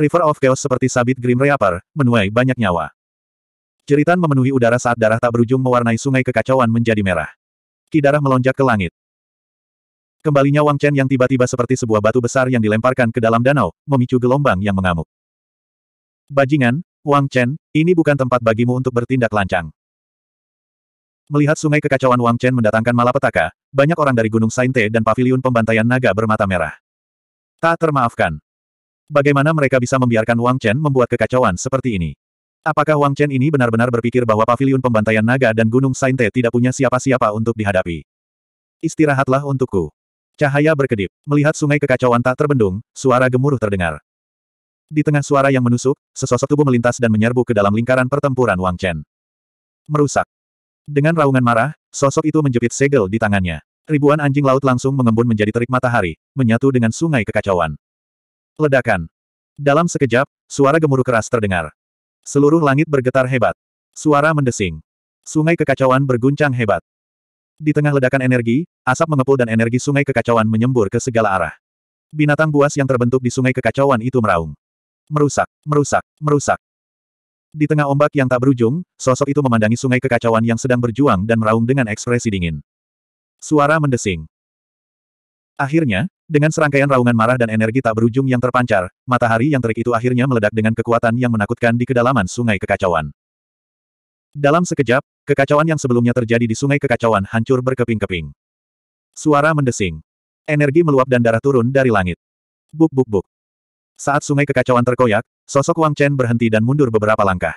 River of Chaos seperti sabit Grim Reaper, menuai banyak nyawa. Jeritan memenuhi udara saat darah tak berujung mewarnai sungai kekacauan menjadi merah. Ki darah melonjak ke langit. Kembalinya Wang Chen yang tiba-tiba seperti sebuah batu besar yang dilemparkan ke dalam danau, memicu gelombang yang mengamuk. Bajingan, Wang Chen, ini bukan tempat bagimu untuk bertindak lancang. Melihat sungai kekacauan Wang Chen mendatangkan malapetaka, banyak orang dari Gunung Sainte dan Paviliun Pembantaian Naga bermata merah. Tak termaafkan. Bagaimana mereka bisa membiarkan Wang Chen membuat kekacauan seperti ini? Apakah Wang Chen ini benar-benar berpikir bahwa Paviliun Pembantaian Naga dan Gunung Sainte tidak punya siapa-siapa untuk dihadapi? Istirahatlah untukku. Cahaya berkedip. Melihat sungai kekacauan tak terbendung, suara gemuruh terdengar. Di tengah suara yang menusuk, sesosok tubuh melintas dan menyerbu ke dalam lingkaran pertempuran Wang Chen. Merusak. Dengan raungan marah, sosok itu menjepit segel di tangannya. Ribuan anjing laut langsung mengembun menjadi terik matahari, menyatu dengan sungai kekacauan. Ledakan. Dalam sekejap, suara gemuruh keras terdengar. Seluruh langit bergetar hebat. Suara mendesing. Sungai kekacauan berguncang hebat. Di tengah ledakan energi, asap mengepul dan energi sungai kekacauan menyembur ke segala arah. Binatang buas yang terbentuk di sungai kekacauan itu meraung. Merusak, merusak, merusak. Di tengah ombak yang tak berujung, sosok itu memandangi sungai kekacauan yang sedang berjuang dan meraung dengan ekspresi dingin. Suara mendesing. Akhirnya, dengan serangkaian raungan marah dan energi tak berujung yang terpancar, matahari yang terik itu akhirnya meledak dengan kekuatan yang menakutkan di kedalaman sungai kekacauan. Dalam sekejap, kekacauan yang sebelumnya terjadi di sungai kekacauan hancur berkeping-keping. Suara mendesing. Energi meluap dan darah turun dari langit. Buk buk buk. Saat sungai kekacauan terkoyak, sosok Wang Chen berhenti dan mundur beberapa langkah.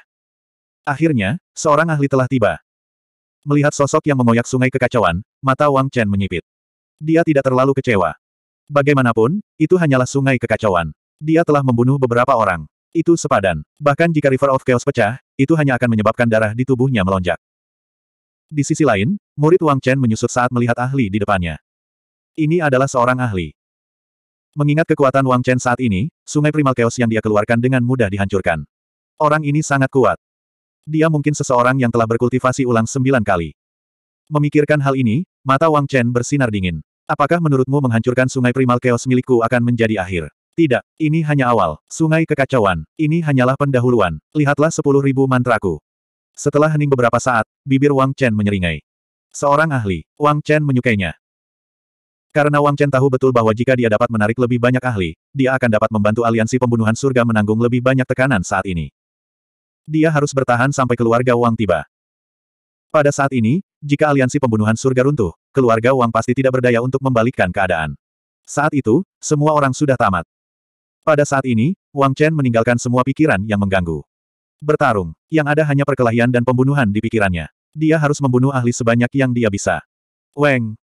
Akhirnya, seorang ahli telah tiba. Melihat sosok yang mengoyak sungai kekacauan, mata Wang Chen menyipit. Dia tidak terlalu kecewa. Bagaimanapun, itu hanyalah sungai kekacauan. Dia telah membunuh beberapa orang. Itu sepadan. Bahkan jika River of Chaos pecah, itu hanya akan menyebabkan darah di tubuhnya melonjak. Di sisi lain, murid Wang Chen menyusut saat melihat ahli di depannya. Ini adalah seorang ahli. Mengingat kekuatan Wang Chen saat ini, sungai primal chaos yang dia keluarkan dengan mudah dihancurkan. Orang ini sangat kuat. Dia mungkin seseorang yang telah berkultivasi ulang sembilan kali. Memikirkan hal ini, mata Wang Chen bersinar dingin. Apakah menurutmu menghancurkan sungai primal chaos milikku akan menjadi akhir? Tidak, ini hanya awal. Sungai kekacauan, ini hanyalah pendahuluan. Lihatlah sepuluh ribu mantraku. Setelah hening beberapa saat, bibir Wang Chen menyeringai. Seorang ahli, Wang Chen menyukainya. Karena Wang Chen tahu betul bahwa jika dia dapat menarik lebih banyak ahli, dia akan dapat membantu aliansi pembunuhan surga menanggung lebih banyak tekanan saat ini. Dia harus bertahan sampai keluarga Wang tiba. Pada saat ini, jika aliansi pembunuhan surga runtuh, keluarga Wang pasti tidak berdaya untuk membalikkan keadaan. Saat itu, semua orang sudah tamat. Pada saat ini, Wang Chen meninggalkan semua pikiran yang mengganggu. Bertarung, yang ada hanya perkelahian dan pembunuhan di pikirannya. Dia harus membunuh ahli sebanyak yang dia bisa. Wang.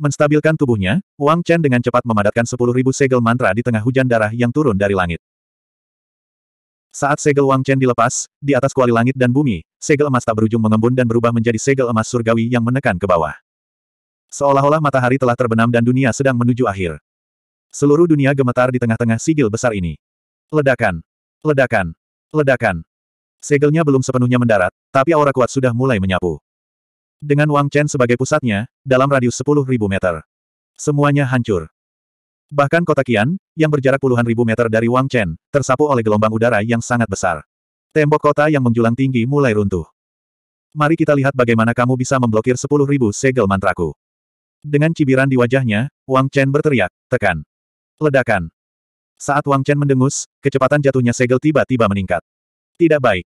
Menstabilkan tubuhnya, Wang Chen dengan cepat memadatkan sepuluh ribu segel mantra di tengah hujan darah yang turun dari langit. Saat segel Wang Chen dilepas, di atas kuali langit dan bumi, segel emas tak berujung mengembun dan berubah menjadi segel emas surgawi yang menekan ke bawah. Seolah-olah matahari telah terbenam dan dunia sedang menuju akhir. Seluruh dunia gemetar di tengah-tengah sigil besar ini. Ledakan! Ledakan! Ledakan! Segelnya belum sepenuhnya mendarat, tapi aura kuat sudah mulai menyapu. Dengan Wang Chen sebagai pusatnya, dalam radius 10.000 meter. Semuanya hancur. Bahkan kota Kian, yang berjarak puluhan ribu meter dari Wang Chen, tersapu oleh gelombang udara yang sangat besar. Tembok kota yang menjulang tinggi mulai runtuh. Mari kita lihat bagaimana kamu bisa memblokir sepuluh ribu segel mantraku. Dengan cibiran di wajahnya, Wang Chen berteriak, tekan. Ledakan. Saat Wang Chen mendengus, kecepatan jatuhnya segel tiba-tiba meningkat. Tidak baik.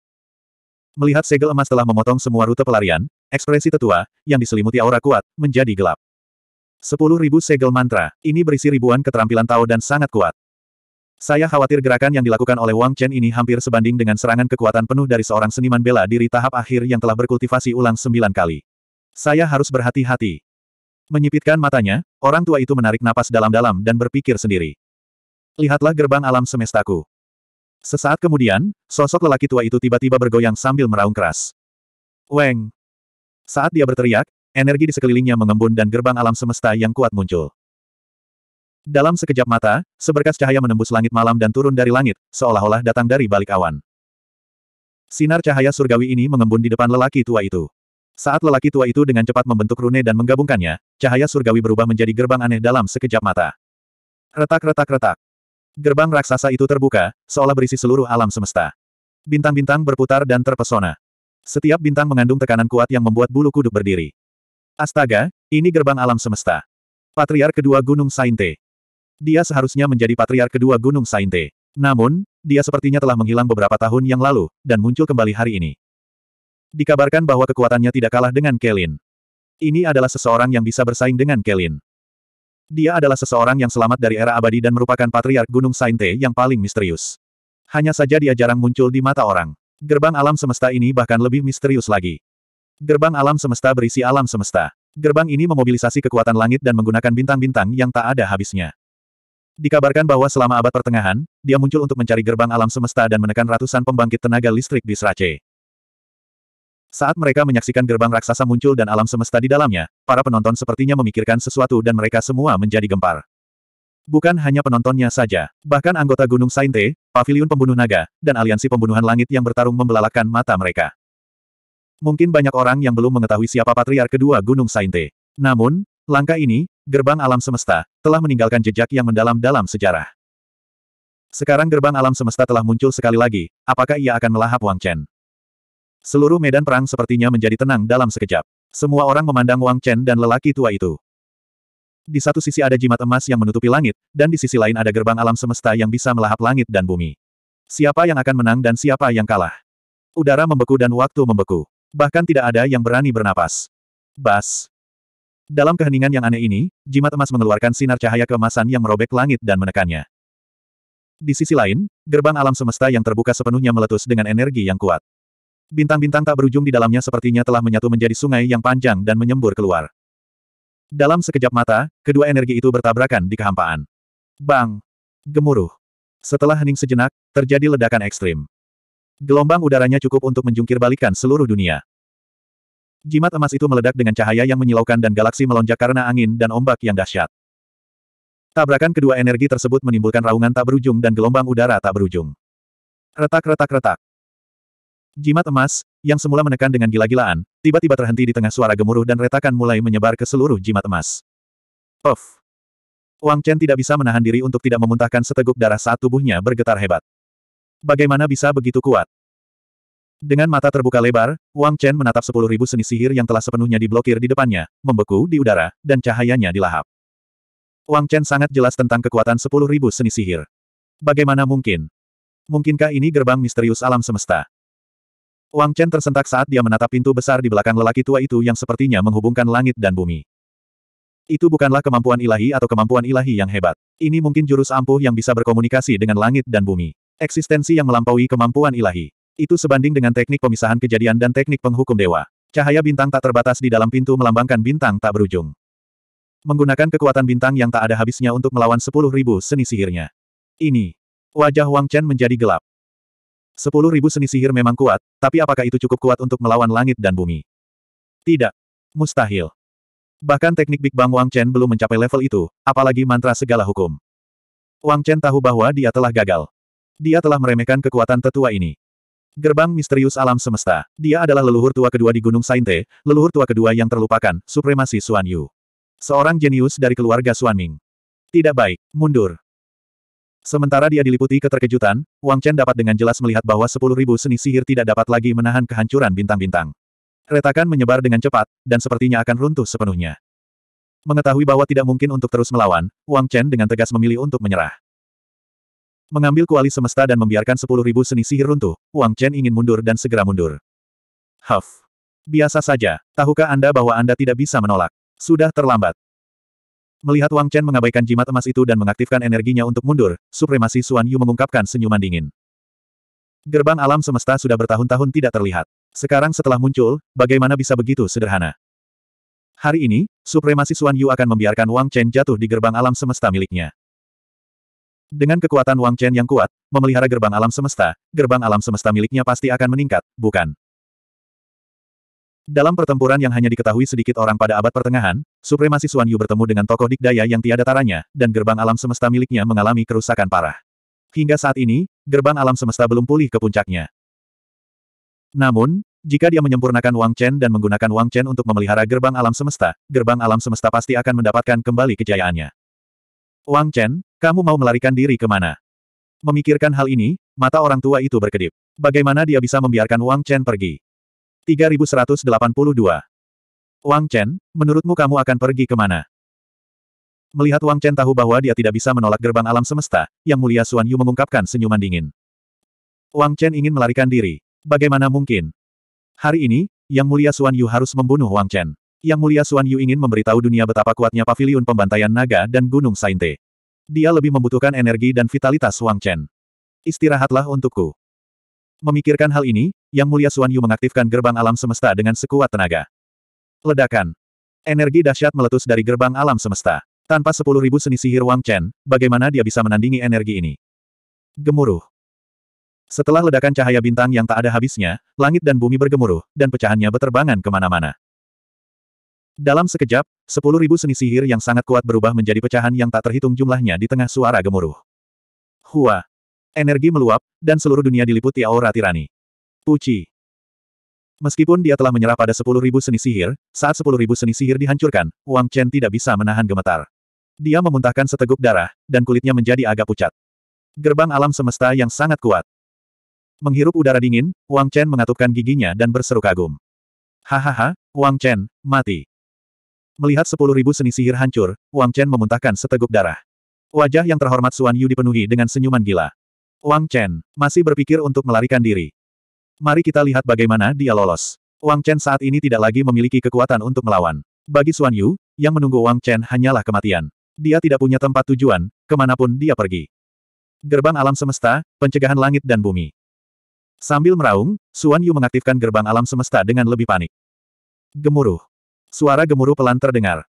Melihat segel emas telah memotong semua rute pelarian, Ekspresi tetua, yang diselimuti aura kuat, menjadi gelap. Sepuluh ribu segel mantra, ini berisi ribuan keterampilan Tao dan sangat kuat. Saya khawatir gerakan yang dilakukan oleh Wang Chen ini hampir sebanding dengan serangan kekuatan penuh dari seorang seniman bela diri tahap akhir yang telah berkultivasi ulang sembilan kali. Saya harus berhati-hati. Menyipitkan matanya, orang tua itu menarik napas dalam-dalam dan berpikir sendiri. Lihatlah gerbang alam semestaku. Sesaat kemudian, sosok lelaki tua itu tiba-tiba bergoyang sambil meraung keras. Weng, saat dia berteriak, energi di sekelilingnya mengembun dan gerbang alam semesta yang kuat muncul. Dalam sekejap mata, seberkas cahaya menembus langit malam dan turun dari langit, seolah-olah datang dari balik awan. Sinar cahaya surgawi ini mengembun di depan lelaki tua itu. Saat lelaki tua itu dengan cepat membentuk rune dan menggabungkannya, cahaya surgawi berubah menjadi gerbang aneh dalam sekejap mata. Retak-retak-retak. Gerbang raksasa itu terbuka, seolah berisi seluruh alam semesta. Bintang-bintang berputar dan terpesona. Setiap bintang mengandung tekanan kuat yang membuat bulu kuduk berdiri. Astaga, ini gerbang alam semesta. Patriar kedua Gunung Sainte. Dia seharusnya menjadi patriar kedua Gunung Sainte. Namun, dia sepertinya telah menghilang beberapa tahun yang lalu, dan muncul kembali hari ini. Dikabarkan bahwa kekuatannya tidak kalah dengan Kelin. Ini adalah seseorang yang bisa bersaing dengan Kelin. Dia adalah seseorang yang selamat dari era abadi dan merupakan patriark Gunung Sainte yang paling misterius. Hanya saja dia jarang muncul di mata orang. Gerbang alam semesta ini bahkan lebih misterius lagi. Gerbang alam semesta berisi alam semesta. Gerbang ini memobilisasi kekuatan langit dan menggunakan bintang-bintang yang tak ada habisnya. Dikabarkan bahwa selama abad pertengahan, dia muncul untuk mencari gerbang alam semesta dan menekan ratusan pembangkit tenaga listrik di Srace. Saat mereka menyaksikan gerbang raksasa muncul dan alam semesta di dalamnya, para penonton sepertinya memikirkan sesuatu dan mereka semua menjadi gempar. Bukan hanya penontonnya saja, bahkan anggota Gunung Sainte, Paviliun Pembunuh Naga, dan Aliansi Pembunuhan Langit yang bertarung membelalakan mata mereka. Mungkin banyak orang yang belum mengetahui siapa Patriar kedua Gunung Sainte. Namun, langkah ini, gerbang alam semesta, telah meninggalkan jejak yang mendalam dalam sejarah. Sekarang gerbang alam semesta telah muncul sekali lagi, apakah ia akan melahap Wang Chen? Seluruh medan perang sepertinya menjadi tenang dalam sekejap. Semua orang memandang Wang Chen dan lelaki tua itu. Di satu sisi ada jimat emas yang menutupi langit, dan di sisi lain ada gerbang alam semesta yang bisa melahap langit dan bumi. Siapa yang akan menang dan siapa yang kalah? Udara membeku dan waktu membeku. Bahkan tidak ada yang berani bernapas. Bas. Dalam keheningan yang aneh ini, jimat emas mengeluarkan sinar cahaya keemasan yang merobek langit dan menekannya. Di sisi lain, gerbang alam semesta yang terbuka sepenuhnya meletus dengan energi yang kuat. Bintang-bintang tak berujung di dalamnya sepertinya telah menyatu menjadi sungai yang panjang dan menyembur keluar. Dalam sekejap mata, kedua energi itu bertabrakan di kehampaan. Bang! Gemuruh! Setelah hening sejenak, terjadi ledakan ekstrim. Gelombang udaranya cukup untuk menjungkir balikan seluruh dunia. Jimat emas itu meledak dengan cahaya yang menyilaukan dan galaksi melonjak karena angin dan ombak yang dahsyat. Tabrakan kedua energi tersebut menimbulkan raungan tak berujung dan gelombang udara tak berujung. Retak-retak-retak. Jimat emas, yang semula menekan dengan gila-gilaan, tiba-tiba terhenti di tengah suara gemuruh dan retakan mulai menyebar ke seluruh jimat emas. Of! Wang Chen tidak bisa menahan diri untuk tidak memuntahkan seteguk darah saat tubuhnya bergetar hebat. Bagaimana bisa begitu kuat? Dengan mata terbuka lebar, Wang Chen menatap sepuluh ribu seni sihir yang telah sepenuhnya diblokir di depannya, membeku di udara, dan cahayanya dilahap. Wang Chen sangat jelas tentang kekuatan sepuluh ribu seni sihir. Bagaimana mungkin? Mungkinkah ini gerbang misterius alam semesta? Wang Chen tersentak saat dia menatap pintu besar di belakang lelaki tua itu yang sepertinya menghubungkan langit dan bumi. Itu bukanlah kemampuan ilahi atau kemampuan ilahi yang hebat. Ini mungkin jurus ampuh yang bisa berkomunikasi dengan langit dan bumi. Eksistensi yang melampaui kemampuan ilahi. Itu sebanding dengan teknik pemisahan kejadian dan teknik penghukum dewa. Cahaya bintang tak terbatas di dalam pintu melambangkan bintang tak berujung. Menggunakan kekuatan bintang yang tak ada habisnya untuk melawan sepuluh ribu seni sihirnya. Ini. Wajah Wang Chen menjadi gelap. Sepuluh ribu seni sihir memang kuat, tapi apakah itu cukup kuat untuk melawan langit dan bumi? Tidak. Mustahil. Bahkan teknik Big Bang Wang Chen belum mencapai level itu, apalagi mantra segala hukum. Wang Chen tahu bahwa dia telah gagal. Dia telah meremehkan kekuatan tetua ini. Gerbang misterius alam semesta. Dia adalah leluhur tua kedua di Gunung Sainte, leluhur tua kedua yang terlupakan, supremasi Xuan Yu. Seorang jenius dari keluarga Xuan Ming. Tidak baik, mundur. Sementara dia diliputi keterkejutan, Wang Chen dapat dengan jelas melihat bahwa sepuluh ribu seni sihir tidak dapat lagi menahan kehancuran bintang-bintang. Retakan menyebar dengan cepat, dan sepertinya akan runtuh sepenuhnya. Mengetahui bahwa tidak mungkin untuk terus melawan, Wang Chen dengan tegas memilih untuk menyerah. Mengambil kuali semesta dan membiarkan sepuluh ribu seni sihir runtuh, Wang Chen ingin mundur dan segera mundur. Huff. Biasa saja, tahukah Anda bahwa Anda tidak bisa menolak? Sudah terlambat. Melihat Wang Chen mengabaikan jimat emas itu dan mengaktifkan energinya untuk mundur, supremasi Xuan Yu mengungkapkan senyuman dingin. Gerbang alam semesta sudah bertahun-tahun tidak terlihat. Sekarang setelah muncul, bagaimana bisa begitu sederhana? Hari ini, supremasi Xuan Yu akan membiarkan Wang Chen jatuh di gerbang alam semesta miliknya. Dengan kekuatan Wang Chen yang kuat, memelihara gerbang alam semesta, gerbang alam semesta miliknya pasti akan meningkat, bukan? Dalam pertempuran yang hanya diketahui sedikit orang pada abad pertengahan, supremasi Suan Yu bertemu dengan tokoh dikdaya yang tiada taranya, dan gerbang alam semesta miliknya mengalami kerusakan parah. Hingga saat ini, gerbang alam semesta belum pulih ke puncaknya. Namun, jika dia menyempurnakan Wang Chen dan menggunakan Wang Chen untuk memelihara gerbang alam semesta, gerbang alam semesta pasti akan mendapatkan kembali kejayaannya. Wang Chen, kamu mau melarikan diri kemana? Memikirkan hal ini, mata orang tua itu berkedip. Bagaimana dia bisa membiarkan Wang Chen pergi? 3182. Wang Chen, menurutmu kamu akan pergi ke mana? Melihat Wang Chen tahu bahwa dia tidak bisa menolak gerbang alam semesta, Yang Mulia Suan Yu mengungkapkan senyuman dingin. Wang Chen ingin melarikan diri. Bagaimana mungkin? Hari ini, Yang Mulia Suan Yu harus membunuh Wang Chen. Yang Mulia Suan Yu ingin memberitahu dunia betapa kuatnya pavilion pembantaian naga dan Gunung Sainte. Dia lebih membutuhkan energi dan vitalitas Wang Chen. Istirahatlah untukku. Memikirkan hal ini, Yang Mulia Suan Yu mengaktifkan gerbang alam semesta dengan sekuat tenaga. Ledakan. Energi dahsyat meletus dari gerbang alam semesta. Tanpa sepuluh ribu seni sihir Wang Chen, bagaimana dia bisa menandingi energi ini? Gemuruh. Setelah ledakan cahaya bintang yang tak ada habisnya, langit dan bumi bergemuruh, dan pecahannya berterbangan kemana-mana. Dalam sekejap, sepuluh ribu seni sihir yang sangat kuat berubah menjadi pecahan yang tak terhitung jumlahnya di tengah suara gemuruh. Hua! Energi meluap, dan seluruh dunia diliputi aura tirani. Puci. Meskipun dia telah menyerah pada 10.000 seni sihir, saat 10.000 seni sihir dihancurkan, Wang Chen tidak bisa menahan gemetar. Dia memuntahkan seteguk darah, dan kulitnya menjadi agak pucat. Gerbang alam semesta yang sangat kuat. Menghirup udara dingin, Wang Chen mengatupkan giginya dan berseru kagum. Hahaha, Wang Chen, mati. Melihat 10.000 seni sihir hancur, Wang Chen memuntahkan seteguk darah. Wajah yang terhormat Suan Yu dipenuhi dengan senyuman gila. Wang Chen, masih berpikir untuk melarikan diri. Mari kita lihat bagaimana dia lolos. Wang Chen saat ini tidak lagi memiliki kekuatan untuk melawan. Bagi Xuan Yu, yang menunggu Wang Chen hanyalah kematian. Dia tidak punya tempat tujuan, kemanapun dia pergi. Gerbang alam semesta, pencegahan langit dan bumi. Sambil meraung, Xuan Yu mengaktifkan gerbang alam semesta dengan lebih panik. Gemuruh. Suara gemuruh pelan terdengar.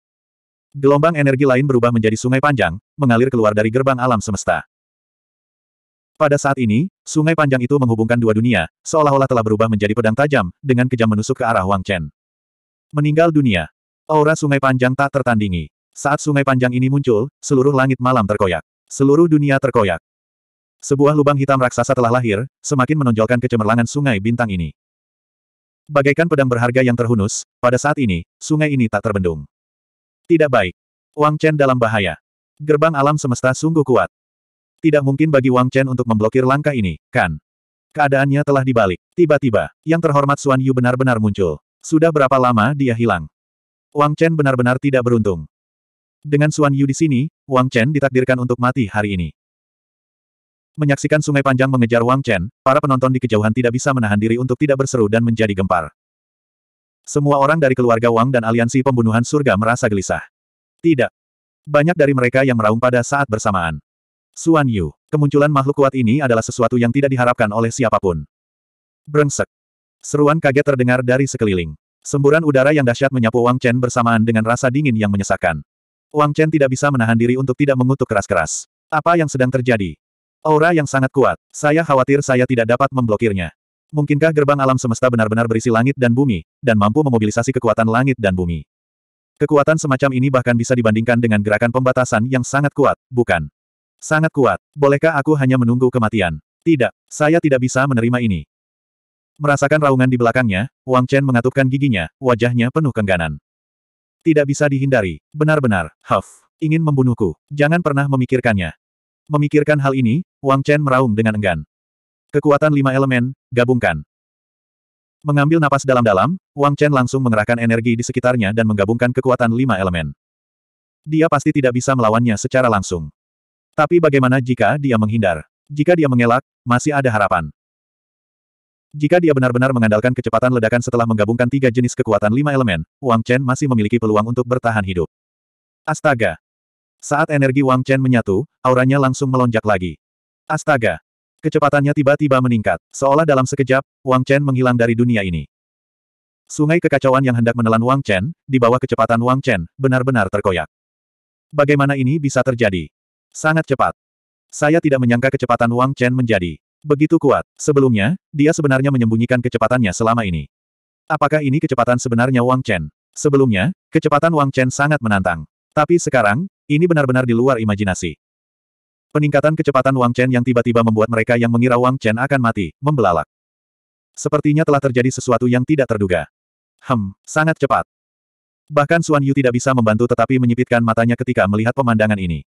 Gelombang energi lain berubah menjadi sungai panjang, mengalir keluar dari gerbang alam semesta. Pada saat ini, sungai panjang itu menghubungkan dua dunia, seolah-olah telah berubah menjadi pedang tajam, dengan kejam menusuk ke arah Wang Chen. Meninggal dunia. Aura sungai panjang tak tertandingi. Saat sungai panjang ini muncul, seluruh langit malam terkoyak. Seluruh dunia terkoyak. Sebuah lubang hitam raksasa telah lahir, semakin menonjolkan kecemerlangan sungai bintang ini. Bagaikan pedang berharga yang terhunus, pada saat ini, sungai ini tak terbendung. Tidak baik. Wang Chen dalam bahaya. Gerbang alam semesta sungguh kuat. Tidak mungkin bagi Wang Chen untuk memblokir langkah ini, kan? Keadaannya telah dibalik. Tiba-tiba, yang terhormat Xuan Yu benar-benar muncul. Sudah berapa lama dia hilang? Wang Chen benar-benar tidak beruntung. Dengan Xuan Yu di sini, Wang Chen ditakdirkan untuk mati hari ini. Menyaksikan sungai panjang mengejar Wang Chen, para penonton di kejauhan tidak bisa menahan diri untuk tidak berseru dan menjadi gempar. Semua orang dari keluarga Wang dan aliansi pembunuhan surga merasa gelisah. Tidak. Banyak dari mereka yang meraung pada saat bersamaan. Suan Yu. Kemunculan makhluk kuat ini adalah sesuatu yang tidak diharapkan oleh siapapun. Brengsek. Seruan kaget terdengar dari sekeliling. Semburan udara yang dahsyat menyapu Wang Chen bersamaan dengan rasa dingin yang menyesakkan. Wang Chen tidak bisa menahan diri untuk tidak mengutuk keras-keras. Apa yang sedang terjadi? Aura yang sangat kuat. Saya khawatir saya tidak dapat memblokirnya. Mungkinkah gerbang alam semesta benar-benar berisi langit dan bumi, dan mampu memobilisasi kekuatan langit dan bumi? Kekuatan semacam ini bahkan bisa dibandingkan dengan gerakan pembatasan yang sangat kuat, bukan? Sangat kuat. Bolehkah aku hanya menunggu kematian? Tidak, saya tidak bisa menerima ini. Merasakan raungan di belakangnya, Wang Chen mengatupkan giginya, wajahnya penuh kengganan. Tidak bisa dihindari. Benar-benar, Huff, ingin membunuhku. Jangan pernah memikirkannya. Memikirkan hal ini, Wang Chen meraung dengan enggan. Kekuatan lima elemen, gabungkan. Mengambil napas dalam-dalam, Wang Chen langsung mengerahkan energi di sekitarnya dan menggabungkan kekuatan lima elemen. Dia pasti tidak bisa melawannya secara langsung. Tapi bagaimana jika dia menghindar? Jika dia mengelak, masih ada harapan. Jika dia benar-benar mengandalkan kecepatan ledakan setelah menggabungkan tiga jenis kekuatan lima elemen, Wang Chen masih memiliki peluang untuk bertahan hidup. Astaga! Saat energi Wang Chen menyatu, auranya langsung melonjak lagi. Astaga! Kecepatannya tiba-tiba meningkat, seolah dalam sekejap, Wang Chen menghilang dari dunia ini. Sungai kekacauan yang hendak menelan Wang Chen, di bawah kecepatan Wang Chen, benar-benar terkoyak. Bagaimana ini bisa terjadi? Sangat cepat. Saya tidak menyangka kecepatan Wang Chen menjadi begitu kuat. Sebelumnya, dia sebenarnya menyembunyikan kecepatannya selama ini. Apakah ini kecepatan sebenarnya Wang Chen? Sebelumnya, kecepatan Wang Chen sangat menantang. Tapi sekarang, ini benar-benar di luar imajinasi. Peningkatan kecepatan Wang Chen yang tiba-tiba membuat mereka yang mengira Wang Chen akan mati, membelalak. Sepertinya telah terjadi sesuatu yang tidak terduga. Hem, sangat cepat. Bahkan Suan Yu tidak bisa membantu tetapi menyipitkan matanya ketika melihat pemandangan ini.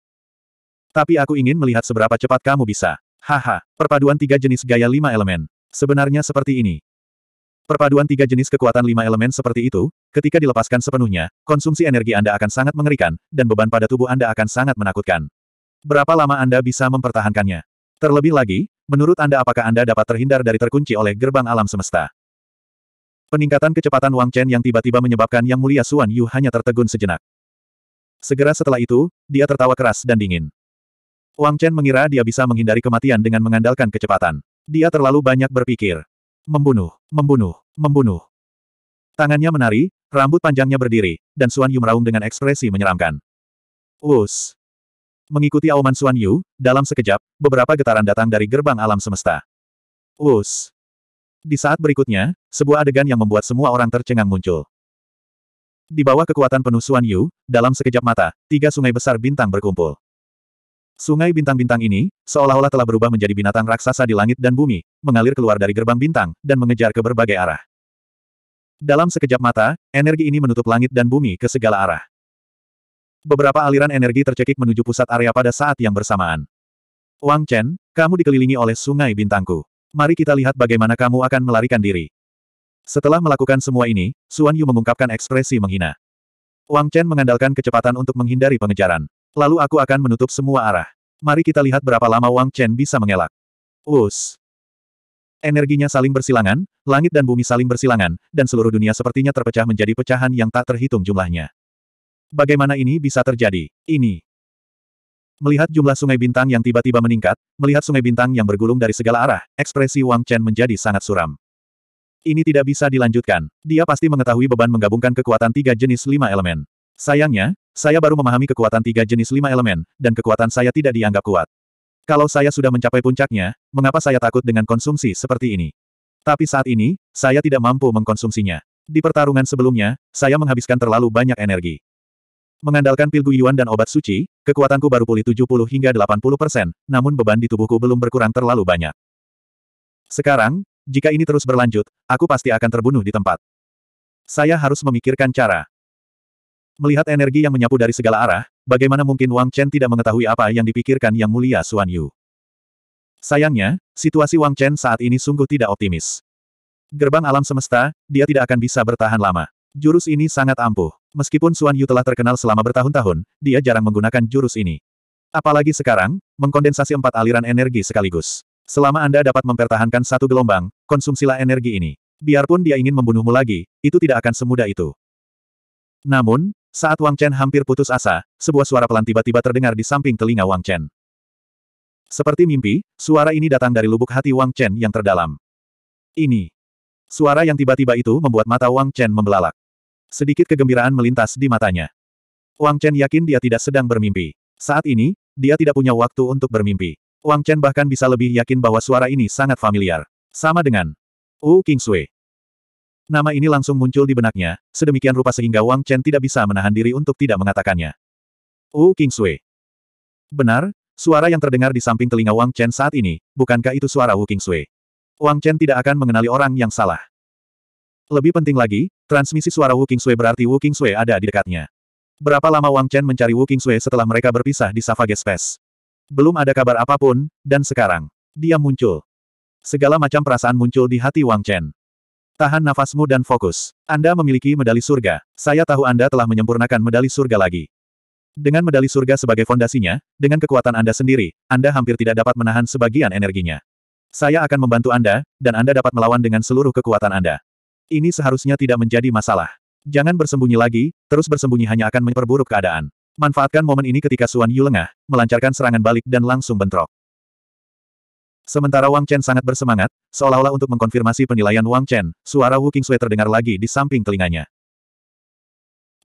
Tapi aku ingin melihat seberapa cepat kamu bisa. Haha, perpaduan tiga jenis gaya lima elemen. Sebenarnya seperti ini. Perpaduan tiga jenis kekuatan lima elemen seperti itu, ketika dilepaskan sepenuhnya, konsumsi energi Anda akan sangat mengerikan, dan beban pada tubuh Anda akan sangat menakutkan. Berapa lama Anda bisa mempertahankannya? Terlebih lagi, menurut Anda apakah Anda dapat terhindar dari terkunci oleh gerbang alam semesta? Peningkatan kecepatan Wang Chen yang tiba-tiba menyebabkan Yang Mulia Suan Yu hanya tertegun sejenak. Segera setelah itu, dia tertawa keras dan dingin. Wang Chen mengira dia bisa menghindari kematian dengan mengandalkan kecepatan. Dia terlalu banyak berpikir. Membunuh, membunuh, membunuh. Tangannya menari, rambut panjangnya berdiri, dan Suan Yu meraung dengan ekspresi menyeramkan. Us. Mengikuti auman Suan Yu, dalam sekejap, beberapa getaran datang dari gerbang alam semesta. Us. Di saat berikutnya, sebuah adegan yang membuat semua orang tercengang muncul. Di bawah kekuatan penuh Suan Yu, dalam sekejap mata, tiga sungai besar bintang berkumpul. Sungai bintang-bintang ini, seolah-olah telah berubah menjadi binatang raksasa di langit dan bumi, mengalir keluar dari gerbang bintang, dan mengejar ke berbagai arah. Dalam sekejap mata, energi ini menutup langit dan bumi ke segala arah. Beberapa aliran energi tercekik menuju pusat area pada saat yang bersamaan. Wang Chen, kamu dikelilingi oleh sungai bintangku. Mari kita lihat bagaimana kamu akan melarikan diri. Setelah melakukan semua ini, Suan Yu mengungkapkan ekspresi menghina. Wang Chen mengandalkan kecepatan untuk menghindari pengejaran. Lalu aku akan menutup semua arah. Mari kita lihat berapa lama Wang Chen bisa mengelak. Us. Energinya saling bersilangan, langit dan bumi saling bersilangan, dan seluruh dunia sepertinya terpecah menjadi pecahan yang tak terhitung jumlahnya. Bagaimana ini bisa terjadi? Ini. Melihat jumlah sungai bintang yang tiba-tiba meningkat, melihat sungai bintang yang bergulung dari segala arah, ekspresi Wang Chen menjadi sangat suram. Ini tidak bisa dilanjutkan. Dia pasti mengetahui beban menggabungkan kekuatan tiga jenis lima elemen. Sayangnya, saya baru memahami kekuatan tiga jenis lima elemen, dan kekuatan saya tidak dianggap kuat. Kalau saya sudah mencapai puncaknya, mengapa saya takut dengan konsumsi seperti ini? Tapi saat ini, saya tidak mampu mengkonsumsinya. Di pertarungan sebelumnya, saya menghabiskan terlalu banyak energi. Mengandalkan pil guyuan dan obat suci, kekuatanku baru pulih 70 hingga 80 persen, namun beban di tubuhku belum berkurang terlalu banyak. Sekarang, jika ini terus berlanjut, aku pasti akan terbunuh di tempat. Saya harus memikirkan cara. Melihat energi yang menyapu dari segala arah, bagaimana mungkin Wang Chen tidak mengetahui apa yang dipikirkan Yang Mulia Xuan Yu. Sayangnya, situasi Wang Chen saat ini sungguh tidak optimis. Gerbang alam semesta, dia tidak akan bisa bertahan lama. Jurus ini sangat ampuh. Meskipun Xuan Yu telah terkenal selama bertahun-tahun, dia jarang menggunakan jurus ini. Apalagi sekarang, mengkondensasi empat aliran energi sekaligus. Selama Anda dapat mempertahankan satu gelombang, konsumsilah energi ini. Biarpun dia ingin membunuhmu lagi, itu tidak akan semudah itu. Namun, saat Wang Chen hampir putus asa, sebuah suara pelan tiba-tiba terdengar di samping telinga Wang Chen. Seperti mimpi, suara ini datang dari lubuk hati Wang Chen yang terdalam. Ini. Suara yang tiba-tiba itu membuat mata Wang Chen membelalak. Sedikit kegembiraan melintas di matanya. Wang Chen yakin dia tidak sedang bermimpi. Saat ini, dia tidak punya waktu untuk bermimpi. Wang Chen bahkan bisa lebih yakin bahwa suara ini sangat familiar. Sama dengan Wu Sui. Nama ini langsung muncul di benaknya, sedemikian rupa sehingga Wang Chen tidak bisa menahan diri untuk tidak mengatakannya. Wu Sui. Benar, suara yang terdengar di samping telinga Wang Chen saat ini, bukankah itu suara Wu Sui? Wang Chen tidak akan mengenali orang yang salah. Lebih penting lagi, transmisi suara Wu Sui berarti Wu Sui ada di dekatnya. Berapa lama Wang Chen mencari Wu Sui setelah mereka berpisah di Savage Space? Belum ada kabar apapun, dan sekarang, dia muncul. Segala macam perasaan muncul di hati Wang Chen. Tahan nafasmu dan fokus. Anda memiliki medali surga. Saya tahu Anda telah menyempurnakan medali surga lagi. Dengan medali surga sebagai fondasinya, dengan kekuatan Anda sendiri, Anda hampir tidak dapat menahan sebagian energinya. Saya akan membantu Anda, dan Anda dapat melawan dengan seluruh kekuatan Anda. Ini seharusnya tidak menjadi masalah. Jangan bersembunyi lagi, terus bersembunyi hanya akan memperburuk keadaan. Manfaatkan momen ini ketika Suan Yu lengah, melancarkan serangan balik dan langsung bentrok. Sementara Wang Chen sangat bersemangat, seolah-olah untuk mengkonfirmasi penilaian Wang Chen, suara Wu Qingsui terdengar lagi di samping telinganya.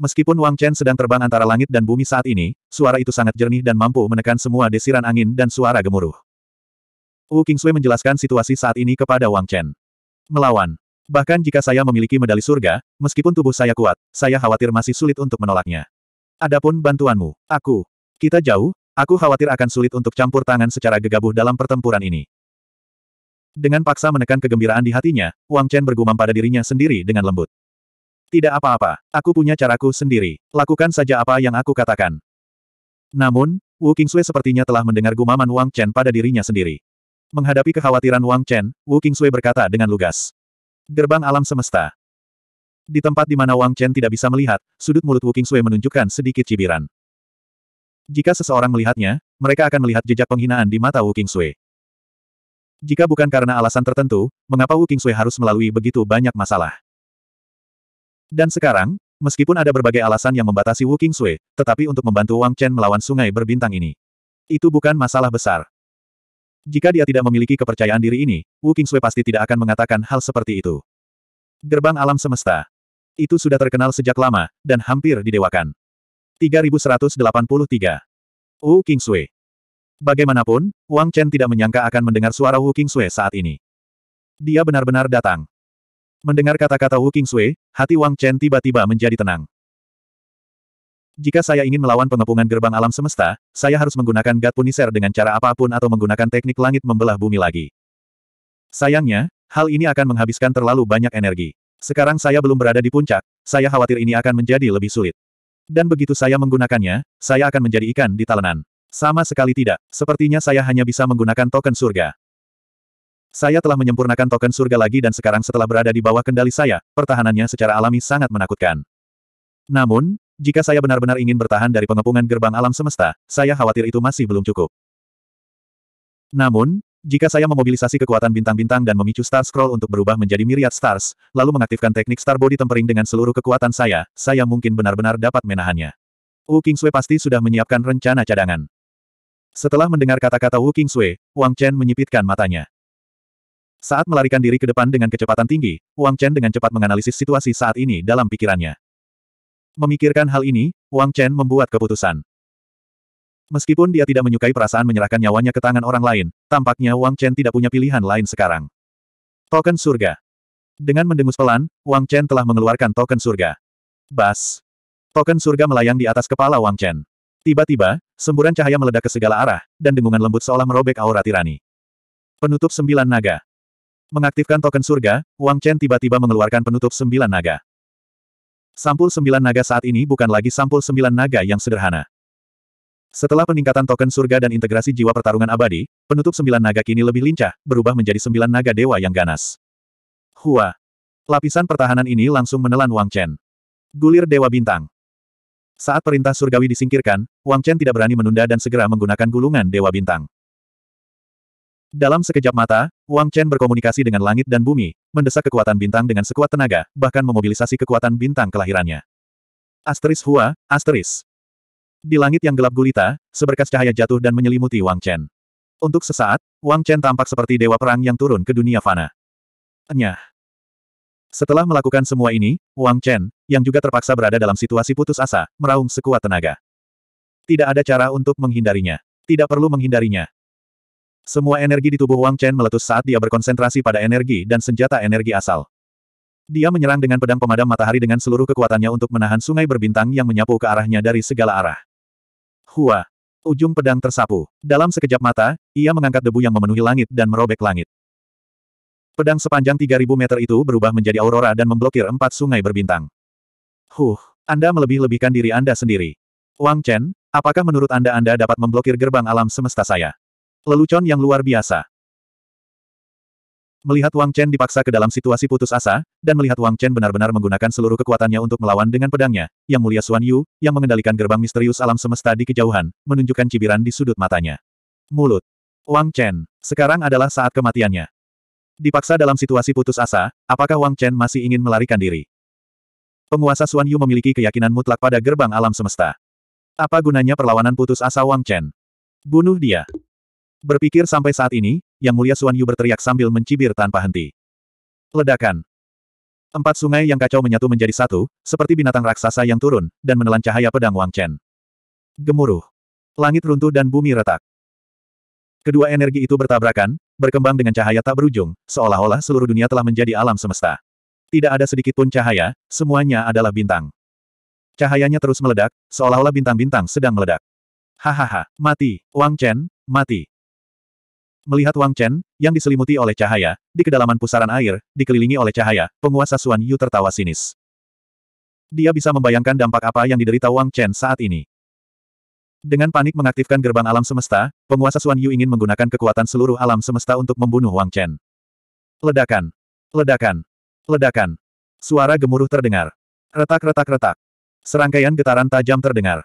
Meskipun Wang Chen sedang terbang antara langit dan bumi saat ini, suara itu sangat jernih dan mampu menekan semua desiran angin dan suara gemuruh. Wu Qingsui menjelaskan situasi saat ini kepada Wang Chen. Melawan. Bahkan jika saya memiliki medali surga, meskipun tubuh saya kuat, saya khawatir masih sulit untuk menolaknya. Adapun bantuanmu, aku. Kita jauh, Aku khawatir akan sulit untuk campur tangan secara gegabah dalam pertempuran ini. Dengan paksa menekan kegembiraan di hatinya, Wang Chen bergumam pada dirinya sendiri dengan lembut. Tidak apa-apa, aku punya caraku sendiri. Lakukan saja apa yang aku katakan. Namun, Wu Sui sepertinya telah mendengar gumaman Wang Chen pada dirinya sendiri. Menghadapi kekhawatiran Wang Chen, Wu Sui berkata dengan lugas. Gerbang alam semesta. Di tempat di mana Wang Chen tidak bisa melihat, sudut mulut Wu Sui menunjukkan sedikit cibiran. Jika seseorang melihatnya, mereka akan melihat jejak penghinaan di mata Wu Kingsui. Jika bukan karena alasan tertentu, mengapa Wu Kingsui harus melalui begitu banyak masalah? Dan sekarang, meskipun ada berbagai alasan yang membatasi Wu Kingsui, tetapi untuk membantu Wang Chen melawan sungai berbintang ini, itu bukan masalah besar. Jika dia tidak memiliki kepercayaan diri ini, Wu Kingsui pasti tidak akan mengatakan hal seperti itu. Gerbang alam semesta. Itu sudah terkenal sejak lama, dan hampir didewakan. 3183. Wu Kingsui. Bagaimanapun, Wang Chen tidak menyangka akan mendengar suara Wu Kingsui saat ini. Dia benar-benar datang. Mendengar kata-kata Wu Kingsui, hati Wang Chen tiba-tiba menjadi tenang. Jika saya ingin melawan pengepungan gerbang alam semesta, saya harus menggunakan God Punisher dengan cara apapun atau menggunakan teknik langit membelah bumi lagi. Sayangnya, hal ini akan menghabiskan terlalu banyak energi. Sekarang saya belum berada di puncak, saya khawatir ini akan menjadi lebih sulit. Dan begitu saya menggunakannya, saya akan menjadi ikan di talenan. Sama sekali tidak, sepertinya saya hanya bisa menggunakan token surga. Saya telah menyempurnakan token surga lagi dan sekarang setelah berada di bawah kendali saya, pertahanannya secara alami sangat menakutkan. Namun, jika saya benar-benar ingin bertahan dari pengepungan gerbang alam semesta, saya khawatir itu masih belum cukup. Namun, jika saya memobilisasi kekuatan bintang-bintang dan memicu Star Scroll untuk berubah menjadi myriad stars, lalu mengaktifkan teknik Star Body Tempering dengan seluruh kekuatan saya, saya mungkin benar-benar dapat menahannya. Wu Sui pasti sudah menyiapkan rencana cadangan. Setelah mendengar kata-kata Wu Sui, Wang Chen menyipitkan matanya. Saat melarikan diri ke depan dengan kecepatan tinggi, Wang Chen dengan cepat menganalisis situasi saat ini dalam pikirannya. Memikirkan hal ini, Wang Chen membuat keputusan. Meskipun dia tidak menyukai perasaan menyerahkan nyawanya ke tangan orang lain, tampaknya Wang Chen tidak punya pilihan lain sekarang. Token surga. Dengan mendengus pelan, Wang Chen telah mengeluarkan token surga. Bas. Token surga melayang di atas kepala Wang Chen. Tiba-tiba, semburan cahaya meledak ke segala arah, dan dengungan lembut seolah merobek aura tirani. Penutup sembilan naga. Mengaktifkan token surga, Wang Chen tiba-tiba mengeluarkan penutup sembilan naga. Sampul sembilan naga saat ini bukan lagi sampul sembilan naga yang sederhana. Setelah peningkatan token surga dan integrasi jiwa pertarungan abadi, penutup sembilan naga kini lebih lincah, berubah menjadi sembilan naga dewa yang ganas. Hua. Lapisan pertahanan ini langsung menelan Wang Chen. Gulir Dewa Bintang. Saat perintah surgawi disingkirkan, Wang Chen tidak berani menunda dan segera menggunakan gulungan Dewa Bintang. Dalam sekejap mata, Wang Chen berkomunikasi dengan langit dan bumi, mendesak kekuatan bintang dengan sekuat tenaga, bahkan memobilisasi kekuatan bintang kelahirannya. Asteris Hua, Asteris. Di langit yang gelap gulita, seberkas cahaya jatuh dan menyelimuti Wang Chen. Untuk sesaat, Wang Chen tampak seperti dewa perang yang turun ke dunia fana. Enyah. Setelah melakukan semua ini, Wang Chen, yang juga terpaksa berada dalam situasi putus asa, meraung sekuat tenaga. Tidak ada cara untuk menghindarinya. Tidak perlu menghindarinya. Semua energi di tubuh Wang Chen meletus saat dia berkonsentrasi pada energi dan senjata energi asal. Dia menyerang dengan pedang pemadam matahari dengan seluruh kekuatannya untuk menahan sungai berbintang yang menyapu ke arahnya dari segala arah. Hua. Ujung pedang tersapu. Dalam sekejap mata, ia mengangkat debu yang memenuhi langit dan merobek langit. Pedang sepanjang 3000 meter itu berubah menjadi aurora dan memblokir empat sungai berbintang. Huh, Anda melebih-lebihkan diri Anda sendiri. Wang Chen, apakah menurut Anda Anda dapat memblokir gerbang alam semesta saya? Lelucon yang luar biasa. Melihat Wang Chen dipaksa ke dalam situasi putus asa, dan melihat Wang Chen benar-benar menggunakan seluruh kekuatannya untuk melawan dengan pedangnya, Yang Mulia Xuan Yu, yang mengendalikan gerbang misterius alam semesta di kejauhan, menunjukkan cibiran di sudut matanya. Mulut. Wang Chen, sekarang adalah saat kematiannya. Dipaksa dalam situasi putus asa, apakah Wang Chen masih ingin melarikan diri? Penguasa Xuan Yu memiliki keyakinan mutlak pada gerbang alam semesta. Apa gunanya perlawanan putus asa Wang Chen? Bunuh dia. Berpikir sampai saat ini, yang Mulia Suan Yu berteriak sambil mencibir tanpa henti. Ledakan. Empat sungai yang kacau menyatu menjadi satu, seperti binatang raksasa yang turun, dan menelan cahaya pedang Wang Chen. Gemuruh. Langit runtuh dan bumi retak. Kedua energi itu bertabrakan, berkembang dengan cahaya tak berujung, seolah-olah seluruh dunia telah menjadi alam semesta. Tidak ada sedikit pun cahaya, semuanya adalah bintang. Cahayanya terus meledak, seolah-olah bintang-bintang sedang meledak. Hahaha, mati, Wang Chen, mati. Melihat Wang Chen, yang diselimuti oleh cahaya, di kedalaman pusaran air, dikelilingi oleh cahaya, penguasa Suan Yu tertawa sinis. Dia bisa membayangkan dampak apa yang diderita Wang Chen saat ini. Dengan panik mengaktifkan gerbang alam semesta, penguasa Suan Yu ingin menggunakan kekuatan seluruh alam semesta untuk membunuh Wang Chen. Ledakan! Ledakan! Ledakan! Suara gemuruh terdengar. Retak-retak-retak. Serangkaian getaran tajam terdengar.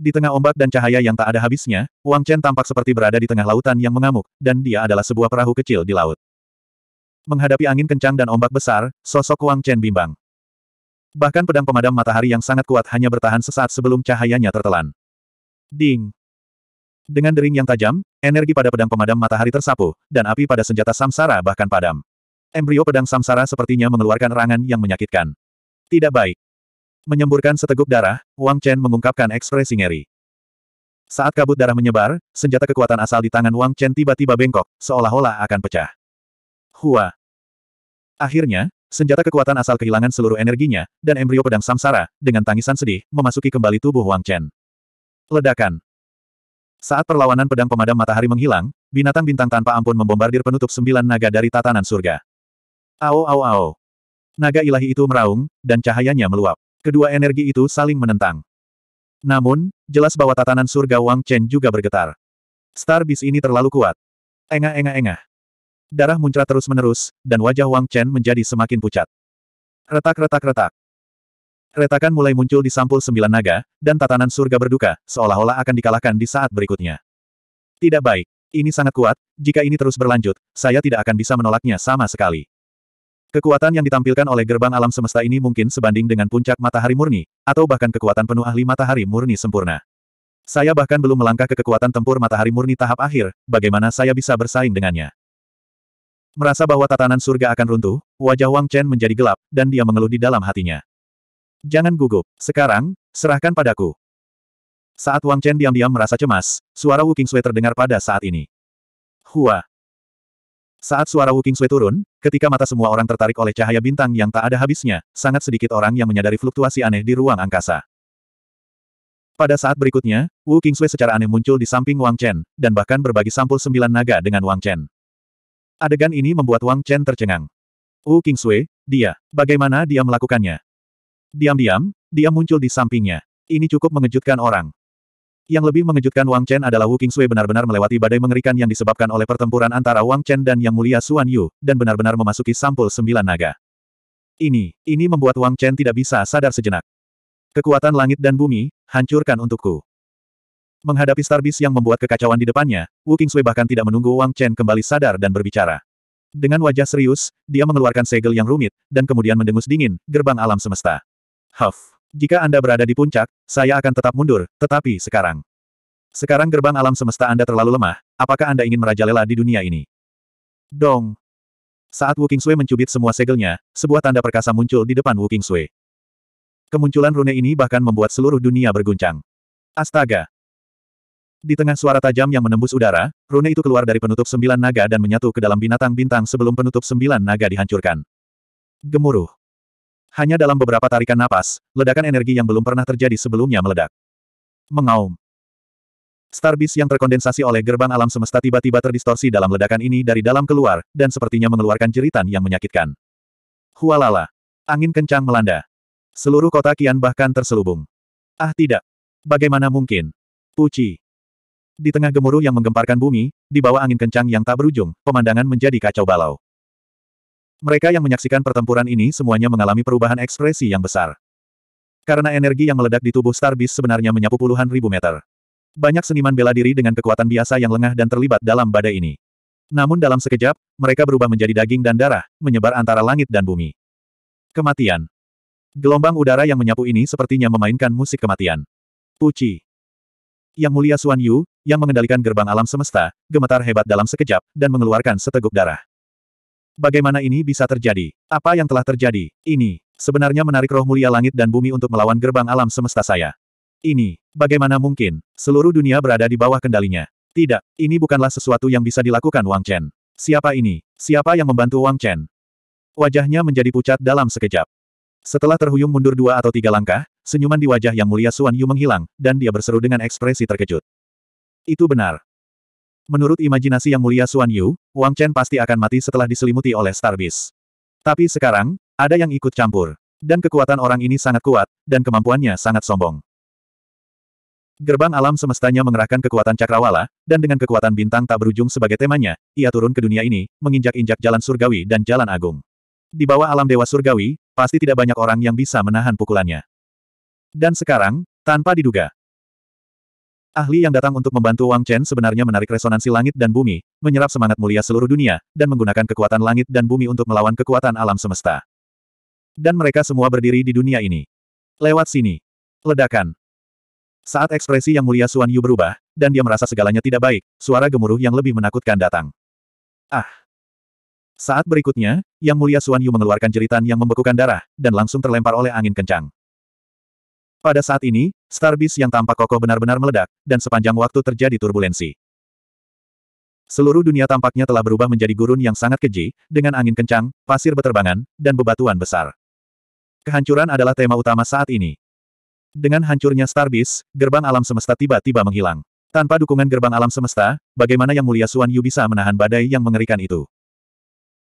Di tengah ombak dan cahaya yang tak ada habisnya, Wang Chen tampak seperti berada di tengah lautan yang mengamuk, dan dia adalah sebuah perahu kecil di laut. Menghadapi angin kencang dan ombak besar, sosok Wang Chen bimbang. Bahkan pedang pemadam matahari yang sangat kuat hanya bertahan sesaat sebelum cahayanya tertelan. Ding! Dengan dering yang tajam, energi pada pedang pemadam matahari tersapu, dan api pada senjata samsara bahkan padam. Embrio pedang samsara sepertinya mengeluarkan rangan yang menyakitkan. Tidak baik. Menyemburkan seteguk darah, Wang Chen mengungkapkan ekspresi ngeri. Saat kabut darah menyebar, senjata kekuatan asal di tangan Wang Chen tiba-tiba bengkok, seolah-olah akan pecah. Hua. Akhirnya, senjata kekuatan asal kehilangan seluruh energinya, dan embrio pedang samsara, dengan tangisan sedih, memasuki kembali tubuh Wang Chen. Ledakan. Saat perlawanan pedang pemadam matahari menghilang, binatang bintang tanpa ampun membombardir penutup sembilan naga dari tatanan surga. Ao ao ao. Naga ilahi itu meraung, dan cahayanya meluap. Kedua energi itu saling menentang. Namun, jelas bahwa tatanan surga Wang Chen juga bergetar. Star Beast ini terlalu kuat. Engah-engah-engah. Darah muncrat terus-menerus, dan wajah Wang Chen menjadi semakin pucat. Retak-retak-retak. Retakan mulai muncul di sampul sembilan naga, dan tatanan surga berduka, seolah-olah akan dikalahkan di saat berikutnya. Tidak baik. Ini sangat kuat, jika ini terus berlanjut, saya tidak akan bisa menolaknya sama sekali. Kekuatan yang ditampilkan oleh gerbang alam semesta ini mungkin sebanding dengan puncak matahari murni, atau bahkan kekuatan penuh ahli matahari murni sempurna. Saya bahkan belum melangkah ke kekuatan tempur matahari murni tahap akhir, bagaimana saya bisa bersaing dengannya. Merasa bahwa tatanan surga akan runtuh, wajah Wang Chen menjadi gelap, dan dia mengeluh di dalam hatinya. Jangan gugup, sekarang, serahkan padaku. Saat Wang Chen diam-diam merasa cemas, suara Wu Kingsui terdengar pada saat ini. Hua, saat suara Wu Sui turun, ketika mata semua orang tertarik oleh cahaya bintang yang tak ada habisnya, sangat sedikit orang yang menyadari fluktuasi aneh di ruang angkasa. Pada saat berikutnya, Wu Kingsui secara aneh muncul di samping Wang Chen, dan bahkan berbagi sampul sembilan naga dengan Wang Chen. Adegan ini membuat Wang Chen tercengang. Wu Kingsui, dia, bagaimana dia melakukannya? Diam-diam, dia muncul di sampingnya. Ini cukup mengejutkan orang. Yang lebih mengejutkan Wang Chen adalah Wu Qingsui benar-benar melewati badai mengerikan yang disebabkan oleh pertempuran antara Wang Chen dan Yang Mulia Xuan Yu, dan benar-benar memasuki sampul sembilan naga. Ini, ini membuat Wang Chen tidak bisa sadar sejenak. Kekuatan langit dan bumi, hancurkan untukku. Menghadapi Starbis yang membuat kekacauan di depannya, Wu Qingsui bahkan tidak menunggu Wang Chen kembali sadar dan berbicara. Dengan wajah serius, dia mengeluarkan segel yang rumit, dan kemudian mendengus dingin, gerbang alam semesta. Huff. Jika Anda berada di puncak, saya akan tetap mundur, tetapi sekarang. Sekarang gerbang alam semesta Anda terlalu lemah, apakah Anda ingin merajalela di dunia ini? Dong. Saat Wu Qingsui mencubit semua segelnya, sebuah tanda perkasa muncul di depan Wu Qingsui. Kemunculan rune ini bahkan membuat seluruh dunia berguncang. Astaga! Di tengah suara tajam yang menembus udara, rune itu keluar dari penutup sembilan naga dan menyatu ke dalam binatang bintang sebelum penutup sembilan naga dihancurkan. Gemuruh. Hanya dalam beberapa tarikan napas, ledakan energi yang belum pernah terjadi sebelumnya meledak. Mengaum. Starbis yang terkondensasi oleh gerbang alam semesta tiba-tiba terdistorsi dalam ledakan ini dari dalam keluar, dan sepertinya mengeluarkan jeritan yang menyakitkan. Hualala. Angin kencang melanda. Seluruh kota kian bahkan terselubung. Ah tidak. Bagaimana mungkin? Puci. Di tengah gemuruh yang menggemparkan bumi, di bawah angin kencang yang tak berujung, pemandangan menjadi kacau balau. Mereka yang menyaksikan pertempuran ini semuanya mengalami perubahan ekspresi yang besar. Karena energi yang meledak di tubuh Star Beast sebenarnya menyapu puluhan ribu meter. Banyak seniman bela diri dengan kekuatan biasa yang lengah dan terlibat dalam badai ini. Namun dalam sekejap, mereka berubah menjadi daging dan darah, menyebar antara langit dan bumi. Kematian. Gelombang udara yang menyapu ini sepertinya memainkan musik kematian. Puci. Yang mulia Suan Yu, yang mengendalikan gerbang alam semesta, gemetar hebat dalam sekejap, dan mengeluarkan seteguk darah. Bagaimana ini bisa terjadi? Apa yang telah terjadi? Ini, sebenarnya menarik roh mulia langit dan bumi untuk melawan gerbang alam semesta saya. Ini, bagaimana mungkin? Seluruh dunia berada di bawah kendalinya. Tidak, ini bukanlah sesuatu yang bisa dilakukan Wang Chen. Siapa ini? Siapa yang membantu Wang Chen? Wajahnya menjadi pucat dalam sekejap. Setelah terhuyung mundur dua atau tiga langkah, senyuman di wajah yang mulia Suan Yu menghilang, dan dia berseru dengan ekspresi terkejut. Itu benar, Menurut imajinasi yang mulia Suan Yu, Wang Chen pasti akan mati setelah diselimuti oleh Star Beast. Tapi sekarang, ada yang ikut campur. Dan kekuatan orang ini sangat kuat, dan kemampuannya sangat sombong. Gerbang alam semestanya mengerahkan kekuatan cakrawala, dan dengan kekuatan bintang tak berujung sebagai temanya, ia turun ke dunia ini, menginjak-injak jalan surgawi dan jalan agung. Di bawah alam dewa surgawi, pasti tidak banyak orang yang bisa menahan pukulannya. Dan sekarang, tanpa diduga, Ahli yang datang untuk membantu Wang Chen sebenarnya menarik resonansi langit dan bumi, menyerap semangat mulia seluruh dunia, dan menggunakan kekuatan langit dan bumi untuk melawan kekuatan alam semesta. Dan mereka semua berdiri di dunia ini. Lewat sini. Ledakan. Saat ekspresi yang mulia Suan Yu berubah, dan dia merasa segalanya tidak baik, suara gemuruh yang lebih menakutkan datang. Ah! Saat berikutnya, Yang Mulia Suan Yu mengeluarkan jeritan yang membekukan darah, dan langsung terlempar oleh angin kencang. Pada saat ini, Starbis yang tampak kokoh benar-benar meledak, dan sepanjang waktu terjadi turbulensi. Seluruh dunia tampaknya telah berubah menjadi gurun yang sangat keji, dengan angin kencang, pasir beterbangan, dan bebatuan besar. Kehancuran adalah tema utama saat ini. Dengan hancurnya Starbis, gerbang alam semesta tiba-tiba menghilang. Tanpa dukungan gerbang alam semesta, bagaimana yang mulia Suan Yu bisa menahan badai yang mengerikan itu?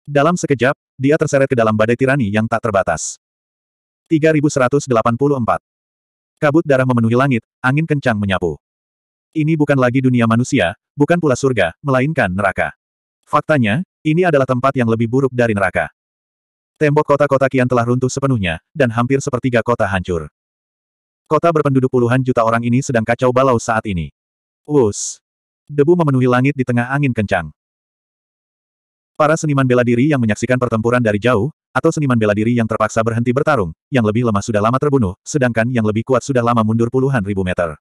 Dalam sekejap, dia terseret ke dalam badai tirani yang tak terbatas. 3184 Kabut darah memenuhi langit, angin kencang menyapu. Ini bukan lagi dunia manusia, bukan pula surga, melainkan neraka. Faktanya, ini adalah tempat yang lebih buruk dari neraka. Tembok kota-kota kian telah runtuh sepenuhnya, dan hampir sepertiga kota hancur. Kota berpenduduk puluhan juta orang ini sedang kacau balau saat ini. Wus! Debu memenuhi langit di tengah angin kencang. Para seniman bela diri yang menyaksikan pertempuran dari jauh, atau seniman bela diri yang terpaksa berhenti bertarung, yang lebih lemah sudah lama terbunuh, sedangkan yang lebih kuat sudah lama mundur puluhan ribu meter.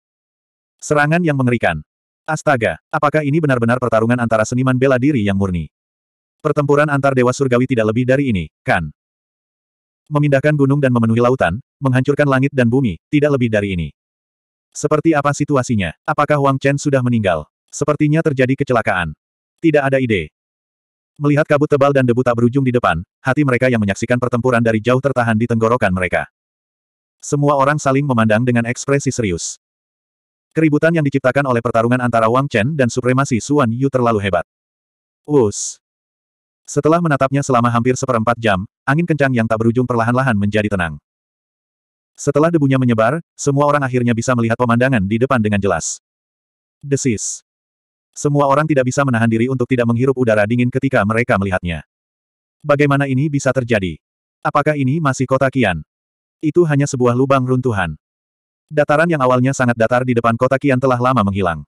Serangan yang mengerikan. Astaga, apakah ini benar-benar pertarungan antara seniman bela diri yang murni? Pertempuran antar Dewa Surgawi tidak lebih dari ini, kan? Memindahkan gunung dan memenuhi lautan, menghancurkan langit dan bumi, tidak lebih dari ini. Seperti apa situasinya? Apakah Wang Chen sudah meninggal? Sepertinya terjadi kecelakaan. Tidak ada ide. Melihat kabut tebal dan debu tak berujung di depan, hati mereka yang menyaksikan pertempuran dari jauh tertahan di tenggorokan mereka. Semua orang saling memandang dengan ekspresi serius. Keributan yang diciptakan oleh pertarungan antara Wang Chen dan supremasi Suan Yu terlalu hebat. Us. Setelah menatapnya selama hampir seperempat jam, angin kencang yang tak berujung perlahan-lahan menjadi tenang. Setelah debunya menyebar, semua orang akhirnya bisa melihat pemandangan di depan dengan jelas. Desis. Semua orang tidak bisa menahan diri untuk tidak menghirup udara dingin ketika mereka melihatnya. Bagaimana ini bisa terjadi? Apakah ini masih kota Kian? Itu hanya sebuah lubang runtuhan. Dataran yang awalnya sangat datar di depan kota Kian telah lama menghilang.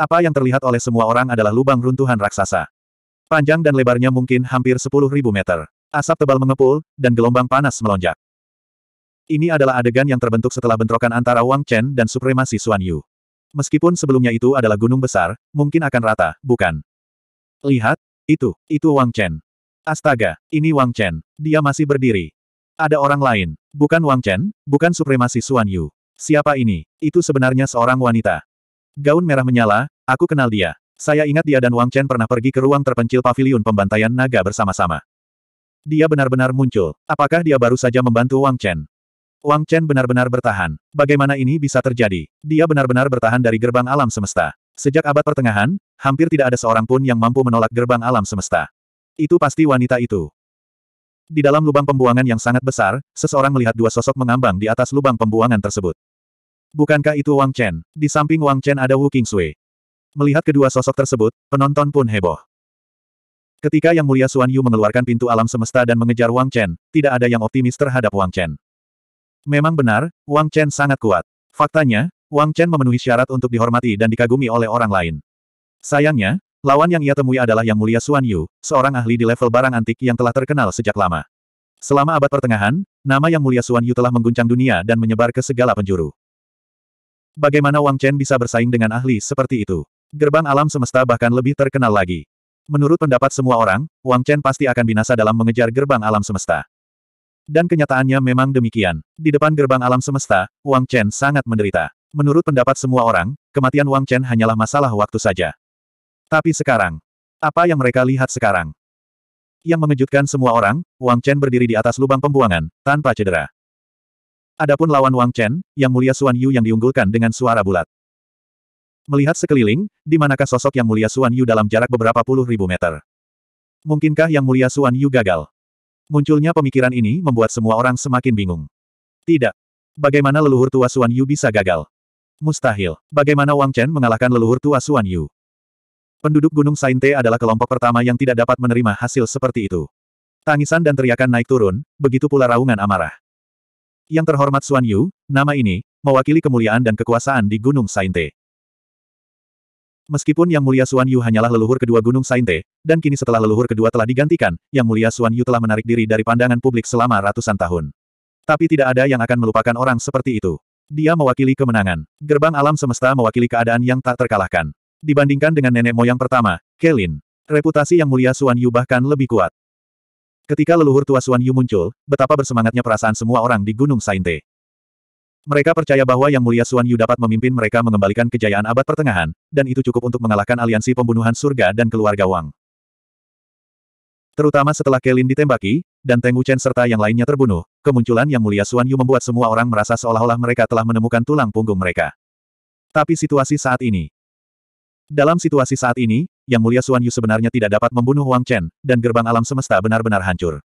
Apa yang terlihat oleh semua orang adalah lubang runtuhan raksasa. Panjang dan lebarnya mungkin hampir 10.000 meter. Asap tebal mengepul, dan gelombang panas melonjak. Ini adalah adegan yang terbentuk setelah bentrokan antara Wang Chen dan supremasi Xuan Yu. Meskipun sebelumnya itu adalah gunung besar, mungkin akan rata, bukan? Lihat, itu, itu Wang Chen. Astaga, ini Wang Chen. Dia masih berdiri. Ada orang lain. Bukan Wang Chen, bukan supremasi Xuan Yu. Siapa ini? Itu sebenarnya seorang wanita. Gaun merah menyala, aku kenal dia. Saya ingat dia dan Wang Chen pernah pergi ke ruang terpencil pavilion pembantaian naga bersama-sama. Dia benar-benar muncul. Apakah dia baru saja membantu Wang Chen? Wang Chen benar-benar bertahan. Bagaimana ini bisa terjadi? Dia benar-benar bertahan dari gerbang alam semesta. Sejak abad pertengahan, hampir tidak ada seorang pun yang mampu menolak gerbang alam semesta. Itu pasti wanita itu. Di dalam lubang pembuangan yang sangat besar, seseorang melihat dua sosok mengambang di atas lubang pembuangan tersebut. Bukankah itu Wang Chen? Di samping Wang Chen ada Wu King Sui. Melihat kedua sosok tersebut, penonton pun heboh. Ketika Yang Mulia Suan Yu mengeluarkan pintu alam semesta dan mengejar Wang Chen, tidak ada yang optimis terhadap Wang Chen. Memang benar, Wang Chen sangat kuat. Faktanya, Wang Chen memenuhi syarat untuk dihormati dan dikagumi oleh orang lain. Sayangnya, lawan yang ia temui adalah Yang Mulia Xuan Yu, seorang ahli di level barang antik yang telah terkenal sejak lama. Selama abad pertengahan, nama Yang Mulia Xuan Yu telah mengguncang dunia dan menyebar ke segala penjuru. Bagaimana Wang Chen bisa bersaing dengan ahli seperti itu? Gerbang alam semesta bahkan lebih terkenal lagi. Menurut pendapat semua orang, Wang Chen pasti akan binasa dalam mengejar gerbang alam semesta. Dan kenyataannya memang demikian. Di depan gerbang alam semesta, Wang Chen sangat menderita. Menurut pendapat semua orang, kematian Wang Chen hanyalah masalah waktu saja. Tapi sekarang, apa yang mereka lihat sekarang? Yang mengejutkan semua orang, Wang Chen berdiri di atas lubang pembuangan, tanpa cedera. Adapun lawan Wang Chen, yang mulia Suan Yu yang diunggulkan dengan suara bulat. Melihat sekeliling, di manakah sosok yang mulia Suan Yu dalam jarak beberapa puluh ribu meter? Mungkinkah yang mulia Suan Yu gagal? Munculnya pemikiran ini membuat semua orang semakin bingung. Tidak. Bagaimana leluhur tua Suan Yu bisa gagal? Mustahil. Bagaimana Wang Chen mengalahkan leluhur tua Suan Yu? Penduduk Gunung Sainte adalah kelompok pertama yang tidak dapat menerima hasil seperti itu. Tangisan dan teriakan naik turun, begitu pula raungan amarah. Yang terhormat Suan Yu, nama ini, mewakili kemuliaan dan kekuasaan di Gunung Sainte. Meskipun Yang Mulia Suan Yu hanyalah leluhur kedua Gunung Sainte, dan kini setelah leluhur kedua telah digantikan, Yang Mulia Suan Yu telah menarik diri dari pandangan publik selama ratusan tahun. Tapi tidak ada yang akan melupakan orang seperti itu. Dia mewakili kemenangan. Gerbang alam semesta mewakili keadaan yang tak terkalahkan. Dibandingkan dengan nenek moyang pertama, Kelin, reputasi Yang Mulia Suan Yu bahkan lebih kuat. Ketika leluhur tua Suan Yu muncul, betapa bersemangatnya perasaan semua orang di Gunung Sainte. Mereka percaya bahwa Yang Mulia Suan Yu dapat memimpin mereka mengembalikan kejayaan abad pertengahan, dan itu cukup untuk mengalahkan aliansi pembunuhan surga dan keluarga Wang. Terutama setelah Kelin ditembaki, dan Teng Wuchen serta yang lainnya terbunuh, kemunculan Yang Mulia Suan Yu membuat semua orang merasa seolah-olah mereka telah menemukan tulang punggung mereka. Tapi situasi saat ini. Dalam situasi saat ini, Yang Mulia Suan Yu sebenarnya tidak dapat membunuh Wang Chen, dan gerbang alam semesta benar-benar hancur.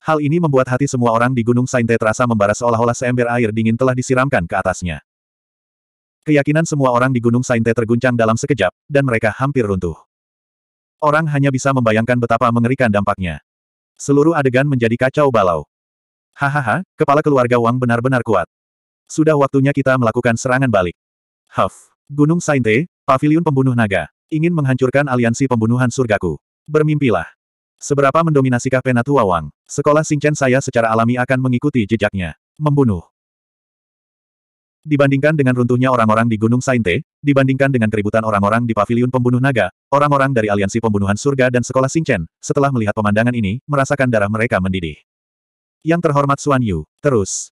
Hal ini membuat hati semua orang di Gunung Sainte terasa membara seolah-olah seember air dingin telah disiramkan ke atasnya. Keyakinan semua orang di Gunung Sainte terguncang dalam sekejap, dan mereka hampir runtuh. Orang hanya bisa membayangkan betapa mengerikan dampaknya. Seluruh adegan menjadi kacau balau. Hahaha, kepala keluarga Wang benar-benar kuat. Sudah waktunya kita melakukan serangan balik. Huff. Gunung Sainte, Paviliun Pembunuh Naga, ingin menghancurkan aliansi pembunuhan surgaku. Bermimpilah. Seberapa mendominasikah Penatua Wang? Sekolah Singchen saya secara alami akan mengikuti jejaknya. Membunuh. Dibandingkan dengan runtuhnya orang-orang di Gunung Sainte, dibandingkan dengan keributan orang-orang di Paviliun Pembunuh Naga, orang-orang dari Aliansi Pembunuhan Surga dan Sekolah Singchen, setelah melihat pemandangan ini, merasakan darah mereka mendidih. Yang terhormat Xuan Yu, terus.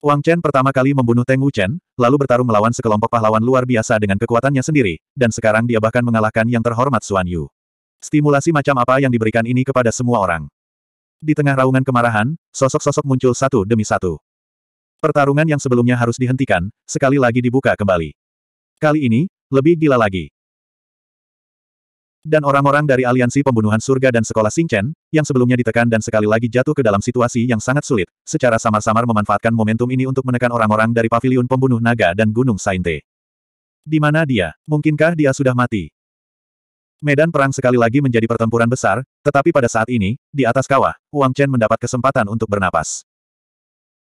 Wang Chen pertama kali membunuh Teng Wu Chen, lalu bertarung melawan sekelompok pahlawan luar biasa dengan kekuatannya sendiri, dan sekarang dia bahkan mengalahkan yang terhormat Xuan Yu. Stimulasi macam apa yang diberikan ini kepada semua orang? Di tengah raungan kemarahan, sosok-sosok muncul satu demi satu. Pertarungan yang sebelumnya harus dihentikan, sekali lagi dibuka kembali. Kali ini, lebih gila lagi. Dan orang-orang dari aliansi pembunuhan surga dan sekolah Singchen, yang sebelumnya ditekan dan sekali lagi jatuh ke dalam situasi yang sangat sulit, secara samar-samar memanfaatkan momentum ini untuk menekan orang-orang dari paviliun pembunuh naga dan gunung Sainte. Di mana dia? Mungkinkah dia sudah mati? Medan perang sekali lagi menjadi pertempuran besar, tetapi pada saat ini, di atas kawah, Wang Chen mendapat kesempatan untuk bernapas.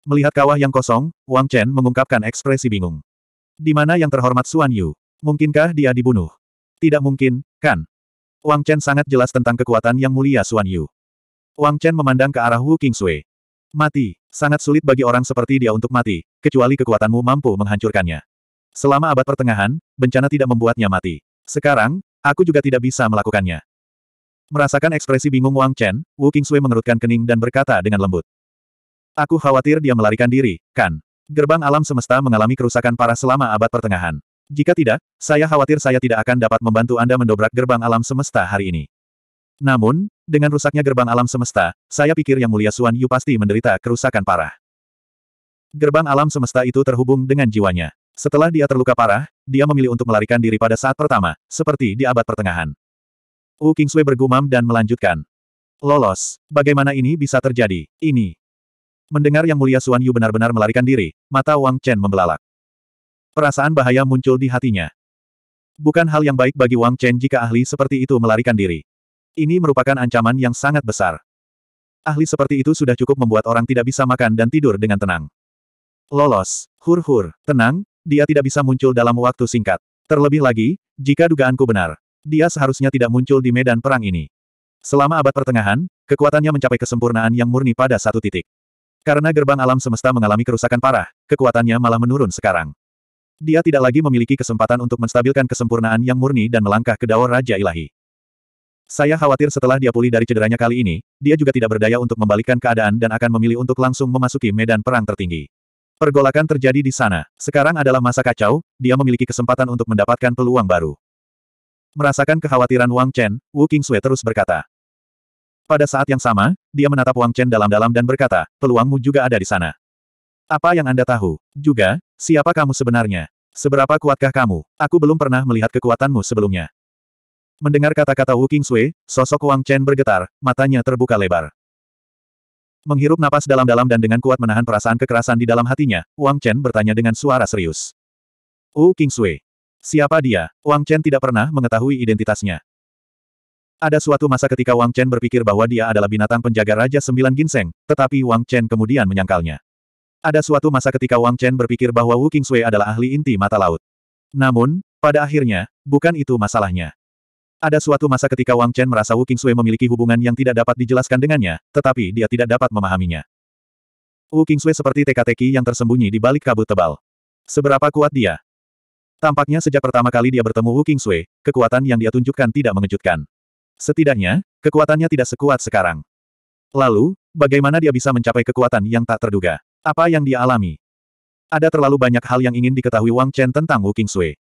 Melihat kawah yang kosong, Wang Chen mengungkapkan ekspresi bingung. Di mana yang terhormat Suan Yu? Mungkinkah dia dibunuh? Tidak mungkin, kan? Wang Chen sangat jelas tentang kekuatan yang mulia Suan Yu. Wang Chen memandang ke arah Wu Qingsui. Mati, sangat sulit bagi orang seperti dia untuk mati, kecuali kekuatanmu mampu menghancurkannya. Selama abad pertengahan, bencana tidak membuatnya mati. Sekarang, Aku juga tidak bisa melakukannya. Merasakan ekspresi bingung Wang Chen, Wu Sui mengerutkan kening dan berkata dengan lembut. Aku khawatir dia melarikan diri, kan? Gerbang alam semesta mengalami kerusakan parah selama abad pertengahan. Jika tidak, saya khawatir saya tidak akan dapat membantu Anda mendobrak gerbang alam semesta hari ini. Namun, dengan rusaknya gerbang alam semesta, saya pikir Yang Mulia Suan Yu pasti menderita kerusakan parah. Gerbang alam semesta itu terhubung dengan jiwanya. Setelah dia terluka parah, dia memilih untuk melarikan diri pada saat pertama, seperti di abad pertengahan. Wu Kingsui bergumam dan melanjutkan. Lolos, bagaimana ini bisa terjadi, ini? Mendengar yang mulia Suan Yu benar-benar melarikan diri, mata Wang Chen membelalak. Perasaan bahaya muncul di hatinya. Bukan hal yang baik bagi Wang Chen jika ahli seperti itu melarikan diri. Ini merupakan ancaman yang sangat besar. Ahli seperti itu sudah cukup membuat orang tidak bisa makan dan tidur dengan tenang. Lolos, hur-hur, tenang, dia tidak bisa muncul dalam waktu singkat. Terlebih lagi, jika dugaanku benar, dia seharusnya tidak muncul di medan perang ini. Selama abad pertengahan, kekuatannya mencapai kesempurnaan yang murni pada satu titik. Karena gerbang alam semesta mengalami kerusakan parah, kekuatannya malah menurun sekarang. Dia tidak lagi memiliki kesempatan untuk menstabilkan kesempurnaan yang murni dan melangkah ke daur Raja Ilahi. Saya khawatir setelah dia pulih dari cederanya kali ini, dia juga tidak berdaya untuk membalikkan keadaan dan akan memilih untuk langsung memasuki medan perang tertinggi. Pergolakan terjadi di sana. Sekarang adalah masa kacau, dia memiliki kesempatan untuk mendapatkan peluang baru. Merasakan kekhawatiran Wang Chen, Wu Qingsui terus berkata. Pada saat yang sama, dia menatap Wang Chen dalam-dalam dan berkata, peluangmu juga ada di sana. Apa yang Anda tahu? Juga, siapa kamu sebenarnya? Seberapa kuatkah kamu? Aku belum pernah melihat kekuatanmu sebelumnya. Mendengar kata-kata Wu Qingsui, sosok Wang Chen bergetar, matanya terbuka lebar. Menghirup napas dalam-dalam dan dengan kuat menahan perasaan kekerasan di dalam hatinya, Wang Chen bertanya dengan suara serius. "Wu King Sui. Siapa dia? Wang Chen tidak pernah mengetahui identitasnya. Ada suatu masa ketika Wang Chen berpikir bahwa dia adalah binatang penjaga Raja Sembilan Ginseng, tetapi Wang Chen kemudian menyangkalnya. Ada suatu masa ketika Wang Chen berpikir bahwa Wu Qingsui adalah ahli inti mata laut. Namun, pada akhirnya, bukan itu masalahnya. Ada suatu masa ketika Wang Chen merasa Wu Qingsui memiliki hubungan yang tidak dapat dijelaskan dengannya, tetapi dia tidak dapat memahaminya. Wu Qingsui seperti teka-teki yang tersembunyi di balik kabut tebal. Seberapa kuat dia? Tampaknya sejak pertama kali dia bertemu Wu Qingsui, kekuatan yang dia tunjukkan tidak mengejutkan. Setidaknya, kekuatannya tidak sekuat sekarang. Lalu, bagaimana dia bisa mencapai kekuatan yang tak terduga? Apa yang dia alami? Ada terlalu banyak hal yang ingin diketahui Wang Chen tentang Wu Qingsui.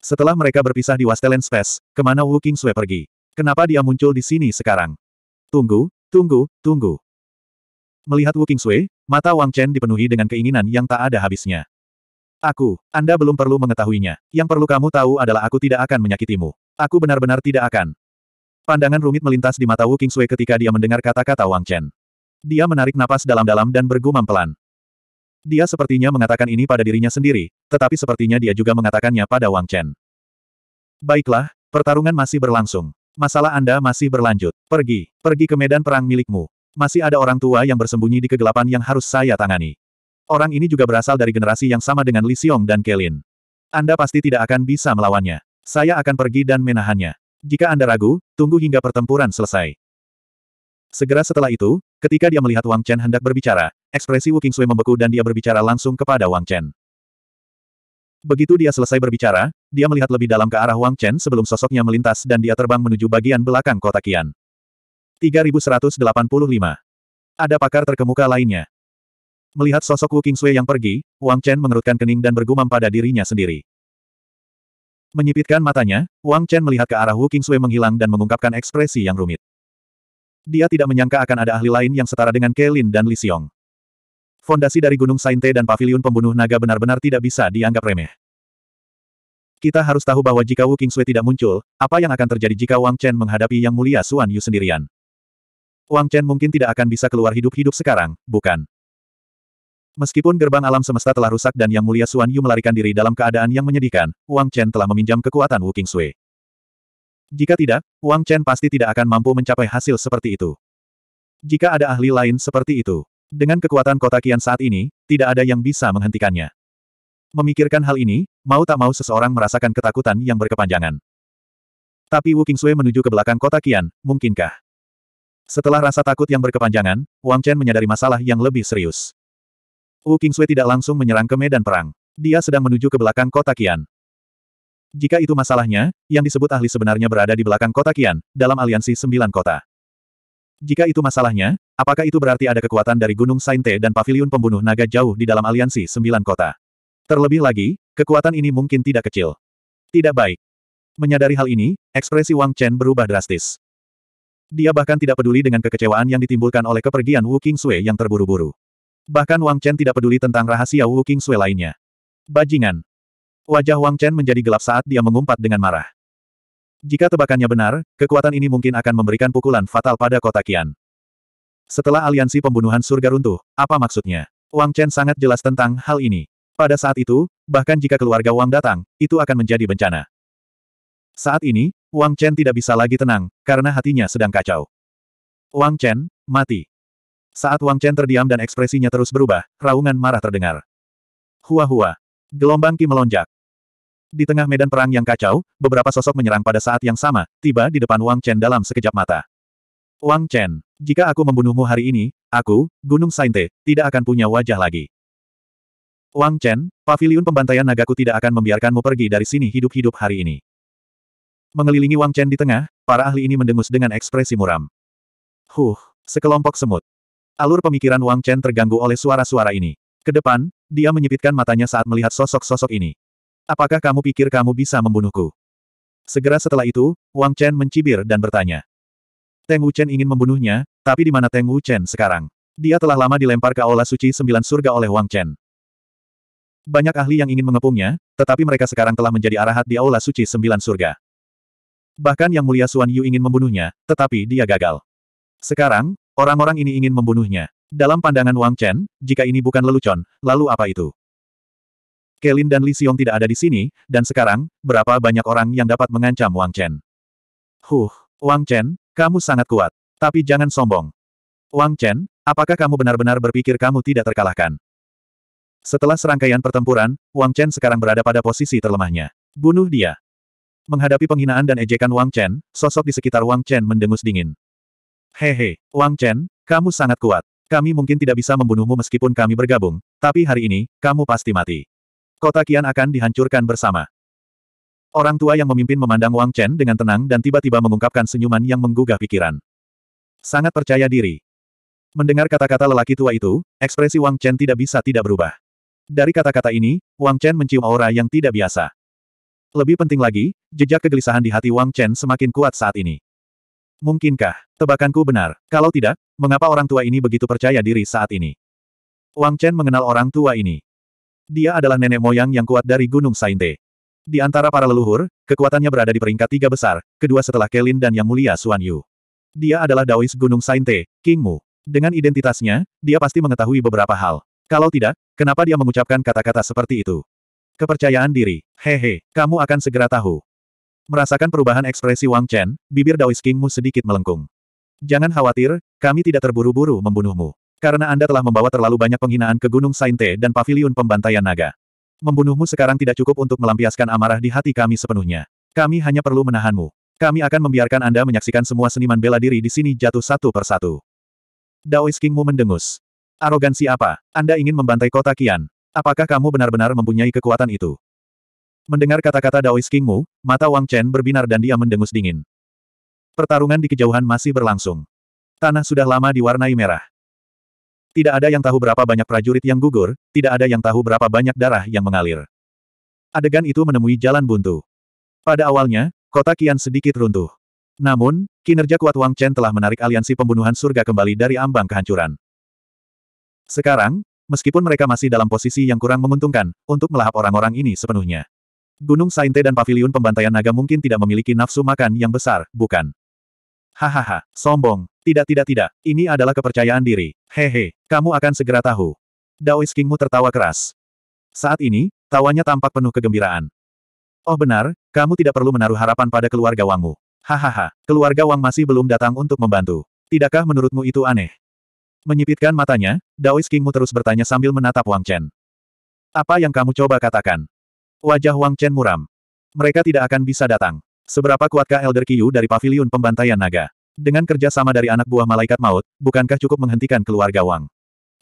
Setelah mereka berpisah di wasteland Space, kemana Wu Kingsue pergi? Kenapa dia muncul di sini sekarang? Tunggu, tunggu, tunggu. Melihat Wu Kingsue, mata Wang Chen dipenuhi dengan keinginan yang tak ada habisnya. Aku, Anda belum perlu mengetahuinya. Yang perlu kamu tahu adalah aku tidak akan menyakitimu. Aku benar-benar tidak akan. Pandangan rumit melintas di mata Wu Kingsue ketika dia mendengar kata-kata Wang Chen. Dia menarik napas dalam-dalam dan bergumam pelan. Dia sepertinya mengatakan ini pada dirinya sendiri, tetapi sepertinya dia juga mengatakannya pada Wang Chen. Baiklah, pertarungan masih berlangsung. Masalah Anda masih berlanjut. Pergi, pergi ke medan perang milikmu. Masih ada orang tua yang bersembunyi di kegelapan yang harus saya tangani. Orang ini juga berasal dari generasi yang sama dengan Li Xiong dan Kelin. Anda pasti tidak akan bisa melawannya. Saya akan pergi dan menahannya. Jika Anda ragu, tunggu hingga pertempuran selesai. Segera setelah itu, ketika dia melihat Wang Chen hendak berbicara, Ekspresi Wu Sui membeku dan dia berbicara langsung kepada Wang Chen. Begitu dia selesai berbicara, dia melihat lebih dalam ke arah Wang Chen sebelum sosoknya melintas dan dia terbang menuju bagian belakang kota Qian. 3185. Ada pakar terkemuka lainnya. Melihat sosok Wu Sui yang pergi, Wang Chen mengerutkan kening dan bergumam pada dirinya sendiri. Menyipitkan matanya, Wang Chen melihat ke arah Wu Sui menghilang dan mengungkapkan ekspresi yang rumit. Dia tidak menyangka akan ada ahli lain yang setara dengan Kelin dan Li Xiong. Fondasi dari Gunung Sainte dan Paviliun Pembunuh Naga benar-benar tidak bisa dianggap remeh. Kita harus tahu bahwa jika Wu Qingxue tidak muncul, apa yang akan terjadi jika Wang Chen menghadapi Yang Mulia Suan Yu sendirian? Wang Chen mungkin tidak akan bisa keluar hidup-hidup sekarang, bukan? Meskipun gerbang alam semesta telah rusak dan Yang Mulia Suan Yu melarikan diri dalam keadaan yang menyedihkan, Wang Chen telah meminjam kekuatan Wu Qingxue. Jika tidak, Wang Chen pasti tidak akan mampu mencapai hasil seperti itu. Jika ada ahli lain seperti itu, dengan kekuatan kota kian saat ini, tidak ada yang bisa menghentikannya. Memikirkan hal ini, mau tak mau seseorang merasakan ketakutan yang berkepanjangan. Tapi Wu Qingsui menuju ke belakang kota kian, mungkinkah? Setelah rasa takut yang berkepanjangan, Wang Chen menyadari masalah yang lebih serius. Wu Qingsui tidak langsung menyerang ke medan perang. Dia sedang menuju ke belakang kota Kian. Jika itu masalahnya, yang disebut ahli sebenarnya berada di belakang kota Kian, dalam aliansi sembilan kota. Jika itu masalahnya, apakah itu berarti ada kekuatan dari Gunung Sainte dan Paviliun Pembunuh Naga jauh di dalam aliansi sembilan kota? Terlebih lagi, kekuatan ini mungkin tidak kecil. Tidak baik. Menyadari hal ini, ekspresi Wang Chen berubah drastis. Dia bahkan tidak peduli dengan kekecewaan yang ditimbulkan oleh kepergian Wu King Qingsui yang terburu-buru. Bahkan Wang Chen tidak peduli tentang rahasia Wu King Qingsui lainnya. Bajingan. Wajah Wang Chen menjadi gelap saat dia mengumpat dengan marah. Jika tebakannya benar, kekuatan ini mungkin akan memberikan pukulan fatal pada kota Kian. Setelah aliansi pembunuhan surga runtuh, apa maksudnya? Wang Chen sangat jelas tentang hal ini. Pada saat itu, bahkan jika keluarga Wang datang, itu akan menjadi bencana. Saat ini, Wang Chen tidak bisa lagi tenang, karena hatinya sedang kacau. Wang Chen, mati. Saat Wang Chen terdiam dan ekspresinya terus berubah, raungan marah terdengar. Hua-hua. Gelombang Ki melonjak. Di tengah medan perang yang kacau, beberapa sosok menyerang pada saat yang sama, tiba di depan Wang Chen dalam sekejap mata. Wang Chen, jika aku membunuhmu hari ini, aku, Gunung Sainte, tidak akan punya wajah lagi. Wang Chen, pavilion pembantaian nagaku tidak akan membiarkanmu pergi dari sini hidup-hidup hari ini. Mengelilingi Wang Chen di tengah, para ahli ini mendengus dengan ekspresi muram. Huh, sekelompok semut. Alur pemikiran Wang Chen terganggu oleh suara-suara ini. Kedepan, dia menyipitkan matanya saat melihat sosok-sosok ini. Apakah kamu pikir kamu bisa membunuhku? Segera setelah itu, Wang Chen mencibir dan bertanya. Teng Wuchen ingin membunuhnya, tapi di mana Teng Wuchen sekarang? Dia telah lama dilempar ke aula suci sembilan surga oleh Wang Chen. Banyak ahli yang ingin mengepungnya, tetapi mereka sekarang telah menjadi arahat di aula suci sembilan surga. Bahkan Yang Mulia Suan Yu ingin membunuhnya, tetapi dia gagal. Sekarang, orang-orang ini ingin membunuhnya. Dalam pandangan Wang Chen, jika ini bukan lelucon, lalu apa itu? Kelin dan Li Xiong tidak ada di sini, dan sekarang, berapa banyak orang yang dapat mengancam Wang Chen? Huh, Wang Chen, kamu sangat kuat. Tapi jangan sombong. Wang Chen, apakah kamu benar-benar berpikir kamu tidak terkalahkan? Setelah serangkaian pertempuran, Wang Chen sekarang berada pada posisi terlemahnya. Bunuh dia. Menghadapi penghinaan dan ejekan Wang Chen, sosok di sekitar Wang Chen mendengus dingin. Hehe, Wang Chen, kamu sangat kuat. Kami mungkin tidak bisa membunuhmu meskipun kami bergabung, tapi hari ini, kamu pasti mati. Kota kian akan dihancurkan bersama. Orang tua yang memimpin memandang Wang Chen dengan tenang dan tiba-tiba mengungkapkan senyuman yang menggugah pikiran. Sangat percaya diri. Mendengar kata-kata lelaki tua itu, ekspresi Wang Chen tidak bisa tidak berubah. Dari kata-kata ini, Wang Chen mencium aura yang tidak biasa. Lebih penting lagi, jejak kegelisahan di hati Wang Chen semakin kuat saat ini. Mungkinkah, tebakanku benar? Kalau tidak, mengapa orang tua ini begitu percaya diri saat ini? Wang Chen mengenal orang tua ini. Dia adalah nenek moyang yang kuat dari Gunung Sainte. Di antara para leluhur, kekuatannya berada di peringkat tiga besar, kedua setelah Kelin dan Yang Mulia Suan Yu. Dia adalah Daois Gunung Sainte, King Mu. Dengan identitasnya, dia pasti mengetahui beberapa hal. Kalau tidak, kenapa dia mengucapkan kata-kata seperti itu? Kepercayaan diri. Hehe, kamu akan segera tahu. Merasakan perubahan ekspresi Wang Chen, bibir Daois King Mu sedikit melengkung. Jangan khawatir, kami tidak terburu-buru membunuhmu. Karena Anda telah membawa terlalu banyak penghinaan ke Gunung Sainte dan Paviliun Pembantaian Naga. Membunuhmu sekarang tidak cukup untuk melampiaskan amarah di hati kami sepenuhnya. Kami hanya perlu menahanmu. Kami akan membiarkan Anda menyaksikan semua seniman bela diri di sini jatuh satu persatu. Daois Kingmu mendengus. Arogansi apa? Anda ingin membantai kota Kian. Apakah kamu benar-benar mempunyai kekuatan itu? Mendengar kata-kata Daois Kingmu, mata Wang Chen berbinar dan dia mendengus dingin. Pertarungan di kejauhan masih berlangsung. Tanah sudah lama diwarnai merah. Tidak ada yang tahu berapa banyak prajurit yang gugur, tidak ada yang tahu berapa banyak darah yang mengalir. Adegan itu menemui jalan buntu. Pada awalnya, kota kian sedikit runtuh. Namun, kinerja kuat Wang Chen telah menarik aliansi pembunuhan surga kembali dari ambang kehancuran. Sekarang, meskipun mereka masih dalam posisi yang kurang menguntungkan, untuk melahap orang-orang ini sepenuhnya. Gunung Sainte dan Paviliun Pembantaian Naga mungkin tidak memiliki nafsu makan yang besar, bukan? Hahaha, sombong. Tidak tidak tidak, ini adalah kepercayaan diri. Hehe, kamu akan segera tahu. Daois Kingmu tertawa keras. Saat ini, tawanya tampak penuh kegembiraan. Oh benar, kamu tidak perlu menaruh harapan pada keluarga Wangmu. Hahaha, keluarga Wang masih belum datang untuk membantu. Tidakkah menurutmu itu aneh? Menyipitkan matanya, Daois Kingmu terus bertanya sambil menatap Wang Chen. Apa yang kamu coba katakan? Wajah Wang Chen muram. Mereka tidak akan bisa datang. Seberapa kuatkah Elder Kiyu dari Paviliun pembantaian naga? Dengan kerja sama dari anak buah malaikat maut, bukankah cukup menghentikan keluarga Wang?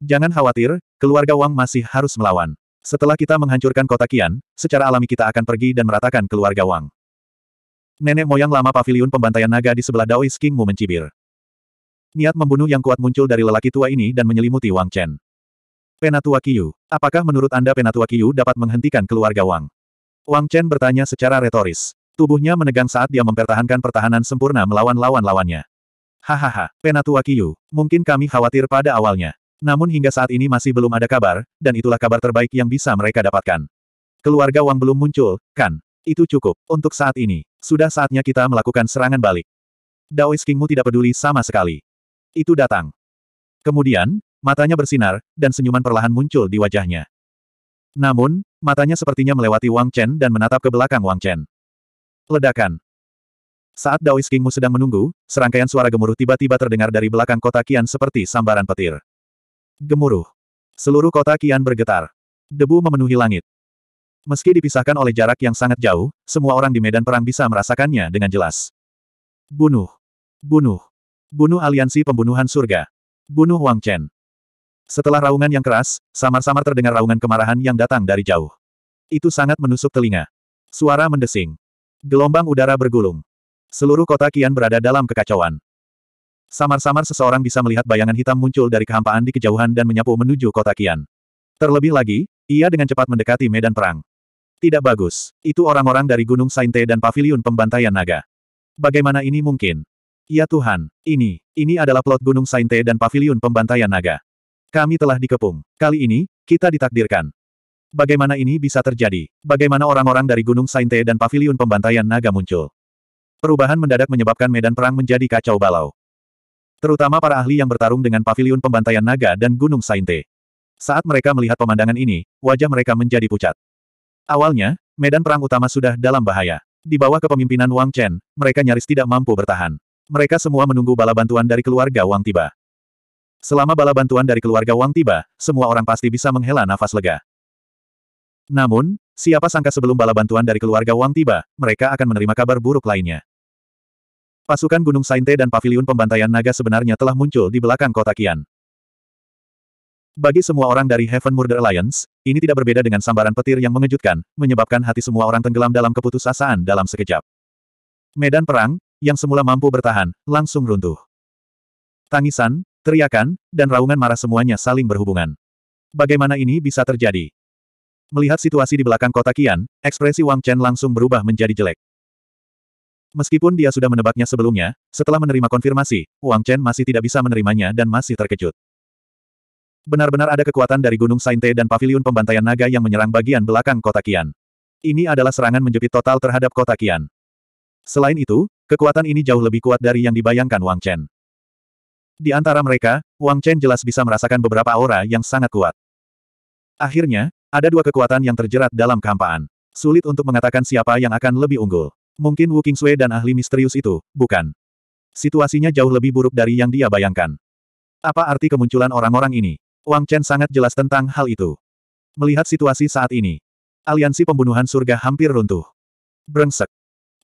Jangan khawatir, keluarga Wang masih harus melawan. Setelah kita menghancurkan kota Kian, secara alami kita akan pergi dan meratakan keluarga Wang. Nenek moyang lama Paviliun pembantaian naga di sebelah Daois Kingmu mencibir. Niat membunuh yang kuat muncul dari lelaki tua ini dan menyelimuti Wang Chen. Penatua Kiyu, apakah menurut Anda Penatua Kiyu dapat menghentikan keluarga Wang? Wang Chen bertanya secara retoris. Tubuhnya menegang saat dia mempertahankan pertahanan sempurna melawan lawan-lawannya. Hahaha, Penatua Kiyu, mungkin kami khawatir pada awalnya. Namun hingga saat ini masih belum ada kabar, dan itulah kabar terbaik yang bisa mereka dapatkan. Keluarga Wang belum muncul, kan? Itu cukup, untuk saat ini. Sudah saatnya kita melakukan serangan balik. Daois Kingmu tidak peduli sama sekali. Itu datang. Kemudian, matanya bersinar, dan senyuman perlahan muncul di wajahnya. Namun, matanya sepertinya melewati Wang Chen dan menatap ke belakang Wang Chen. Ledakan. Saat Daois Kingmu sedang menunggu, serangkaian suara gemuruh tiba-tiba terdengar dari belakang kota Kian seperti sambaran petir. Gemuruh. Seluruh kota Kian bergetar. Debu memenuhi langit. Meski dipisahkan oleh jarak yang sangat jauh, semua orang di medan perang bisa merasakannya dengan jelas. Bunuh. Bunuh. Bunuh aliansi pembunuhan surga. Bunuh Wang Chen. Setelah raungan yang keras, samar-samar terdengar raungan kemarahan yang datang dari jauh. Itu sangat menusuk telinga. Suara mendesing. Gelombang udara bergulung. Seluruh kota kian berada dalam kekacauan. Samar-samar seseorang bisa melihat bayangan hitam muncul dari kehampaan di kejauhan dan menyapu menuju kota kian. Terlebih lagi, ia dengan cepat mendekati medan perang. Tidak bagus. Itu orang-orang dari Gunung Sainte dan Paviliun Pembantaian Naga. Bagaimana ini mungkin? Ya Tuhan, ini, ini adalah plot Gunung Sainte dan Paviliun Pembantaian Naga. Kami telah dikepung. Kali ini, kita ditakdirkan. Bagaimana ini bisa terjadi? Bagaimana orang-orang dari Gunung Sainte dan Paviliun Pembantaian Naga muncul? Perubahan mendadak menyebabkan medan perang menjadi kacau balau. Terutama para ahli yang bertarung dengan Paviliun Pembantaian Naga dan Gunung Sainte. Saat mereka melihat pemandangan ini, wajah mereka menjadi pucat. Awalnya, medan perang utama sudah dalam bahaya. Di bawah kepemimpinan Wang Chen, mereka nyaris tidak mampu bertahan. Mereka semua menunggu bala bantuan dari keluarga Wang tiba. Selama bala bantuan dari keluarga Wang tiba, semua orang pasti bisa menghela nafas lega. Namun, siapa sangka sebelum bala bantuan dari keluarga Wang tiba, mereka akan menerima kabar buruk lainnya. Pasukan Gunung Sainte dan Paviliun Pembantaian Naga sebenarnya telah muncul di belakang kota Kian. Bagi semua orang dari Heaven Murder Alliance, ini tidak berbeda dengan sambaran petir yang mengejutkan, menyebabkan hati semua orang tenggelam dalam keputusasaan dalam sekejap. Medan perang, yang semula mampu bertahan, langsung runtuh. Tangisan, teriakan, dan raungan marah semuanya saling berhubungan. Bagaimana ini bisa terjadi? Melihat situasi di belakang kota Qian, ekspresi Wang Chen langsung berubah menjadi jelek. Meskipun dia sudah menebaknya sebelumnya, setelah menerima konfirmasi, Wang Chen masih tidak bisa menerimanya dan masih terkejut. Benar-benar ada kekuatan dari Gunung Sainte dan Paviliun Pembantaian Naga yang menyerang bagian belakang kota Qian. Ini adalah serangan menjepit total terhadap kota Qian. Selain itu, kekuatan ini jauh lebih kuat dari yang dibayangkan Wang Chen. Di antara mereka, Wang Chen jelas bisa merasakan beberapa aura yang sangat kuat. Akhirnya, ada dua kekuatan yang terjerat dalam kehampaan. Sulit untuk mengatakan siapa yang akan lebih unggul. Mungkin Wu Qingzue dan ahli misterius itu, bukan. Situasinya jauh lebih buruk dari yang dia bayangkan. Apa arti kemunculan orang-orang ini? Wang Chen sangat jelas tentang hal itu. Melihat situasi saat ini, aliansi pembunuhan surga hampir runtuh. Brengsek.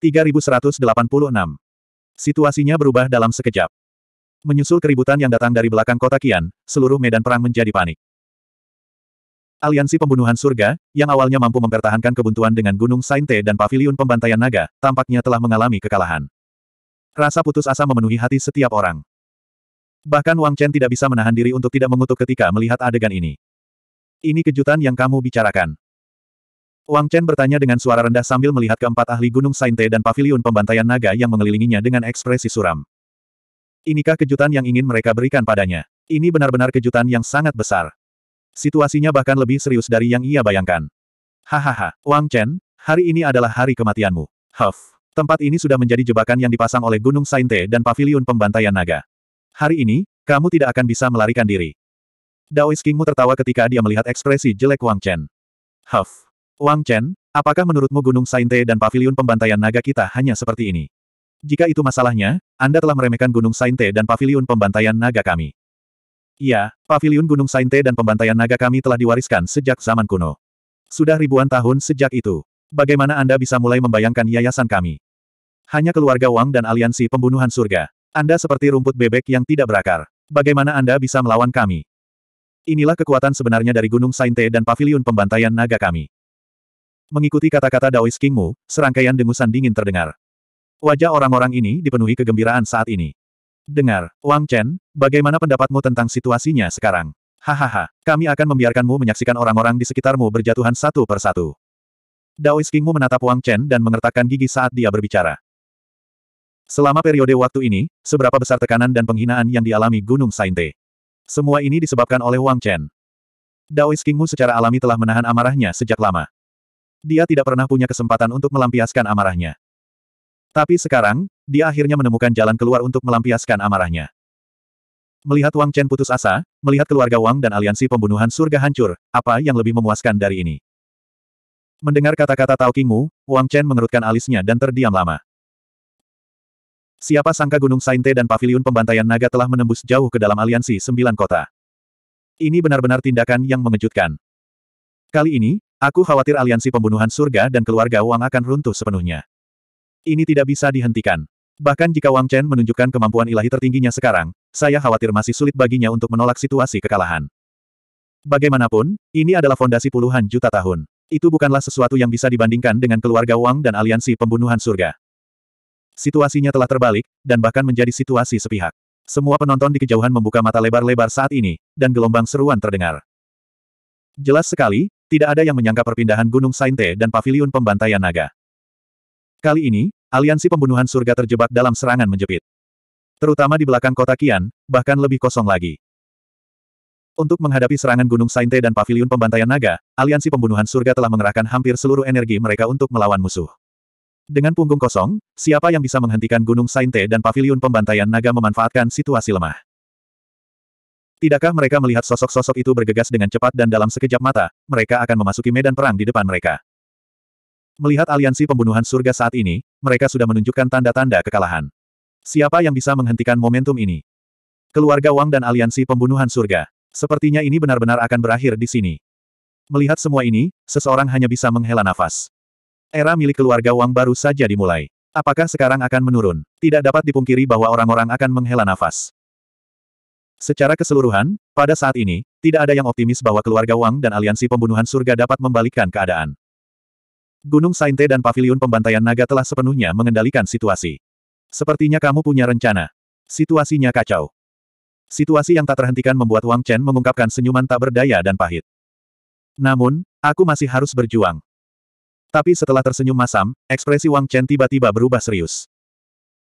3186. Situasinya berubah dalam sekejap. Menyusul keributan yang datang dari belakang kota Kian, seluruh medan perang menjadi panik. Aliansi Pembunuhan Surga, yang awalnya mampu mempertahankan kebuntuan dengan Gunung Sainte dan Paviliun Pembantaian Naga, tampaknya telah mengalami kekalahan. Rasa putus asa memenuhi hati setiap orang. Bahkan Wang Chen tidak bisa menahan diri untuk tidak mengutuk ketika melihat adegan ini. Ini kejutan yang kamu bicarakan. Wang Chen bertanya dengan suara rendah sambil melihat keempat ahli Gunung Sainte dan Paviliun Pembantaian Naga yang mengelilinginya dengan ekspresi suram. Inikah kejutan yang ingin mereka berikan padanya? Ini benar-benar kejutan yang sangat besar. Situasinya bahkan lebih serius dari yang ia bayangkan. Hahaha, Wang Chen, hari ini adalah hari kematianmu. Huff. Tempat ini sudah menjadi jebakan yang dipasang oleh Gunung Sainte dan Paviliun Pembantaian Naga. Hari ini, kamu tidak akan bisa melarikan diri. Daois Kingmu tertawa ketika dia melihat ekspresi jelek Wang Chen. Huff. Wang Chen, apakah menurutmu Gunung Sainte dan Paviliun Pembantaian Naga kita hanya seperti ini? Jika itu masalahnya, Anda telah meremehkan Gunung Sainte dan Paviliun Pembantaian Naga kami. Iya, pavilion Gunung Sainte dan pembantaian naga kami telah diwariskan sejak zaman kuno. Sudah ribuan tahun sejak itu. Bagaimana Anda bisa mulai membayangkan yayasan kami? Hanya keluarga Wang dan aliansi pembunuhan surga. Anda seperti rumput bebek yang tidak berakar. Bagaimana Anda bisa melawan kami? Inilah kekuatan sebenarnya dari Gunung Sainte dan pavilion pembantaian naga kami. Mengikuti kata-kata Daois Kingmu, serangkaian dengusan dingin terdengar. Wajah orang-orang ini dipenuhi kegembiraan saat ini. Dengar, Wang Chen, bagaimana pendapatmu tentang situasinya sekarang? Hahaha, kami akan membiarkanmu menyaksikan orang-orang di sekitarmu berjatuhan satu per satu. Daois Kingmu menatap Wang Chen dan mengertakkan gigi saat dia berbicara. Selama periode waktu ini, seberapa besar tekanan dan penghinaan yang dialami Gunung Sainte. Semua ini disebabkan oleh Wang Chen. Daois Kingmu secara alami telah menahan amarahnya sejak lama. Dia tidak pernah punya kesempatan untuk melampiaskan amarahnya. Tapi sekarang, dia akhirnya menemukan jalan keluar untuk melampiaskan amarahnya. Melihat Wang Chen putus asa, melihat keluarga Wang dan aliansi pembunuhan surga hancur, apa yang lebih memuaskan dari ini? Mendengar kata-kata Tao Qingmu, Wang Chen mengerutkan alisnya dan terdiam lama. Siapa sangka Gunung Sainte dan Paviliun Pembantaian Naga telah menembus jauh ke dalam aliansi sembilan kota. Ini benar-benar tindakan yang mengejutkan. Kali ini, aku khawatir aliansi pembunuhan surga dan keluarga Wang akan runtuh sepenuhnya. Ini tidak bisa dihentikan. Bahkan jika Wang Chen menunjukkan kemampuan ilahi tertingginya sekarang, saya khawatir masih sulit baginya untuk menolak situasi kekalahan. Bagaimanapun, ini adalah fondasi puluhan juta tahun. Itu bukanlah sesuatu yang bisa dibandingkan dengan keluarga Wang dan aliansi pembunuhan surga. Situasinya telah terbalik, dan bahkan menjadi situasi sepihak. Semua penonton di kejauhan membuka mata lebar-lebar saat ini, dan gelombang seruan terdengar. Jelas sekali, tidak ada yang menyangka perpindahan Gunung Sainte dan Paviliun Pembantaian Naga. Kali ini, aliansi pembunuhan surga terjebak dalam serangan menjepit. Terutama di belakang kota Kian, bahkan lebih kosong lagi. Untuk menghadapi serangan Gunung Sainte dan Paviliun Pembantaian Naga, aliansi pembunuhan surga telah mengerahkan hampir seluruh energi mereka untuk melawan musuh. Dengan punggung kosong, siapa yang bisa menghentikan Gunung Sainte dan Paviliun Pembantaian Naga memanfaatkan situasi lemah? Tidakkah mereka melihat sosok-sosok itu bergegas dengan cepat dan dalam sekejap mata, mereka akan memasuki medan perang di depan mereka. Melihat aliansi pembunuhan surga saat ini, mereka sudah menunjukkan tanda-tanda kekalahan. Siapa yang bisa menghentikan momentum ini? Keluarga Wang dan aliansi pembunuhan surga. Sepertinya ini benar-benar akan berakhir di sini. Melihat semua ini, seseorang hanya bisa menghela nafas. Era milik keluarga Wang baru saja dimulai. Apakah sekarang akan menurun? Tidak dapat dipungkiri bahwa orang-orang akan menghela nafas. Secara keseluruhan, pada saat ini, tidak ada yang optimis bahwa keluarga Wang dan aliansi pembunuhan surga dapat membalikkan keadaan. Gunung Sainte dan Paviliun Pembantaian Naga telah sepenuhnya mengendalikan situasi. Sepertinya kamu punya rencana. Situasinya kacau. Situasi yang tak terhentikan membuat Wang Chen mengungkapkan senyuman tak berdaya dan pahit. Namun, aku masih harus berjuang. Tapi setelah tersenyum masam, ekspresi Wang Chen tiba-tiba berubah serius.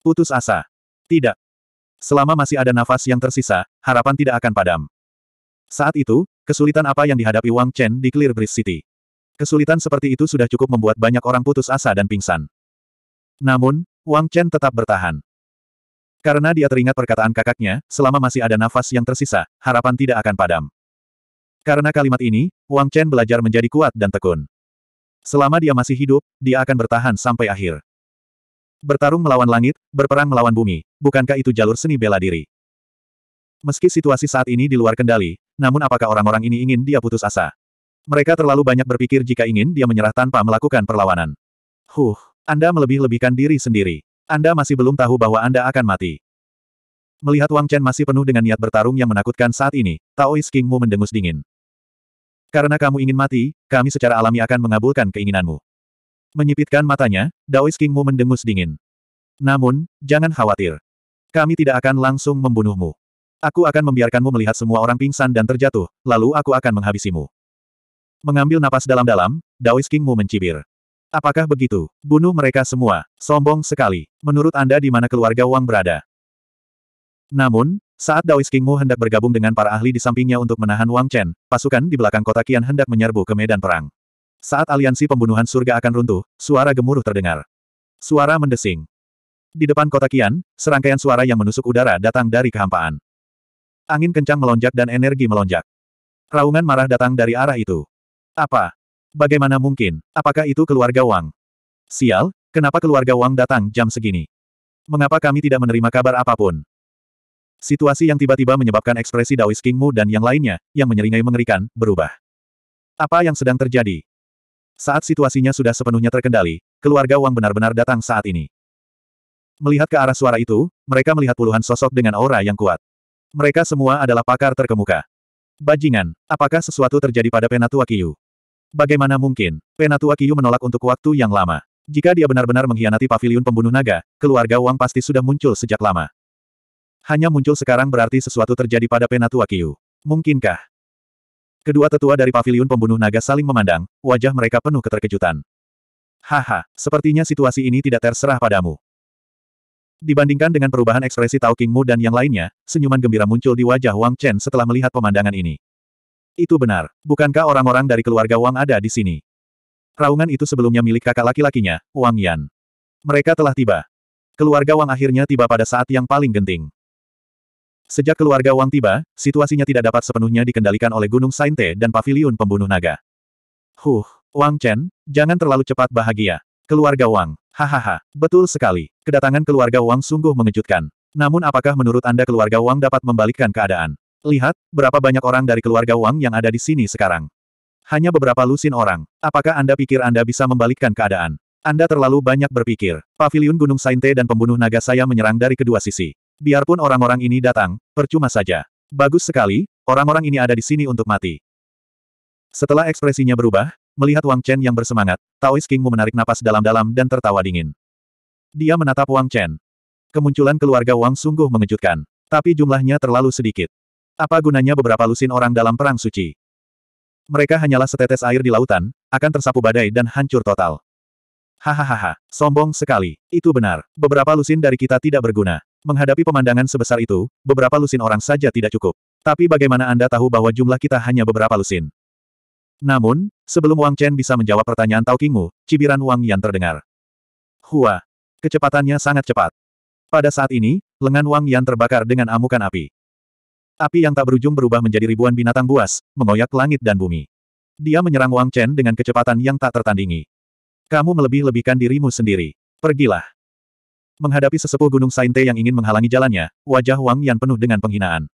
Putus asa. Tidak. Selama masih ada nafas yang tersisa, harapan tidak akan padam. Saat itu, kesulitan apa yang dihadapi Wang Chen di Clear Breeze City? Kesulitan seperti itu sudah cukup membuat banyak orang putus asa dan pingsan. Namun, Wang Chen tetap bertahan. Karena dia teringat perkataan kakaknya, selama masih ada nafas yang tersisa, harapan tidak akan padam. Karena kalimat ini, Wang Chen belajar menjadi kuat dan tekun. Selama dia masih hidup, dia akan bertahan sampai akhir. Bertarung melawan langit, berperang melawan bumi, bukankah itu jalur seni bela diri? Meski situasi saat ini di luar kendali, namun apakah orang-orang ini ingin dia putus asa? Mereka terlalu banyak berpikir jika ingin dia menyerah tanpa melakukan perlawanan. Huh, Anda melebih-lebihkan diri sendiri. Anda masih belum tahu bahwa Anda akan mati. Melihat Wang Chen masih penuh dengan niat bertarung yang menakutkan saat ini, Taoist Kingmu mendengus dingin. Karena kamu ingin mati, kami secara alami akan mengabulkan keinginanmu. Menyipitkan matanya, Taoist Kingmu mendengus dingin. Namun, jangan khawatir. Kami tidak akan langsung membunuhmu. Aku akan membiarkanmu melihat semua orang pingsan dan terjatuh, lalu aku akan menghabisimu. Mengambil napas dalam-dalam, Daois Kingmu mencibir. Apakah begitu? Bunuh mereka semua. Sombong sekali. Menurut Anda di mana keluarga Wang berada? Namun, saat Daois Kingmu hendak bergabung dengan para ahli di sampingnya untuk menahan Wang Chen, pasukan di belakang kota Qian hendak menyerbu ke medan perang. Saat aliansi pembunuhan surga akan runtuh, suara gemuruh terdengar. Suara mendesing. Di depan kota Qian, serangkaian suara yang menusuk udara datang dari kehampaan. Angin kencang melonjak dan energi melonjak. Raungan marah datang dari arah itu. Apa? Bagaimana mungkin? Apakah itu keluarga Wang? Sial, kenapa keluarga Wang datang jam segini? Mengapa kami tidak menerima kabar apapun? Situasi yang tiba-tiba menyebabkan ekspresi Daois Kingmu dan yang lainnya, yang menyeringai mengerikan, berubah. Apa yang sedang terjadi? Saat situasinya sudah sepenuhnya terkendali, keluarga Wang benar-benar datang saat ini. Melihat ke arah suara itu, mereka melihat puluhan sosok dengan aura yang kuat. Mereka semua adalah pakar terkemuka. Bajingan, apakah sesuatu terjadi pada Penatua Kiyu? Bagaimana mungkin? Penatua Kiyu menolak untuk waktu yang lama. Jika dia benar-benar mengkhianati pavilion pembunuh naga, keluarga Wang pasti sudah muncul sejak lama. Hanya muncul sekarang berarti sesuatu terjadi pada Penatua Kiyu. Mungkinkah? Kedua tetua dari pavilion pembunuh naga saling memandang, wajah mereka penuh keterkejutan. Haha, sepertinya situasi ini tidak terserah padamu. Dibandingkan dengan perubahan ekspresi Tao Qingmu dan yang lainnya, senyuman gembira muncul di wajah Wang Chen setelah melihat pemandangan ini. Itu benar. Bukankah orang-orang dari keluarga Wang ada di sini? Raungan itu sebelumnya milik kakak laki-lakinya, Wang Yan. Mereka telah tiba. Keluarga Wang akhirnya tiba pada saat yang paling genting. Sejak keluarga Wang tiba, situasinya tidak dapat sepenuhnya dikendalikan oleh Gunung Sainte dan Paviliun Pembunuh Naga. Huh, Wang Chen, jangan terlalu cepat bahagia. Keluarga Wang, hahaha, betul sekali. Kedatangan keluarga Wang sungguh mengejutkan. Namun apakah menurut Anda keluarga Wang dapat membalikkan keadaan? Lihat, berapa banyak orang dari keluarga Wang yang ada di sini sekarang. Hanya beberapa lusin orang. Apakah Anda pikir Anda bisa membalikkan keadaan? Anda terlalu banyak berpikir. Paviliun Gunung Sainte dan pembunuh naga saya menyerang dari kedua sisi. Biarpun orang-orang ini datang, percuma saja. Bagus sekali, orang-orang ini ada di sini untuk mati. Setelah ekspresinya berubah, melihat Wang Chen yang bersemangat, Taoist Kingmu menarik napas dalam-dalam dan tertawa dingin. Dia menatap Wang Chen. Kemunculan keluarga Wang sungguh mengejutkan. Tapi jumlahnya terlalu sedikit. Apa gunanya beberapa lusin orang dalam perang suci? Mereka hanyalah setetes air di lautan, akan tersapu badai dan hancur total. Hahaha, sombong sekali. Itu benar. Beberapa lusin dari kita tidak berguna. Menghadapi pemandangan sebesar itu, beberapa lusin orang saja tidak cukup. Tapi bagaimana Anda tahu bahwa jumlah kita hanya beberapa lusin? Namun, sebelum Wang Chen bisa menjawab pertanyaan Tao Qingwu, cibiran Wang Yan terdengar. Hua! Kecepatannya sangat cepat. Pada saat ini, lengan Wang Yan terbakar dengan amukan api. Api yang tak berujung berubah menjadi ribuan binatang buas, mengoyak langit dan bumi. Dia menyerang Wang Chen dengan kecepatan yang tak tertandingi. Kamu melebih-lebihkan dirimu sendiri. Pergilah. Menghadapi sesepuh Gunung Sainte yang ingin menghalangi jalannya, wajah Wang Yan penuh dengan penghinaan.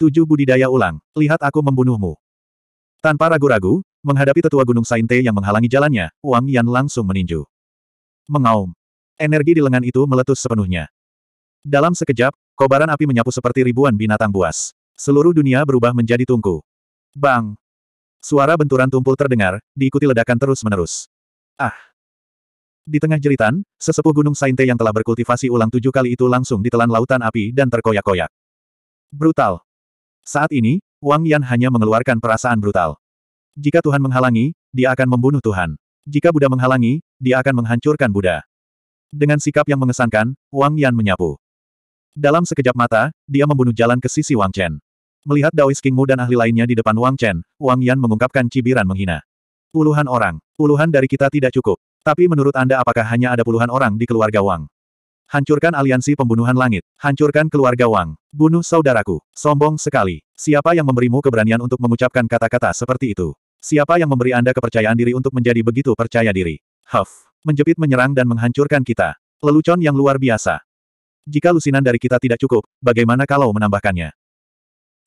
Tujuh budidaya ulang, lihat aku membunuhmu. Tanpa ragu-ragu, menghadapi tetua Gunung Sainte yang menghalangi jalannya, Wang Yan langsung meninju. Mengaum. Energi di lengan itu meletus sepenuhnya. Dalam sekejap, kobaran api menyapu seperti ribuan binatang buas. Seluruh dunia berubah menjadi tungku. Bang! Suara benturan tumpul terdengar, diikuti ledakan terus-menerus. Ah! Di tengah jeritan, sesepuh gunung Sainte yang telah berkultivasi ulang tujuh kali itu langsung ditelan lautan api dan terkoyak-koyak. Brutal. Saat ini, Wang Yan hanya mengeluarkan perasaan brutal. Jika Tuhan menghalangi, dia akan membunuh Tuhan. Jika Buddha menghalangi, dia akan menghancurkan Buddha. Dengan sikap yang mengesankan, Wang Yan menyapu. Dalam sekejap mata, dia membunuh jalan ke sisi Wang Chen. Melihat Daois Kingmu dan ahli lainnya di depan Wang Chen, Wang Yan mengungkapkan cibiran menghina. Puluhan orang, puluhan dari kita tidak cukup. Tapi menurut Anda apakah hanya ada puluhan orang di keluarga Wang? Hancurkan aliansi pembunuhan langit. Hancurkan keluarga Wang. Bunuh saudaraku. Sombong sekali. Siapa yang memberimu keberanian untuk mengucapkan kata-kata seperti itu? Siapa yang memberi Anda kepercayaan diri untuk menjadi begitu percaya diri? Huff. Menjepit menyerang dan menghancurkan kita. Lelucon yang luar biasa. Jika lusinan dari kita tidak cukup, bagaimana kalau menambahkannya?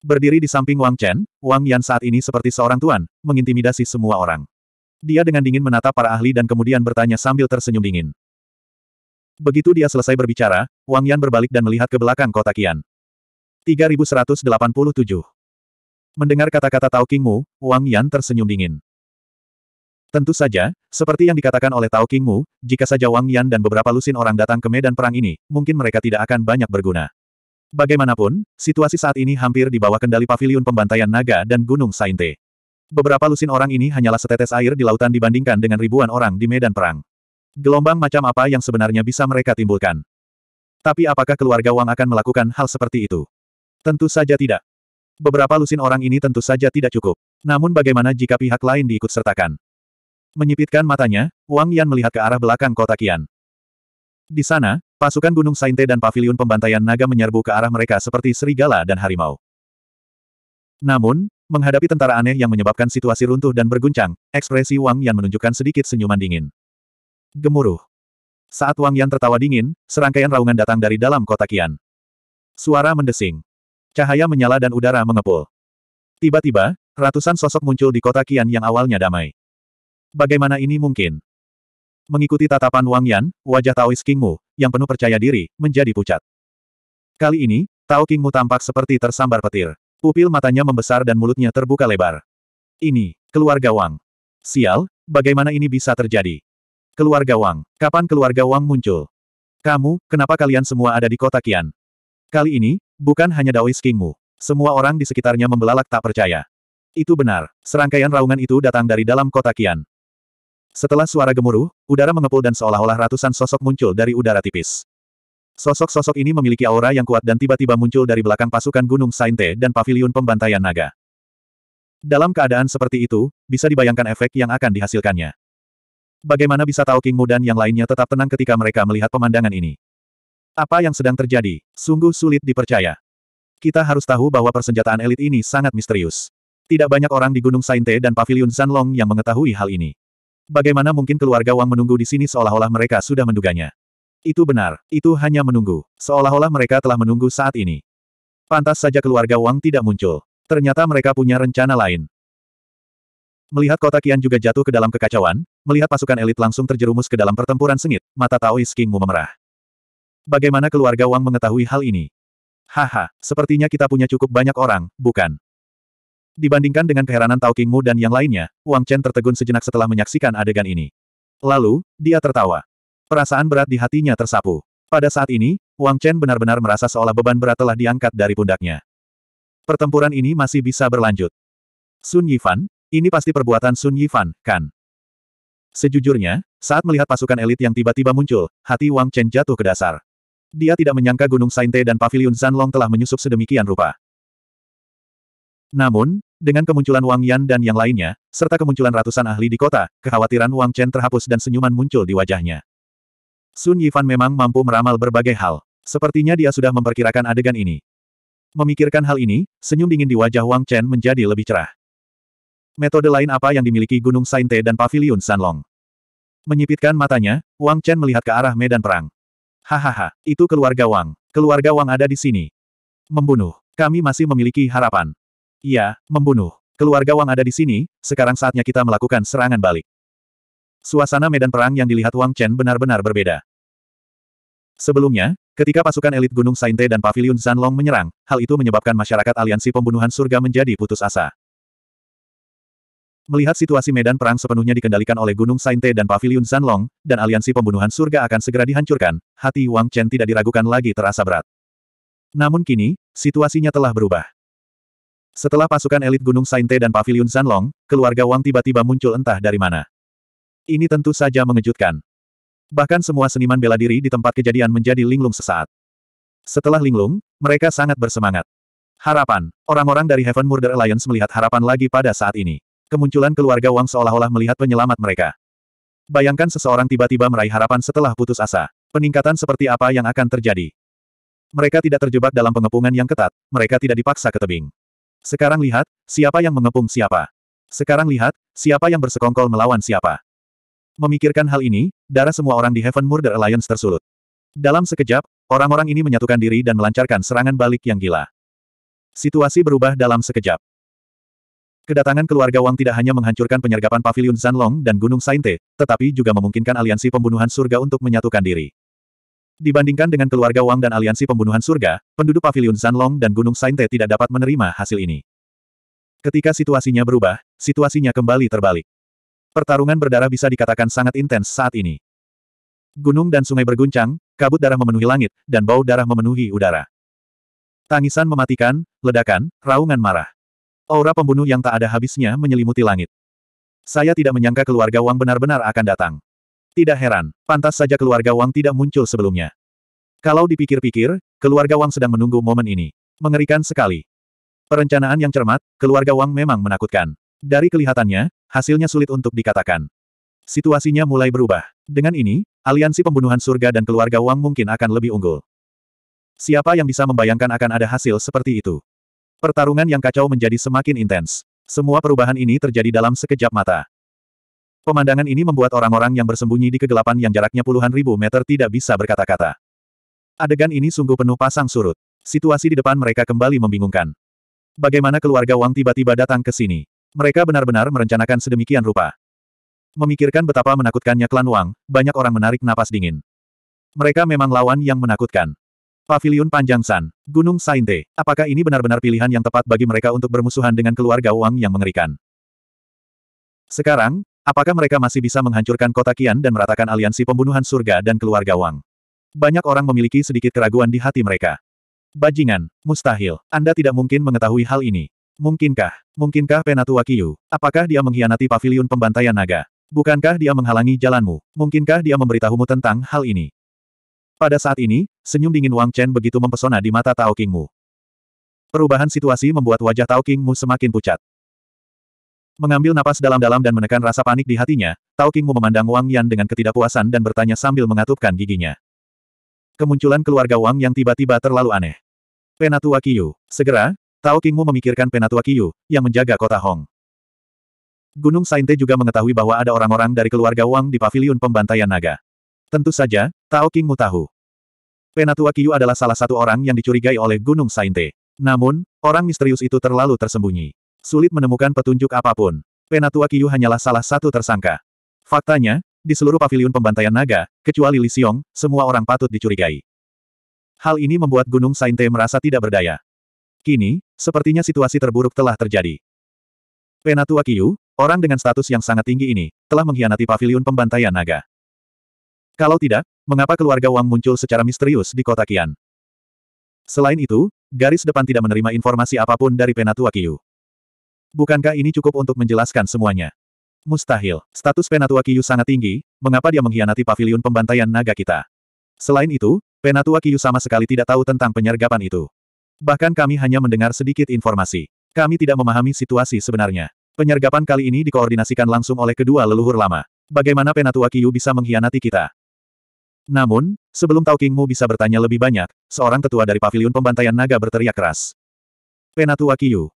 Berdiri di samping Wang Chen, Wang Yan saat ini seperti seorang tuan, mengintimidasi semua orang. Dia dengan dingin menatap para ahli dan kemudian bertanya sambil tersenyum dingin. Begitu dia selesai berbicara, Wang Yan berbalik dan melihat ke belakang kota Qian. 3187 Mendengar kata-kata Tao Qingmu, Wang Yan tersenyum dingin. Tentu saja, seperti yang dikatakan oleh Tao Qingmu, jika saja Wang Yan dan beberapa lusin orang datang ke medan perang ini, mungkin mereka tidak akan banyak berguna. Bagaimanapun, situasi saat ini hampir di bawah kendali paviliun pembantaian naga dan Gunung Sainte. Beberapa lusin orang ini hanyalah setetes air di lautan dibandingkan dengan ribuan orang di medan perang. Gelombang macam apa yang sebenarnya bisa mereka timbulkan? Tapi apakah keluarga Wang akan melakukan hal seperti itu? Tentu saja tidak. Beberapa lusin orang ini tentu saja tidak cukup. Namun bagaimana jika pihak lain diikut sertakan? Menyipitkan matanya, Wang Yan melihat ke arah belakang kota Qian. Di sana, pasukan Gunung Sainte dan paviliun pembantaian naga menyerbu ke arah mereka seperti serigala dan harimau. Namun, menghadapi tentara aneh yang menyebabkan situasi runtuh dan berguncang, ekspresi Wang Yan menunjukkan sedikit senyuman dingin. Gemuruh. Saat Wang Yan tertawa dingin, serangkaian raungan datang dari dalam kota Qian. Suara mendesing. Cahaya menyala dan udara mengepul. Tiba-tiba, ratusan sosok muncul di kota Qian yang awalnya damai. Bagaimana ini mungkin? Mengikuti tatapan Wang Yan, wajah Taois Kingmu, yang penuh percaya diri, menjadi pucat. Kali ini, Tao Kingmu tampak seperti tersambar petir. Pupil matanya membesar dan mulutnya terbuka lebar. Ini, keluarga Wang. Sial, bagaimana ini bisa terjadi? Keluarga Wang, kapan keluarga Wang muncul? Kamu, kenapa kalian semua ada di kota Kian? Kali ini, bukan hanya Daois Kingmu. Semua orang di sekitarnya membelalak tak percaya. Itu benar, serangkaian raungan itu datang dari dalam kota Kian. Setelah suara gemuruh, udara mengepul dan seolah-olah ratusan sosok muncul dari udara tipis. Sosok-sosok ini memiliki aura yang kuat dan tiba-tiba muncul dari belakang pasukan Gunung Sainte dan Paviliun Pembantaian Naga. Dalam keadaan seperti itu, bisa dibayangkan efek yang akan dihasilkannya. Bagaimana bisa Tao King Mu dan yang lainnya tetap tenang ketika mereka melihat pemandangan ini? Apa yang sedang terjadi, sungguh sulit dipercaya. Kita harus tahu bahwa persenjataan elit ini sangat misterius. Tidak banyak orang di Gunung Sainte dan Paviliun Sanlong yang mengetahui hal ini. Bagaimana mungkin keluarga Wang menunggu di sini seolah-olah mereka sudah menduganya? Itu benar, itu hanya menunggu, seolah-olah mereka telah menunggu saat ini. Pantas saja keluarga Wang tidak muncul. Ternyata mereka punya rencana lain. Melihat kota Qian juga jatuh ke dalam kekacauan, melihat pasukan elit langsung terjerumus ke dalam pertempuran sengit, mata Taois Kingmu memerah. Bagaimana keluarga Wang mengetahui hal ini? Haha, sepertinya kita punya cukup banyak orang, bukan? Dibandingkan dengan keheranan Tao Qingmu dan yang lainnya, Wang Chen tertegun sejenak setelah menyaksikan adegan ini. Lalu, dia tertawa. Perasaan berat di hatinya tersapu. Pada saat ini, Wang Chen benar-benar merasa seolah beban berat telah diangkat dari pundaknya. Pertempuran ini masih bisa berlanjut. Sun Yifan, ini pasti perbuatan Sun Yifan, kan? Sejujurnya, saat melihat pasukan elit yang tiba-tiba muncul, hati Wang Chen jatuh ke dasar. Dia tidak menyangka Gunung Sainte dan Paviliun Zanlong telah menyusup sedemikian rupa. Namun, dengan kemunculan Wang Yan dan yang lainnya, serta kemunculan ratusan ahli di kota, kekhawatiran Wang Chen terhapus dan senyuman muncul di wajahnya. Sun Yifan memang mampu meramal berbagai hal. Sepertinya dia sudah memperkirakan adegan ini. Memikirkan hal ini, senyum dingin di wajah Wang Chen menjadi lebih cerah. Metode lain apa yang dimiliki Gunung Sainte dan Paviliun Sanlong? Menyipitkan matanya, Wang Chen melihat ke arah medan perang. Hahaha, itu keluarga Wang. Keluarga Wang ada di sini. Membunuh. Kami masih memiliki harapan. Iya, membunuh. Keluarga Wang ada di sini, sekarang saatnya kita melakukan serangan balik. Suasana medan perang yang dilihat Wang Chen benar-benar berbeda. Sebelumnya, ketika pasukan elit Gunung Sainte dan Pavilion Zanlong menyerang, hal itu menyebabkan masyarakat aliansi pembunuhan surga menjadi putus asa. Melihat situasi medan perang sepenuhnya dikendalikan oleh Gunung Sainte dan Pavilion Zanlong, dan aliansi pembunuhan surga akan segera dihancurkan, hati Wang Chen tidak diragukan lagi terasa berat. Namun kini, situasinya telah berubah. Setelah pasukan elit Gunung Sainte dan Paviliun Sanlong, keluarga Wang tiba-tiba muncul entah dari mana. Ini tentu saja mengejutkan. Bahkan semua seniman bela diri di tempat kejadian menjadi linglung sesaat. Setelah linglung, mereka sangat bersemangat. Harapan. Orang-orang dari Heaven Murder Alliance melihat harapan lagi pada saat ini. Kemunculan keluarga Wang seolah-olah melihat penyelamat mereka. Bayangkan seseorang tiba-tiba meraih harapan setelah putus asa. Peningkatan seperti apa yang akan terjadi? Mereka tidak terjebak dalam pengepungan yang ketat, mereka tidak dipaksa ke tebing. Sekarang lihat, siapa yang mengepung siapa. Sekarang lihat, siapa yang bersekongkol melawan siapa. Memikirkan hal ini, darah semua orang di Heaven Murder Alliance tersulut. Dalam sekejap, orang-orang ini menyatukan diri dan melancarkan serangan balik yang gila. Situasi berubah dalam sekejap. Kedatangan keluarga Wang tidak hanya menghancurkan penyergapan pavilion Zanlong dan Gunung Sainte, tetapi juga memungkinkan aliansi pembunuhan surga untuk menyatukan diri. Dibandingkan dengan keluarga Wang dan aliansi pembunuhan surga, penduduk paviliun Zanlong dan Gunung Sainte tidak dapat menerima hasil ini. Ketika situasinya berubah, situasinya kembali terbalik. Pertarungan berdarah bisa dikatakan sangat intens saat ini. Gunung dan sungai berguncang, kabut darah memenuhi langit, dan bau darah memenuhi udara. Tangisan mematikan, ledakan, raungan marah. Aura pembunuh yang tak ada habisnya menyelimuti langit. Saya tidak menyangka keluarga Wang benar-benar akan datang. Tidak heran, pantas saja keluarga Wang tidak muncul sebelumnya. Kalau dipikir-pikir, keluarga Wang sedang menunggu momen ini. Mengerikan sekali. Perencanaan yang cermat, keluarga Wang memang menakutkan. Dari kelihatannya, hasilnya sulit untuk dikatakan. Situasinya mulai berubah. Dengan ini, aliansi pembunuhan surga dan keluarga Wang mungkin akan lebih unggul. Siapa yang bisa membayangkan akan ada hasil seperti itu? Pertarungan yang kacau menjadi semakin intens. Semua perubahan ini terjadi dalam sekejap mata. Pemandangan ini membuat orang-orang yang bersembunyi di kegelapan yang jaraknya puluhan ribu meter tidak bisa berkata-kata. Adegan ini sungguh penuh pasang surut. Situasi di depan mereka kembali membingungkan. Bagaimana keluarga Wang tiba-tiba datang ke sini? Mereka benar-benar merencanakan sedemikian rupa. Memikirkan betapa menakutkannya klan Wang, banyak orang menarik napas dingin. Mereka memang lawan yang menakutkan. Paviliun Panjang San, Gunung Sainte, apakah ini benar-benar pilihan yang tepat bagi mereka untuk bermusuhan dengan keluarga Wang yang mengerikan? Sekarang, Apakah mereka masih bisa menghancurkan kota Kian dan meratakan aliansi pembunuhan surga dan keluarga Wang? Banyak orang memiliki sedikit keraguan di hati mereka. Bajingan, mustahil. Anda tidak mungkin mengetahui hal ini. Mungkinkah? Mungkinkah Penatua Kiyu? Apakah dia mengkhianati Paviliun pembantaian naga? Bukankah dia menghalangi jalanmu? Mungkinkah dia memberitahumu tentang hal ini? Pada saat ini, senyum dingin Wang Chen begitu mempesona di mata Tao Qingmu. Perubahan situasi membuat wajah Tao Qingmu semakin pucat. Mengambil napas dalam-dalam dan menekan rasa panik di hatinya, Tao Qingmu memandang Wang Yan dengan ketidakpuasan dan bertanya sambil mengatupkan giginya. Kemunculan keluarga Wang yang tiba-tiba terlalu aneh. Penatua Qiyu. Segera, Tao Qingmu memikirkan Penatua Qiyu, yang menjaga kota Hong. Gunung Sainte juga mengetahui bahwa ada orang-orang dari keluarga Wang di paviliun pembantaian naga. Tentu saja, Tao Qingmu tahu. Penatua Qiyu adalah salah satu orang yang dicurigai oleh Gunung Sainte. Namun, orang misterius itu terlalu tersembunyi sulit menemukan petunjuk apapun. Penatua Kiyu hanyalah salah satu tersangka. Faktanya, di seluruh pavilion pembantaian naga, kecuali Li Xiong, semua orang patut dicurigai. Hal ini membuat Gunung Sainte merasa tidak berdaya. Kini, sepertinya situasi terburuk telah terjadi. Penatua Kiyu, orang dengan status yang sangat tinggi ini, telah mengkhianati pavilion pembantaian naga. Kalau tidak, mengapa keluarga Wang muncul secara misterius di kota Kian? Selain itu, garis depan tidak menerima informasi apapun dari Penatua Kiyu. Bukankah ini cukup untuk menjelaskan semuanya? Mustahil. Status Penatua Kiyu sangat tinggi, mengapa dia mengkhianati pavilion pembantaian naga kita? Selain itu, Penatua Kiyu sama sekali tidak tahu tentang penyergapan itu. Bahkan kami hanya mendengar sedikit informasi. Kami tidak memahami situasi sebenarnya. Penyergapan kali ini dikoordinasikan langsung oleh kedua leluhur lama. Bagaimana Penatua Kiyu bisa mengkhianati kita? Namun, sebelum Tao Kingmu bisa bertanya lebih banyak, seorang tetua dari pavilion pembantaian naga berteriak keras. Penatua Kiyu,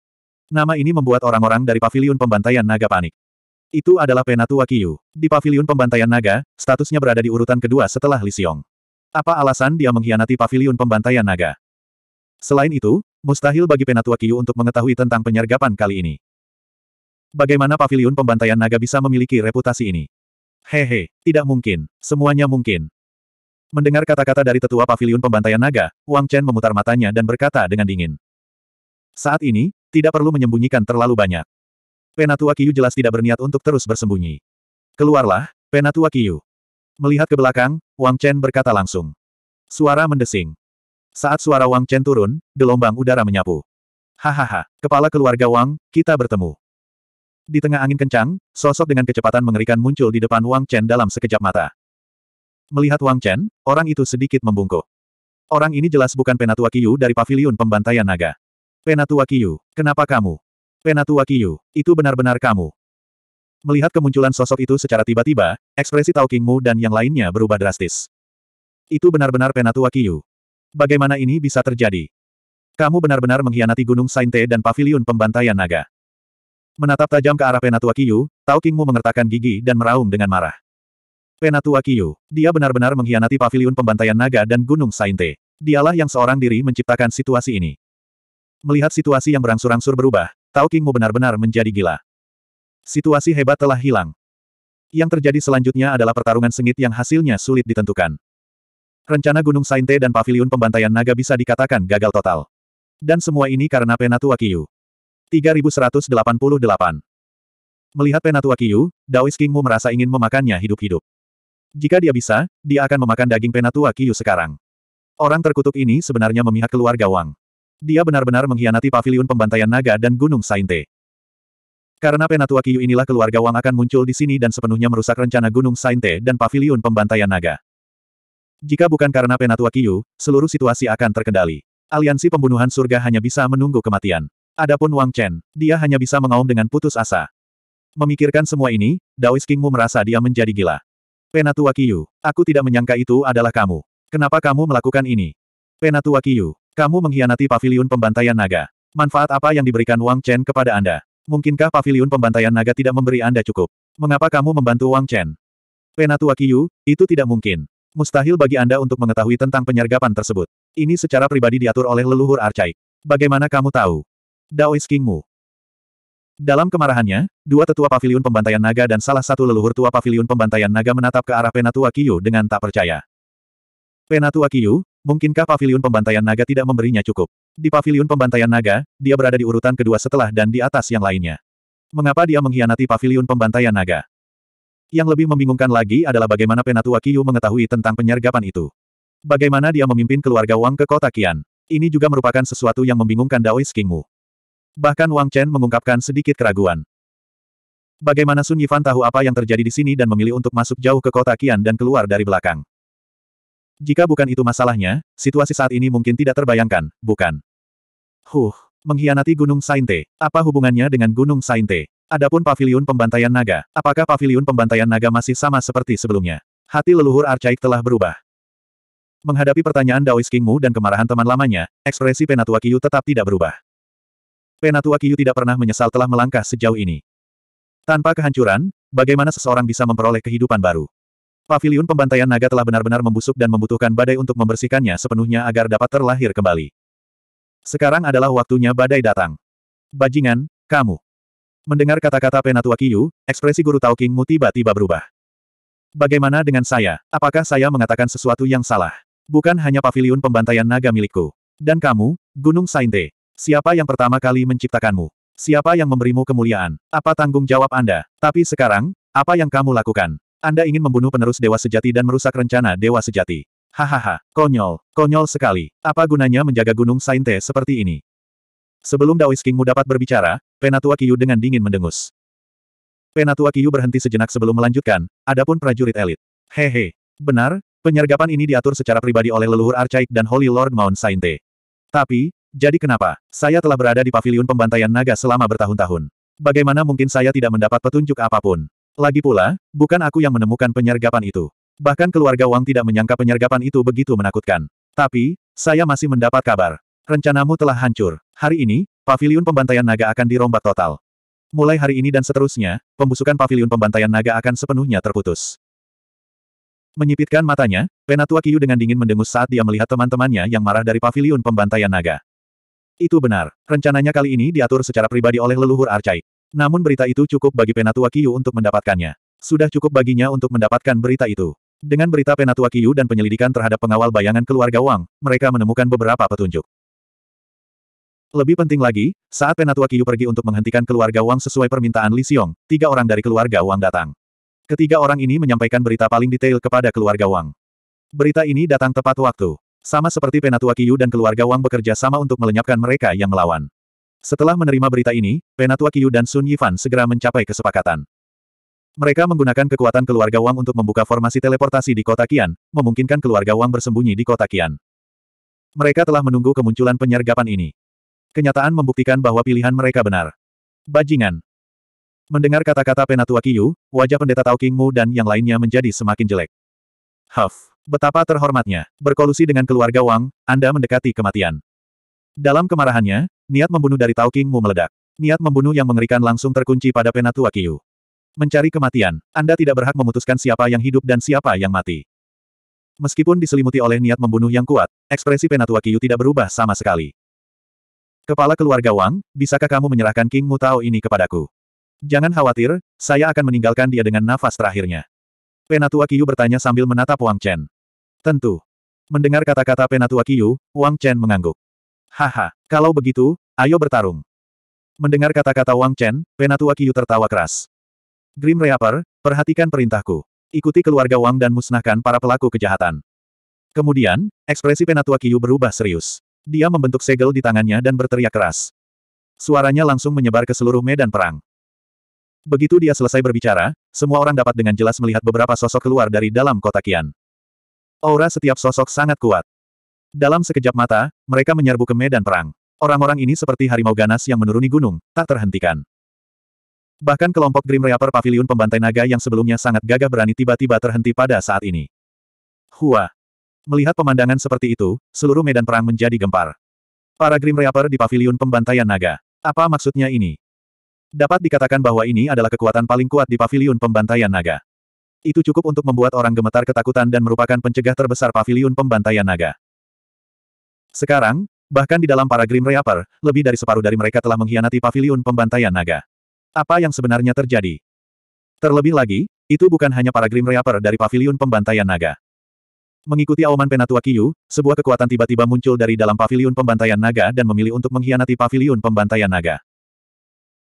Nama ini membuat orang-orang dari paviliun pembantaian naga panik. Itu adalah Penatua Kiyu. Di paviliun pembantaian naga, statusnya berada di urutan kedua setelah Li Xiong. Apa alasan dia mengkhianati paviliun pembantaian naga? Selain itu, mustahil bagi Penatua Kiyu untuk mengetahui tentang penyergapan kali ini. Bagaimana paviliun pembantaian naga bisa memiliki reputasi ini? Hehe, tidak mungkin. Semuanya mungkin. Mendengar kata-kata dari tetua paviliun pembantaian naga, Wang Chen memutar matanya dan berkata dengan dingin. Saat ini, tidak perlu menyembunyikan terlalu banyak. Penatua Kiyu jelas tidak berniat untuk terus bersembunyi. Keluarlah, Penatua Kiyu. Melihat ke belakang, Wang Chen berkata langsung. Suara mendesing. Saat suara Wang Chen turun, gelombang udara menyapu. Hahaha, kepala keluarga Wang, kita bertemu. Di tengah angin kencang, sosok dengan kecepatan mengerikan muncul di depan Wang Chen dalam sekejap mata. Melihat Wang Chen, orang itu sedikit membungkuk. Orang ini jelas bukan penatua Kiyu dari paviliun pembantaian naga. Penatua Kiyu, kenapa kamu? Penatua Kiyu, itu benar-benar kamu. Melihat kemunculan sosok itu secara tiba-tiba, ekspresi Tao dan yang lainnya berubah drastis. Itu benar-benar Penatua Kiyu. Bagaimana ini bisa terjadi? Kamu benar-benar mengkhianati Gunung Sainte dan Paviliun Pembantaian Naga. Menatap tajam ke arah Penatua Kiyu, Tao mengertakkan gigi dan meraung dengan marah. Penatua Kiyu, dia benar-benar mengkhianati Paviliun Pembantaian Naga dan Gunung Sainte. Dialah yang seorang diri menciptakan situasi ini. Melihat situasi yang berangsur-angsur berubah, Tao Qingmu benar-benar menjadi gila. Situasi hebat telah hilang. Yang terjadi selanjutnya adalah pertarungan sengit yang hasilnya sulit ditentukan. Rencana Gunung Sainte dan Paviliun Pembantaian Naga bisa dikatakan gagal total. Dan semua ini karena Penatua Qiyu. 3188 Melihat Penatua Qiyu, Daois Kingmu merasa ingin memakannya hidup-hidup. Jika dia bisa, dia akan memakan daging Penatua Qiyu sekarang. Orang terkutuk ini sebenarnya memihak keluarga Wang. Dia benar-benar mengkhianati pavilion pembantaian naga dan Gunung Sainte. Karena Penatua Kiyu inilah keluarga Wang akan muncul di sini dan sepenuhnya merusak rencana Gunung Sainte dan Paviliun Pembantaian Naga. Jika bukan karena Penatua Kiyu, seluruh situasi akan terkendali. Aliansi Pembunuhan Surga hanya bisa menunggu kematian. Adapun Wang Chen, dia hanya bisa mengaum dengan putus asa. Memikirkan semua ini, Daois Kingmu merasa dia menjadi gila. Penatua Kiyu, aku tidak menyangka itu adalah kamu. Kenapa kamu melakukan ini? Penatua Kiyu, kamu mengkhianati pavilion pembantaian naga. Manfaat apa yang diberikan Wang Chen kepada Anda? Mungkinkah pavilion pembantaian naga tidak memberi Anda cukup? Mengapa kamu membantu Wang Chen? Penatua Qiyu, itu tidak mungkin. Mustahil bagi Anda untuk mengetahui tentang penyergapan tersebut. Ini secara pribadi diatur oleh leluhur arcaik. Bagaimana kamu tahu? Daois Kingmu. Dalam kemarahannya, dua tetua pavilion pembantaian naga dan salah satu leluhur tua pavilion pembantaian naga menatap ke arah Penatua Qiyu dengan tak percaya. Penatua Qiyu, Mungkinkah pavilion pembantaian naga tidak memberinya cukup? Di pavilion pembantaian naga, dia berada di urutan kedua setelah dan di atas yang lainnya. Mengapa dia mengkhianati pavilion pembantaian naga? Yang lebih membingungkan lagi adalah bagaimana Penatua Kiyu mengetahui tentang penyergapan itu. Bagaimana dia memimpin keluarga Wang ke kota Kian? Ini juga merupakan sesuatu yang membingungkan Daois Kingmu. Bahkan Wang Chen mengungkapkan sedikit keraguan. Bagaimana Sun Yifan tahu apa yang terjadi di sini dan memilih untuk masuk jauh ke kota Kian dan keluar dari belakang. Jika bukan itu masalahnya, situasi saat ini mungkin tidak terbayangkan, bukan? Huh, mengkhianati Gunung Sainte. Apa hubungannya dengan Gunung Sainte? Adapun pavilion pembantaian naga, apakah pavilion pembantaian naga masih sama seperti sebelumnya? Hati leluhur arcaik telah berubah. Menghadapi pertanyaan Daois Kingmu dan kemarahan teman lamanya, ekspresi Penatua Kiyu tetap tidak berubah. Penatua Kiyu tidak pernah menyesal telah melangkah sejauh ini. Tanpa kehancuran, bagaimana seseorang bisa memperoleh kehidupan baru? Pavilion pembantaian naga telah benar-benar membusuk dan membutuhkan badai untuk membersihkannya sepenuhnya agar dapat terlahir kembali. Sekarang adalah waktunya badai datang. Bajingan, kamu. Mendengar kata-kata Penatua Kiyu, ekspresi Guru Tao Kingmu tiba-tiba berubah. Bagaimana dengan saya? Apakah saya mengatakan sesuatu yang salah? Bukan hanya pavilion pembantaian naga milikku. Dan kamu, Gunung Sainte. Siapa yang pertama kali menciptakanmu? Siapa yang memberimu kemuliaan? Apa tanggung jawab Anda? Tapi sekarang, apa yang kamu lakukan? Anda ingin membunuh penerus dewa sejati dan merusak rencana dewa sejati. Hahaha, konyol, konyol sekali. Apa gunanya menjaga gunung Sainte seperti ini? Sebelum Daois Kingmu dapat berbicara, Penatua Kiyu dengan dingin mendengus. Penatua Kiyu berhenti sejenak sebelum melanjutkan, adapun prajurit elit. Hehe, benar, penyergapan ini diatur secara pribadi oleh leluhur arcaik dan Holy Lord Mount Sainte. Tapi, jadi kenapa? Saya telah berada di paviliun pembantaian naga selama bertahun-tahun. Bagaimana mungkin saya tidak mendapat petunjuk apapun? Lagi pula, bukan aku yang menemukan penyergapan itu. Bahkan keluarga Wang tidak menyangka penyergapan itu begitu menakutkan. Tapi, saya masih mendapat kabar. Rencanamu telah hancur. Hari ini, pavilion pembantaian naga akan dirombak total. Mulai hari ini dan seterusnya, pembusukan pavilion pembantaian naga akan sepenuhnya terputus. Menyipitkan matanya, Penatua Kiyu dengan dingin mendengus saat dia melihat teman-temannya yang marah dari pavilion pembantaian naga. Itu benar, rencananya kali ini diatur secara pribadi oleh leluhur Arcaik. Namun berita itu cukup bagi Penatua Kiyu untuk mendapatkannya. Sudah cukup baginya untuk mendapatkan berita itu. Dengan berita Penatua Kiyu dan penyelidikan terhadap pengawal bayangan keluarga Wang, mereka menemukan beberapa petunjuk. Lebih penting lagi, saat Penatua Kiyu pergi untuk menghentikan keluarga Wang sesuai permintaan Li Xiong, tiga orang dari keluarga Wang datang. Ketiga orang ini menyampaikan berita paling detail kepada keluarga Wang. Berita ini datang tepat waktu. Sama seperti Penatua Kiyu dan keluarga Wang bekerja sama untuk melenyapkan mereka yang melawan. Setelah menerima berita ini, Penatua Qiyu dan Sun Yifan segera mencapai kesepakatan. Mereka menggunakan kekuatan keluarga Wang untuk membuka formasi teleportasi di kota Qian, memungkinkan keluarga Wang bersembunyi di kota Qian. Mereka telah menunggu kemunculan penyergapan ini. Kenyataan membuktikan bahwa pilihan mereka benar. Bajingan. Mendengar kata-kata Penatua Qiyu, wajah pendeta Tao Qingmu dan yang lainnya menjadi semakin jelek. Huff, betapa terhormatnya. Berkolusi dengan keluarga Wang, Anda mendekati kematian. Dalam kemarahannya, niat membunuh dari Tao King Mu meledak. Niat membunuh yang mengerikan langsung terkunci pada Penatua Kiyu. Mencari kematian, Anda tidak berhak memutuskan siapa yang hidup dan siapa yang mati. Meskipun diselimuti oleh niat membunuh yang kuat, ekspresi Penatua Kiyu tidak berubah sama sekali. Kepala keluarga Wang, bisakah kamu menyerahkan King Mu Tao ini kepadaku? Jangan khawatir, saya akan meninggalkan dia dengan nafas terakhirnya. Penatua Kiyu bertanya sambil menatap Wang Chen. Tentu. Mendengar kata-kata Penatua Kiyu, Wang Chen mengangguk. Haha, kalau begitu, ayo bertarung. Mendengar kata-kata Wang Chen, Penatua Qiyu tertawa keras. Grim Reaper, perhatikan perintahku. Ikuti keluarga Wang dan musnahkan para pelaku kejahatan. Kemudian, ekspresi Penatua Qiyu berubah serius. Dia membentuk segel di tangannya dan berteriak keras. Suaranya langsung menyebar ke seluruh medan perang. Begitu dia selesai berbicara, semua orang dapat dengan jelas melihat beberapa sosok keluar dari dalam kota Kian. Aura setiap sosok sangat kuat. Dalam sekejap mata, mereka menyerbu ke medan perang. Orang-orang ini seperti harimau ganas yang menuruni gunung, tak terhentikan. Bahkan kelompok Grim Reaper Pavilion Pembantai Naga yang sebelumnya sangat gagah berani tiba-tiba terhenti pada saat ini. Hua! Melihat pemandangan seperti itu, seluruh medan perang menjadi gempar. Para Grim Reaper di Pavilion Pembantaian Naga. Apa maksudnya ini? Dapat dikatakan bahwa ini adalah kekuatan paling kuat di Pavilion Pembantaian Naga. Itu cukup untuk membuat orang gemetar ketakutan dan merupakan pencegah terbesar Pavilion Pembantaian Naga. Sekarang, bahkan di dalam para Grim Reaper, lebih dari separuh dari mereka telah mengkhianati pavilion pembantaian naga. Apa yang sebenarnya terjadi? Terlebih lagi, itu bukan hanya para Grim Reaper dari pavilion pembantaian naga. Mengikuti auman Penatua Kiyu, sebuah kekuatan tiba-tiba muncul dari dalam pavilion pembantaian naga dan memilih untuk mengkhianati pavilion pembantaian naga.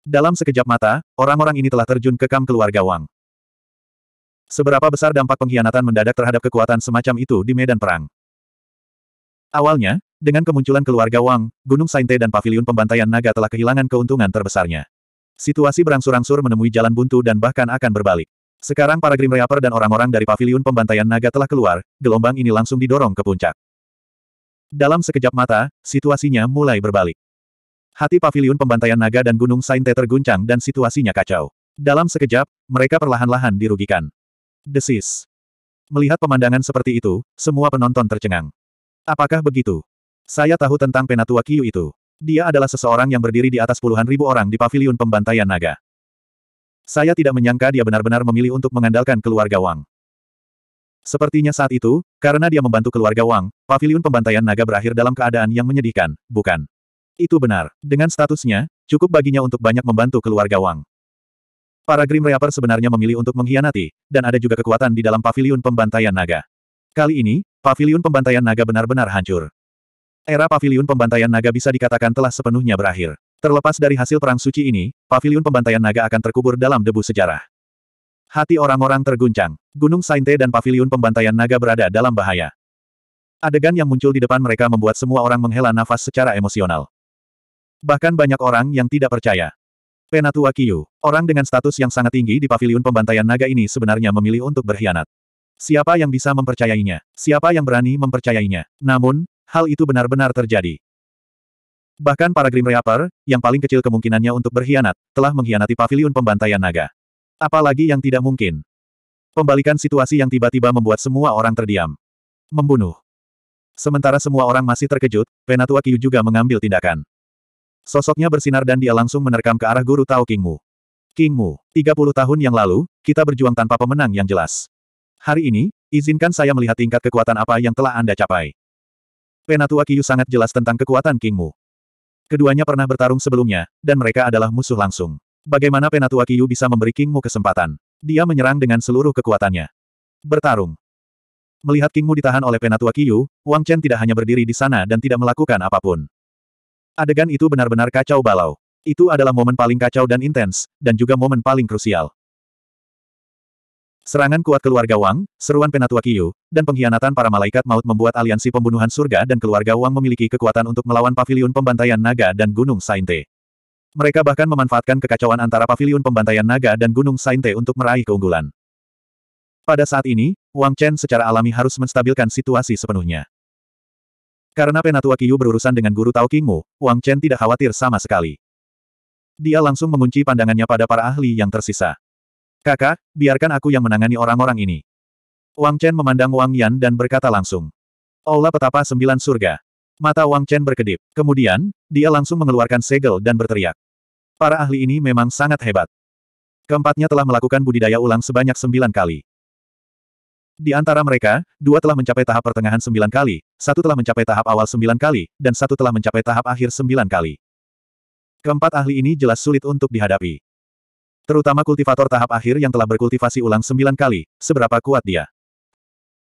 Dalam sekejap mata, orang-orang ini telah terjun ke kam keluarga Wang. Seberapa besar dampak pengkhianatan mendadak terhadap kekuatan semacam itu di medan perang? Awalnya, dengan kemunculan keluarga Wang, Gunung Sainte dan Paviliun Pembantaian Naga telah kehilangan keuntungan terbesarnya. Situasi berangsur-angsur menemui jalan buntu dan bahkan akan berbalik. Sekarang para Grim Reaper dan orang-orang dari Paviliun Pembantaian Naga telah keluar, gelombang ini langsung didorong ke puncak. Dalam sekejap mata, situasinya mulai berbalik. Hati Paviliun Pembantaian Naga dan Gunung Sainte terguncang dan situasinya kacau. Dalam sekejap, mereka perlahan-lahan dirugikan. Desis. Melihat pemandangan seperti itu, semua penonton tercengang. Apakah begitu? Saya tahu tentang Penatua Kiyu itu. Dia adalah seseorang yang berdiri di atas puluhan ribu orang di paviliun pembantaian naga. Saya tidak menyangka dia benar-benar memilih untuk mengandalkan keluarga Wang. Sepertinya saat itu, karena dia membantu keluarga Wang, paviliun pembantaian naga berakhir dalam keadaan yang menyedihkan, bukan? Itu benar. Dengan statusnya, cukup baginya untuk banyak membantu keluarga Wang. Para Grim Reaper sebenarnya memilih untuk mengkhianati, dan ada juga kekuatan di dalam paviliun pembantaian naga. Kali ini, paviliun pembantaian naga benar-benar hancur. Era pavilion pembantaian naga bisa dikatakan telah sepenuhnya berakhir. Terlepas dari hasil perang suci ini, pavilion pembantaian naga akan terkubur dalam debu sejarah. Hati orang-orang terguncang. Gunung Sainte dan pavilion pembantaian naga berada dalam bahaya. Adegan yang muncul di depan mereka membuat semua orang menghela nafas secara emosional. Bahkan banyak orang yang tidak percaya. Penatua Kiyu, orang dengan status yang sangat tinggi di pavilion pembantaian naga ini sebenarnya memilih untuk berkhianat. Siapa yang bisa mempercayainya? Siapa yang berani mempercayainya? Namun, hal itu benar-benar terjadi. Bahkan para Grim Reaper, yang paling kecil kemungkinannya untuk berkhianat, telah mengkhianati pavilion pembantaian naga. Apalagi yang tidak mungkin. Pembalikan situasi yang tiba-tiba membuat semua orang terdiam. Membunuh. Sementara semua orang masih terkejut, Penatua Kyu juga mengambil tindakan. Sosoknya bersinar dan dia langsung menerkam ke arah guru Tao Kingmu. Kingmu, 30 tahun yang lalu, kita berjuang tanpa pemenang yang jelas. Hari ini, izinkan saya melihat tingkat kekuatan apa yang telah Anda capai. Penatua Kiyu sangat jelas tentang kekuatan King Mu. Keduanya pernah bertarung sebelumnya, dan mereka adalah musuh langsung. Bagaimana Penatua Kiyu bisa memberi King Mu kesempatan? Dia menyerang dengan seluruh kekuatannya. Bertarung. Melihat King Mu ditahan oleh Penatua Kiyu, Wang Chen tidak hanya berdiri di sana dan tidak melakukan apapun. Adegan itu benar-benar kacau balau. Itu adalah momen paling kacau dan intens, dan juga momen paling krusial. Serangan kuat keluarga Wang, seruan Penatua Qiu, dan pengkhianatan para malaikat maut membuat aliansi pembunuhan surga dan keluarga Wang memiliki kekuatan untuk melawan pavilion pembantaian naga dan Gunung Sainte. Mereka bahkan memanfaatkan kekacauan antara pavilion pembantaian naga dan Gunung Sainte untuk meraih keunggulan. Pada saat ini, Wang Chen secara alami harus menstabilkan situasi sepenuhnya. Karena Penatua Qiu berurusan dengan guru Tao Qingmu, Wang Chen tidak khawatir sama sekali. Dia langsung mengunci pandangannya pada para ahli yang tersisa. Kakak, biarkan aku yang menangani orang-orang ini. Wang Chen memandang Wang Yan dan berkata langsung. Aula petapa sembilan surga. Mata Wang Chen berkedip. Kemudian, dia langsung mengeluarkan segel dan berteriak. Para ahli ini memang sangat hebat. Keempatnya telah melakukan budidaya ulang sebanyak sembilan kali. Di antara mereka, dua telah mencapai tahap pertengahan sembilan kali, satu telah mencapai tahap awal sembilan kali, dan satu telah mencapai tahap akhir sembilan kali. Keempat ahli ini jelas sulit untuk dihadapi. Terutama kultivator tahap akhir yang telah berkultivasi ulang sembilan kali, seberapa kuat dia.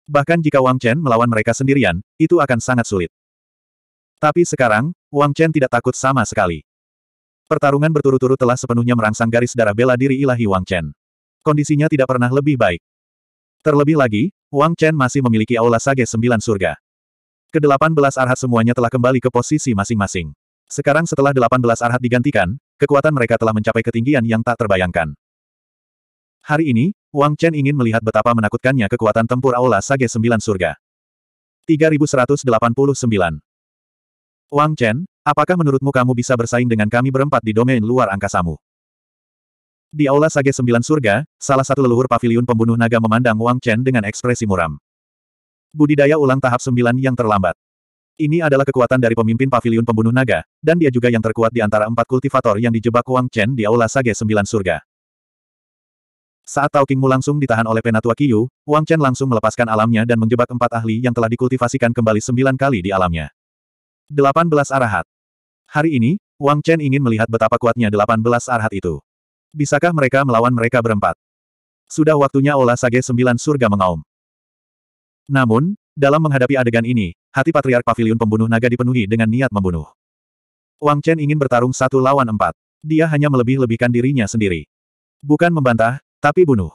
Bahkan jika Wang Chen melawan mereka sendirian, itu akan sangat sulit. Tapi sekarang, Wang Chen tidak takut sama sekali. Pertarungan berturut-turut telah sepenuhnya merangsang garis darah bela diri ilahi Wang Chen. Kondisinya tidak pernah lebih baik. Terlebih lagi, Wang Chen masih memiliki aula sage sembilan surga. Kedelapan belas arhat semuanya telah kembali ke posisi masing-masing. Sekarang setelah 18 arhat digantikan, kekuatan mereka telah mencapai ketinggian yang tak terbayangkan. Hari ini, Wang Chen ingin melihat betapa menakutkannya kekuatan tempur Aula Sage Sembilan Surga. 3189 Wang Chen, apakah menurutmu kamu bisa bersaing dengan kami berempat di domain luar angkasamu? Di Aula Sage Sembilan Surga, salah satu leluhur pavilion pembunuh naga memandang Wang Chen dengan ekspresi muram. Budidaya ulang tahap sembilan yang terlambat. Ini adalah kekuatan dari pemimpin Pavilion pembunuh naga, dan dia juga yang terkuat di antara empat kultivator yang dijebak Wang Chen di Aula Sage Sembilan Surga. Saat Tao Qingmu langsung ditahan oleh Penatua Qiyu, Wang Chen langsung melepaskan alamnya dan menjebak empat ahli yang telah dikultivasikan kembali sembilan kali di alamnya. 18 Arahat Hari ini, Wang Chen ingin melihat betapa kuatnya 18 Arahat itu. Bisakah mereka melawan mereka berempat? Sudah waktunya Aula Sage Sembilan Surga mengaum. Namun, dalam menghadapi adegan ini, Hati Patriark Pavilion Pembunuh Naga dipenuhi dengan niat membunuh. Wang Chen ingin bertarung satu lawan empat. Dia hanya melebih-lebihkan dirinya sendiri. Bukan membantah, tapi bunuh.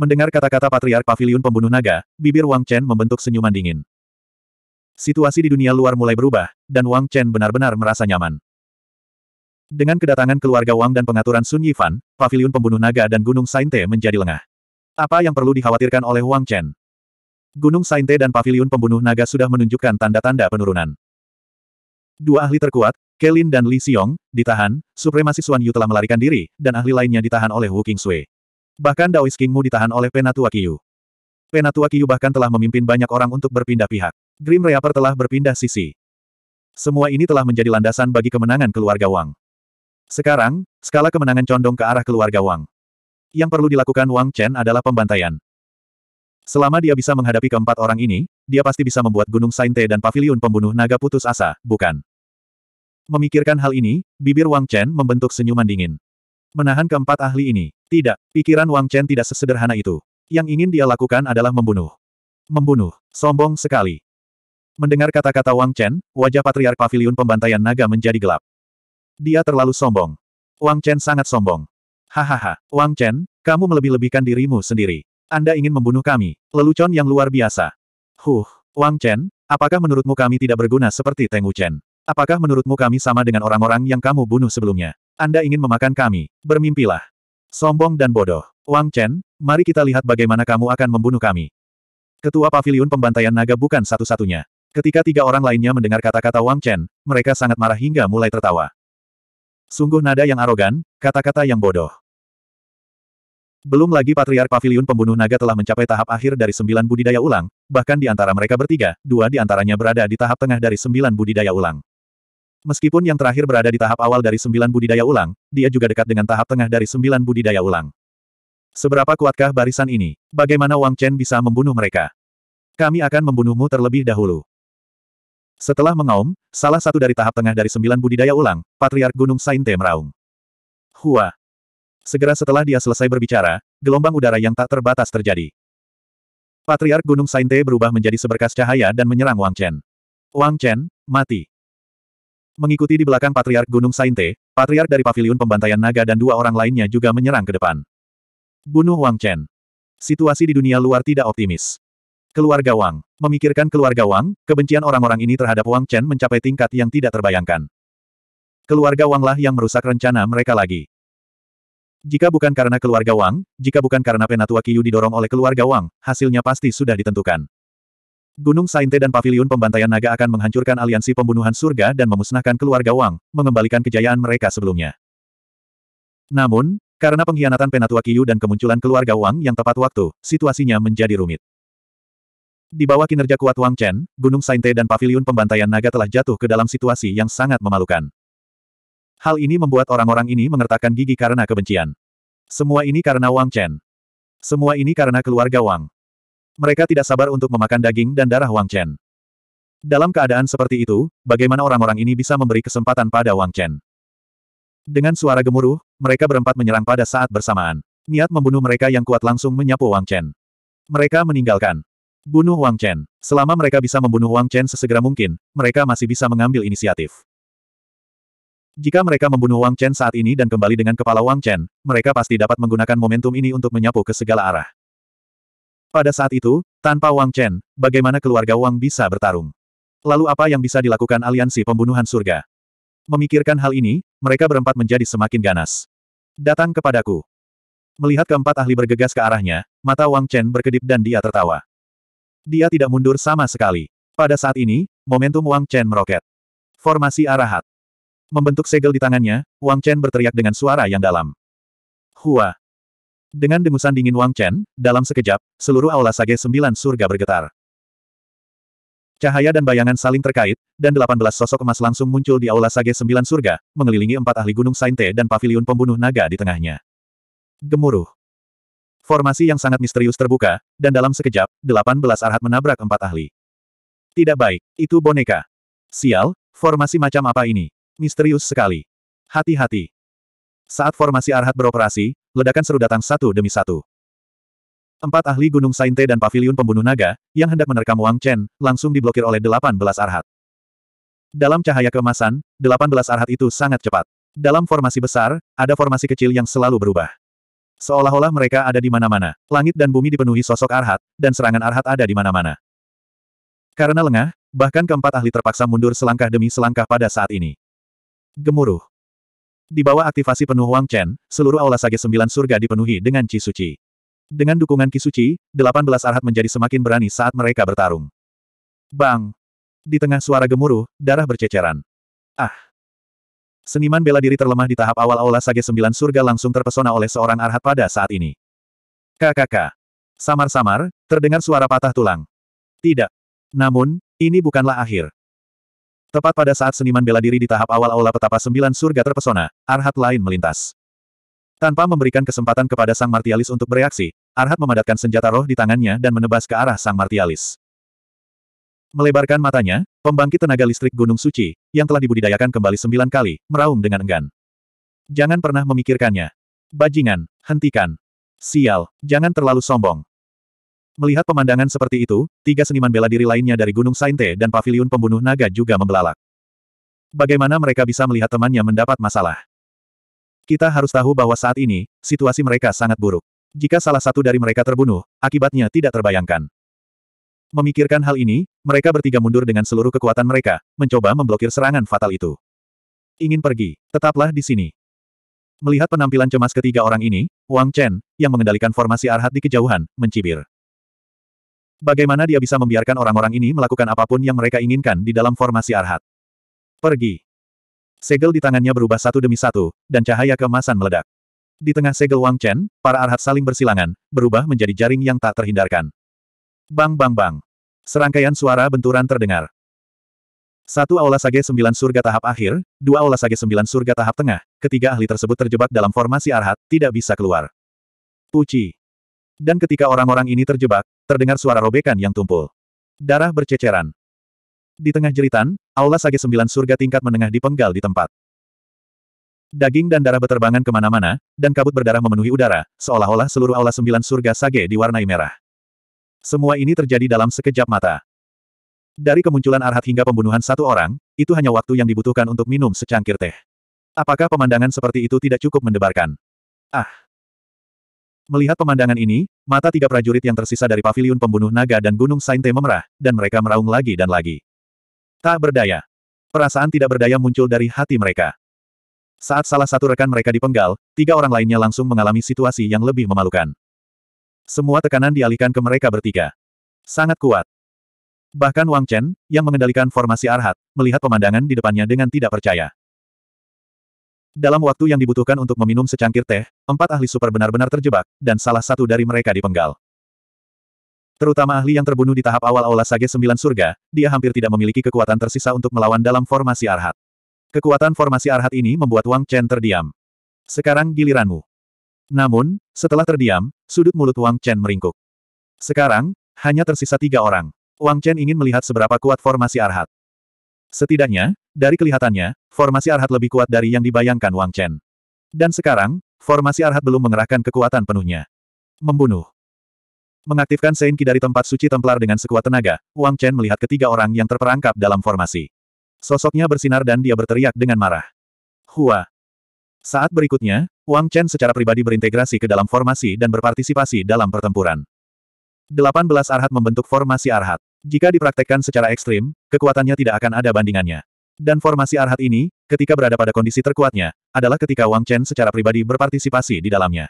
Mendengar kata-kata Patriark Pavilion Pembunuh Naga, bibir Wang Chen membentuk senyuman dingin. Situasi di dunia luar mulai berubah, dan Wang Chen benar-benar merasa nyaman. Dengan kedatangan keluarga Wang dan pengaturan Sun Yifan, Pavilion Pembunuh Naga dan Gunung Sainte menjadi lengah. Apa yang perlu dikhawatirkan oleh Wang Chen? Gunung Sainte dan Paviliun Pembunuh Naga sudah menunjukkan tanda-tanda penurunan. Dua ahli terkuat, Kelin dan Li Xiong, ditahan, supremasi Suan Yu telah melarikan diri, dan ahli lainnya ditahan oleh Wu Qing Sui. Bahkan Daois Kingmu ditahan oleh Penatua Qiyu. Penatua Qiyu bahkan telah memimpin banyak orang untuk berpindah pihak. Grim Reaper telah berpindah sisi. Semua ini telah menjadi landasan bagi kemenangan keluarga Wang. Sekarang, skala kemenangan condong ke arah keluarga Wang. Yang perlu dilakukan Wang Chen adalah pembantaian. Selama dia bisa menghadapi keempat orang ini, dia pasti bisa membuat Gunung Sainte dan Paviliun Pembunuh Naga putus asa, bukan? Memikirkan hal ini, bibir Wang Chen membentuk senyuman dingin. Menahan keempat ahli ini. Tidak, pikiran Wang Chen tidak sesederhana itu. Yang ingin dia lakukan adalah membunuh. Membunuh. Sombong sekali. Mendengar kata-kata Wang Chen, wajah Patriark Paviliun Pembantaian Naga menjadi gelap. Dia terlalu sombong. Wang Chen sangat sombong. Hahaha, Wang Chen, kamu melebih-lebihkan dirimu sendiri. Anda ingin membunuh kami, lelucon yang luar biasa. Huh, Wang Chen, apakah menurutmu kami tidak berguna seperti Teng Chen? Apakah menurutmu kami sama dengan orang-orang yang kamu bunuh sebelumnya? Anda ingin memakan kami, bermimpilah. Sombong dan bodoh. Wang Chen, mari kita lihat bagaimana kamu akan membunuh kami. Ketua Paviliun Pembantaian Naga bukan satu-satunya. Ketika tiga orang lainnya mendengar kata-kata Wang Chen, mereka sangat marah hingga mulai tertawa. Sungguh nada yang arogan, kata-kata yang bodoh. Belum lagi Patriark Pavilion Pembunuh Naga telah mencapai tahap akhir dari sembilan budidaya ulang, bahkan di antara mereka bertiga, dua di antaranya berada di tahap tengah dari sembilan budidaya ulang. Meskipun yang terakhir berada di tahap awal dari sembilan budidaya ulang, dia juga dekat dengan tahap tengah dari sembilan budidaya ulang. Seberapa kuatkah barisan ini? Bagaimana Wang Chen bisa membunuh mereka? Kami akan membunuhmu terlebih dahulu. Setelah mengaum, salah satu dari tahap tengah dari sembilan budidaya ulang, Patriark Gunung Sainte meraung. Hua, Segera setelah dia selesai berbicara, gelombang udara yang tak terbatas terjadi. Patriark Gunung Sainte berubah menjadi seberkas cahaya dan menyerang Wang Chen. Wang Chen, mati. Mengikuti di belakang Patriark Gunung Sainte, Patriark dari Paviliun Pembantaian Naga dan dua orang lainnya juga menyerang ke depan. Bunuh Wang Chen. Situasi di dunia luar tidak optimis. Keluarga Wang. Memikirkan keluarga Wang, kebencian orang-orang ini terhadap Wang Chen mencapai tingkat yang tidak terbayangkan. Keluarga Wanglah yang merusak rencana mereka lagi. Jika bukan karena keluarga Wang, jika bukan karena Penatua Qiyu didorong oleh keluarga Wang, hasilnya pasti sudah ditentukan. Gunung Sainte dan Paviliun Pembantaian Naga akan menghancurkan aliansi pembunuhan surga dan memusnahkan keluarga Wang, mengembalikan kejayaan mereka sebelumnya. Namun, karena pengkhianatan Penatua Qiyu dan kemunculan keluarga Wang yang tepat waktu, situasinya menjadi rumit. Di bawah kinerja kuat Wang Chen, Gunung Sainte dan Paviliun Pembantaian Naga telah jatuh ke dalam situasi yang sangat memalukan. Hal ini membuat orang-orang ini mengertakkan gigi karena kebencian. Semua ini karena Wang Chen. Semua ini karena keluarga Wang. Mereka tidak sabar untuk memakan daging dan darah Wang Chen. Dalam keadaan seperti itu, bagaimana orang-orang ini bisa memberi kesempatan pada Wang Chen? Dengan suara gemuruh, mereka berempat menyerang pada saat bersamaan. Niat membunuh mereka yang kuat langsung menyapu Wang Chen. Mereka meninggalkan. Bunuh Wang Chen. Selama mereka bisa membunuh Wang Chen sesegera mungkin, mereka masih bisa mengambil inisiatif. Jika mereka membunuh Wang Chen saat ini dan kembali dengan kepala Wang Chen, mereka pasti dapat menggunakan momentum ini untuk menyapu ke segala arah. Pada saat itu, tanpa Wang Chen, bagaimana keluarga Wang bisa bertarung? Lalu apa yang bisa dilakukan aliansi pembunuhan surga? Memikirkan hal ini, mereka berempat menjadi semakin ganas. Datang kepadaku. Melihat keempat ahli bergegas ke arahnya, mata Wang Chen berkedip dan dia tertawa. Dia tidak mundur sama sekali. Pada saat ini, momentum Wang Chen meroket. Formasi arahat. Membentuk segel di tangannya, Wang Chen berteriak dengan suara yang dalam. Hua! Dengan dengusan dingin Wang Chen, dalam sekejap, seluruh aula sage sembilan surga bergetar. Cahaya dan bayangan saling terkait, dan delapan belas sosok emas langsung muncul di aula sage sembilan surga, mengelilingi empat ahli gunung Sainte dan pavilion pembunuh naga di tengahnya. Gemuruh! Formasi yang sangat misterius terbuka, dan dalam sekejap, delapan belas arhat menabrak empat ahli. Tidak baik, itu boneka. Sial, formasi macam apa ini? misterius sekali. Hati-hati. Saat formasi Arhat beroperasi, ledakan seru datang satu demi satu. Empat ahli Gunung Sainte dan Paviliun Pembunuh Naga, yang hendak menerkam Wang Chen, langsung diblokir oleh delapan belas Arhat. Dalam cahaya kemasan, delapan belas Arhat itu sangat cepat. Dalam formasi besar, ada formasi kecil yang selalu berubah. Seolah-olah mereka ada di mana-mana, langit dan bumi dipenuhi sosok Arhat, dan serangan Arhat ada di mana-mana. Karena lengah, bahkan keempat ahli terpaksa mundur selangkah demi selangkah pada saat ini. Gemuruh. Di bawah aktivasi penuh Wang Chen, seluruh aula Sage Sembilan Surga dipenuhi dengan Qi Suci. Dengan dukungan Qi Suci, belas arhat menjadi semakin berani saat mereka bertarung. Bang! Di tengah suara gemuruh, darah berceceran. Ah! Seniman bela diri terlemah di tahap awal aula Sage Sembilan Surga langsung terpesona oleh seorang arhat pada saat ini. KKK. Samar-samar, terdengar suara patah tulang. Tidak. Namun, ini bukanlah akhir. Tepat pada saat seniman bela diri di tahap awal aula petapa sembilan surga terpesona, Arhat lain melintas. Tanpa memberikan kesempatan kepada sang martialis untuk bereaksi, Arhat memadatkan senjata roh di tangannya dan menebas ke arah sang martialis. Melebarkan matanya, pembangkit tenaga listrik Gunung Suci, yang telah dibudidayakan kembali sembilan kali, meraung dengan enggan. Jangan pernah memikirkannya. Bajingan, hentikan. Sial, jangan terlalu sombong. Melihat pemandangan seperti itu, tiga seniman bela diri lainnya dari Gunung Sainte dan Paviliun Pembunuh Naga juga membelalak. Bagaimana mereka bisa melihat temannya mendapat masalah? Kita harus tahu bahwa saat ini, situasi mereka sangat buruk. Jika salah satu dari mereka terbunuh, akibatnya tidak terbayangkan. Memikirkan hal ini, mereka bertiga mundur dengan seluruh kekuatan mereka, mencoba memblokir serangan fatal itu. Ingin pergi, tetaplah di sini. Melihat penampilan cemas ketiga orang ini, Wang Chen, yang mengendalikan formasi Arhat di kejauhan, mencibir. Bagaimana dia bisa membiarkan orang-orang ini melakukan apapun yang mereka inginkan di dalam formasi Arhat? Pergi. Segel di tangannya berubah satu demi satu, dan cahaya kemasan meledak. Di tengah segel Wang Chen, para arhat saling bersilangan, berubah menjadi jaring yang tak terhindarkan. Bang bang bang. Serangkaian suara benturan terdengar. Satu aula sage sembilan surga tahap akhir, dua aula sage sembilan surga tahap tengah, ketiga ahli tersebut terjebak dalam formasi arhat, tidak bisa keluar. Puci. Dan ketika orang-orang ini terjebak, terdengar suara robekan yang tumpul. Darah berceceran. Di tengah jeritan, aula sage sembilan surga tingkat menengah dipenggal di tempat. Daging dan darah beterbangan kemana-mana, dan kabut berdarah memenuhi udara, seolah-olah seluruh aula sembilan surga sage diwarnai merah. Semua ini terjadi dalam sekejap mata. Dari kemunculan Arhat hingga pembunuhan satu orang, itu hanya waktu yang dibutuhkan untuk minum secangkir teh. Apakah pemandangan seperti itu tidak cukup mendebarkan? Ah! Melihat pemandangan ini, mata tiga prajurit yang tersisa dari paviliun pembunuh naga dan Gunung Sainte memerah, dan mereka meraung lagi dan lagi. Tak berdaya. Perasaan tidak berdaya muncul dari hati mereka. Saat salah satu rekan mereka dipenggal, tiga orang lainnya langsung mengalami situasi yang lebih memalukan. Semua tekanan dialihkan ke mereka bertiga. Sangat kuat. Bahkan Wang Chen, yang mengendalikan formasi Arhat, melihat pemandangan di depannya dengan tidak percaya. Dalam waktu yang dibutuhkan untuk meminum secangkir teh, empat ahli super benar-benar terjebak, dan salah satu dari mereka dipenggal. Terutama ahli yang terbunuh di tahap awal Aula Sage Sembilan Surga, dia hampir tidak memiliki kekuatan tersisa untuk melawan dalam formasi Arhat. Kekuatan formasi Arhat ini membuat Wang Chen terdiam. Sekarang giliranmu. Namun, setelah terdiam, sudut mulut Wang Chen meringkuk. Sekarang, hanya tersisa tiga orang. Wang Chen ingin melihat seberapa kuat formasi Arhat. Setidaknya, dari kelihatannya, formasi Arhat lebih kuat dari yang dibayangkan Wang Chen. Dan sekarang, formasi Arhat belum mengerahkan kekuatan penuhnya. Membunuh. Mengaktifkan Seinki dari tempat suci Templar dengan sekuat tenaga, Wang Chen melihat ketiga orang yang terperangkap dalam formasi. Sosoknya bersinar dan dia berteriak dengan marah. Hua. Saat berikutnya, Wang Chen secara pribadi berintegrasi ke dalam formasi dan berpartisipasi dalam pertempuran. 18 Arhat membentuk formasi Arhat. Jika dipraktekkan secara ekstrim, kekuatannya tidak akan ada bandingannya. Dan formasi arhat ini, ketika berada pada kondisi terkuatnya, adalah ketika Wang Chen secara pribadi berpartisipasi di dalamnya.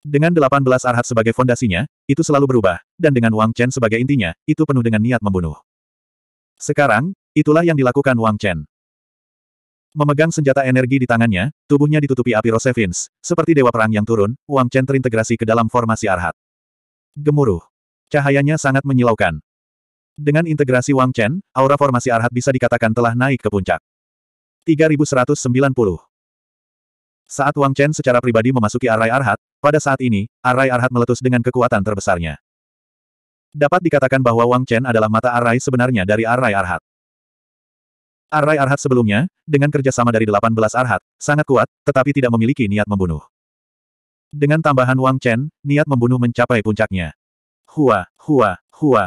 Dengan 18 arhat sebagai fondasinya, itu selalu berubah, dan dengan Wang Chen sebagai intinya, itu penuh dengan niat membunuh. Sekarang, itulah yang dilakukan Wang Chen. Memegang senjata energi di tangannya, tubuhnya ditutupi api Rosevins, seperti dewa perang yang turun, Wang Chen terintegrasi ke dalam formasi arhat. Gemuruh. Cahayanya sangat menyilaukan. Dengan integrasi Wang Chen, aura formasi Arhat bisa dikatakan telah naik ke puncak. 3190 Saat Wang Chen secara pribadi memasuki arai Arhat, pada saat ini, arai Arhat meletus dengan kekuatan terbesarnya. Dapat dikatakan bahwa Wang Chen adalah mata arai sebenarnya dari arai Arhat. Arai Arhat sebelumnya, dengan kerjasama dari 18 Arhat, sangat kuat, tetapi tidak memiliki niat membunuh. Dengan tambahan Wang Chen, niat membunuh mencapai puncaknya. Hua, hua, hua.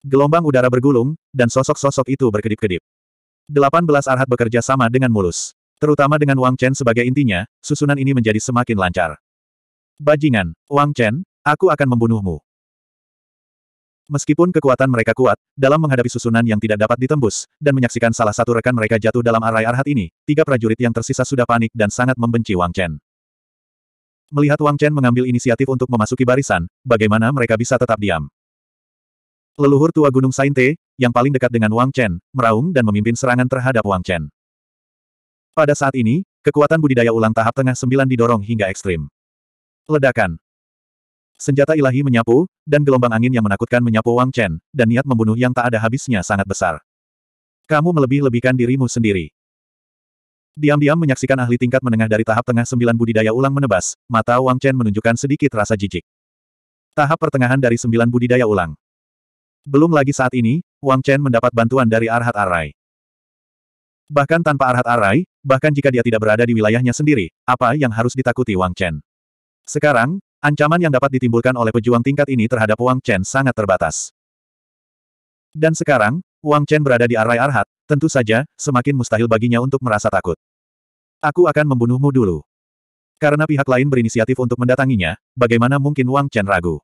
Gelombang udara bergulung, dan sosok-sosok itu berkedip-kedip. Delapan belas arhat bekerja sama dengan mulus. Terutama dengan Wang Chen sebagai intinya, susunan ini menjadi semakin lancar. Bajingan, Wang Chen, aku akan membunuhmu. Meskipun kekuatan mereka kuat, dalam menghadapi susunan yang tidak dapat ditembus, dan menyaksikan salah satu rekan mereka jatuh dalam arai arhat ini, tiga prajurit yang tersisa sudah panik dan sangat membenci Wang Chen. Melihat Wang Chen mengambil inisiatif untuk memasuki barisan, bagaimana mereka bisa tetap diam? Leluhur tua Gunung Sainte, yang paling dekat dengan Wang Chen, meraung dan memimpin serangan terhadap Wang Chen. Pada saat ini, kekuatan budidaya ulang tahap tengah sembilan didorong hingga ekstrim. Ledakan. Senjata ilahi menyapu, dan gelombang angin yang menakutkan menyapu Wang Chen, dan niat membunuh yang tak ada habisnya sangat besar. Kamu melebih-lebihkan dirimu sendiri. Diam-diam menyaksikan ahli tingkat menengah dari tahap tengah sembilan budidaya ulang menebas, mata Wang Chen menunjukkan sedikit rasa jijik. Tahap pertengahan dari sembilan budidaya ulang. Belum lagi saat ini, Wang Chen mendapat bantuan dari Arhat Arai. Bahkan tanpa Arhat Arai, bahkan jika dia tidak berada di wilayahnya sendiri, apa yang harus ditakuti Wang Chen? Sekarang, ancaman yang dapat ditimbulkan oleh pejuang tingkat ini terhadap Wang Chen sangat terbatas. Dan sekarang, Wang Chen berada di arai Arhat, tentu saja, semakin mustahil baginya untuk merasa takut. Aku akan membunuhmu dulu. Karena pihak lain berinisiatif untuk mendatanginya, bagaimana mungkin Wang Chen ragu?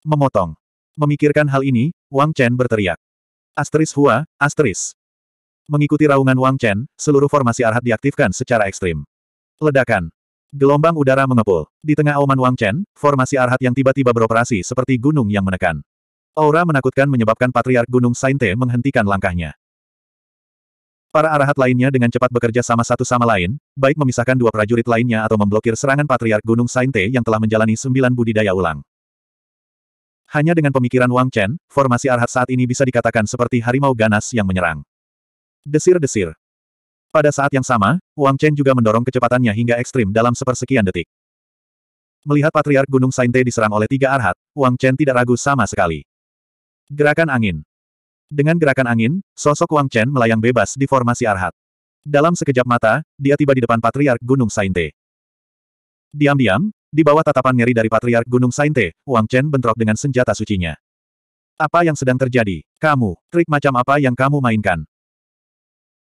Memotong. Memikirkan hal ini, Wang Chen berteriak. Asteris Hua, asteris. Mengikuti raungan Wang Chen, seluruh formasi arhat diaktifkan secara ekstrim. Ledakan. Gelombang udara mengepul. Di tengah auman Wang Chen, formasi arhat yang tiba-tiba beroperasi seperti gunung yang menekan. Aura menakutkan menyebabkan Patriark Gunung Sainte menghentikan langkahnya. Para arahat lainnya dengan cepat bekerja sama satu sama lain, baik memisahkan dua prajurit lainnya atau memblokir serangan Patriark Gunung Sainte yang telah menjalani sembilan budidaya ulang. Hanya dengan pemikiran Wang Chen, formasi arahat saat ini bisa dikatakan seperti harimau ganas yang menyerang. Desir-desir. Pada saat yang sama, Wang Chen juga mendorong kecepatannya hingga ekstrim dalam sepersekian detik. Melihat Patriark Gunung Sainte diserang oleh tiga arhat, Wang Chen tidak ragu sama sekali. Gerakan angin. Dengan gerakan angin, sosok Wang Chen melayang bebas di formasi Arhat. Dalam sekejap mata, dia tiba di depan Patriark Gunung Sainte. Diam-diam, di bawah tatapan ngeri dari Patriark Gunung Sainte, Wang Chen bentrok dengan senjata sucinya. Apa yang sedang terjadi? Kamu, trik macam apa yang kamu mainkan?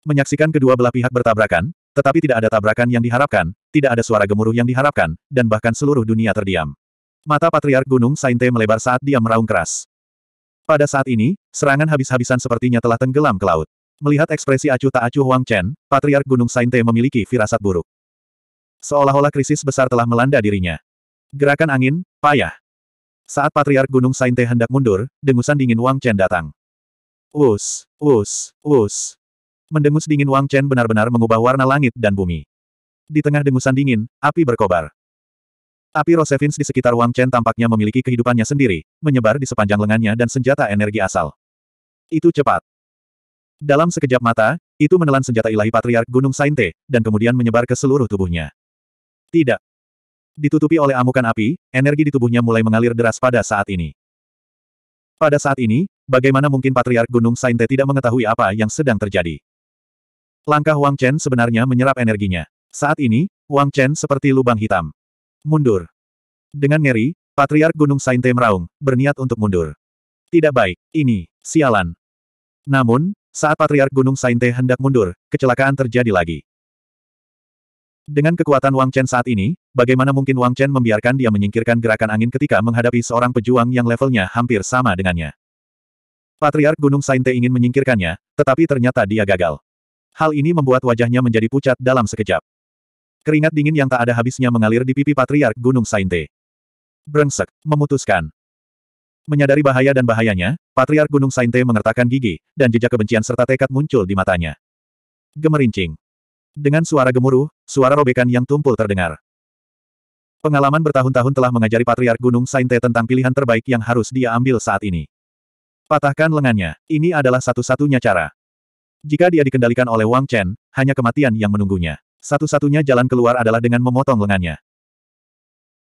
Menyaksikan kedua belah pihak bertabrakan, tetapi tidak ada tabrakan yang diharapkan, tidak ada suara gemuruh yang diharapkan, dan bahkan seluruh dunia terdiam. Mata Patriark Gunung Sainte melebar saat dia meraung keras. Pada saat ini, serangan habis-habisan sepertinya telah tenggelam ke laut. Melihat ekspresi acuh tak acuh Wang Chen, Patriark Gunung Sainte memiliki firasat buruk. Seolah-olah krisis besar telah melanda dirinya. Gerakan angin, payah. Saat Patriark Gunung Sainte hendak mundur, dengusan dingin Wang Chen datang. Us, us, us. Mendengus dingin Wang Chen benar-benar mengubah warna langit dan bumi. Di tengah dengusan dingin, api berkobar. Api Rosevins di sekitar Wang Chen tampaknya memiliki kehidupannya sendiri, menyebar di sepanjang lengannya dan senjata energi asal. Itu cepat. Dalam sekejap mata, itu menelan senjata ilahi Patriark Gunung Sainte, dan kemudian menyebar ke seluruh tubuhnya. Tidak. Ditutupi oleh amukan api, energi di tubuhnya mulai mengalir deras pada saat ini. Pada saat ini, bagaimana mungkin Patriark Gunung Sainte tidak mengetahui apa yang sedang terjadi? Langkah Wang Chen sebenarnya menyerap energinya. Saat ini, Wang Chen seperti lubang hitam. Mundur. Dengan ngeri, Patriark Gunung Sainte meraung, berniat untuk mundur. Tidak baik, ini, sialan. Namun, saat Patriark Gunung Sainte hendak mundur, kecelakaan terjadi lagi. Dengan kekuatan Wang Chen saat ini, bagaimana mungkin Wang Chen membiarkan dia menyingkirkan gerakan angin ketika menghadapi seorang pejuang yang levelnya hampir sama dengannya? Patriark Gunung Sainte ingin menyingkirkannya, tetapi ternyata dia gagal. Hal ini membuat wajahnya menjadi pucat dalam sekejap. Keringat dingin yang tak ada habisnya mengalir di pipi Patriark Gunung Sainte. Brengsek, memutuskan. Menyadari bahaya dan bahayanya, Patriark Gunung Sainte mengertakkan gigi, dan jejak kebencian serta tekad muncul di matanya. Gemerincing. Dengan suara gemuruh, suara robekan yang tumpul terdengar. Pengalaman bertahun-tahun telah mengajari Patriark Gunung Sainte tentang pilihan terbaik yang harus dia ambil saat ini. Patahkan lengannya, ini adalah satu-satunya cara. Jika dia dikendalikan oleh Wang Chen, hanya kematian yang menunggunya. Satu-satunya jalan keluar adalah dengan memotong lengannya.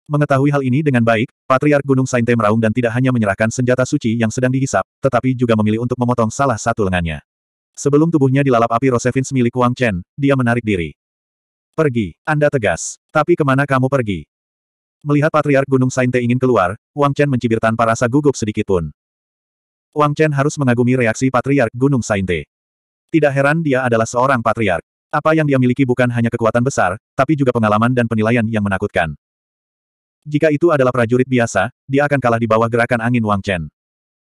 Mengetahui hal ini dengan baik, Patriark Gunung Sainte meraung dan tidak hanya menyerahkan senjata suci yang sedang dihisap, tetapi juga memilih untuk memotong salah satu lengannya. Sebelum tubuhnya dilalap api Rosevins milik Wang Chen, dia menarik diri. Pergi, Anda tegas. Tapi kemana kamu pergi? Melihat Patriark Gunung Sainte ingin keluar, Wang Chen mencibir tanpa rasa gugup sedikitpun. Wang Chen harus mengagumi reaksi Patriark Gunung Sainte. Tidak heran dia adalah seorang patriark. Apa yang dia miliki bukan hanya kekuatan besar, tapi juga pengalaman dan penilaian yang menakutkan. Jika itu adalah prajurit biasa, dia akan kalah di bawah gerakan angin Wang Chen.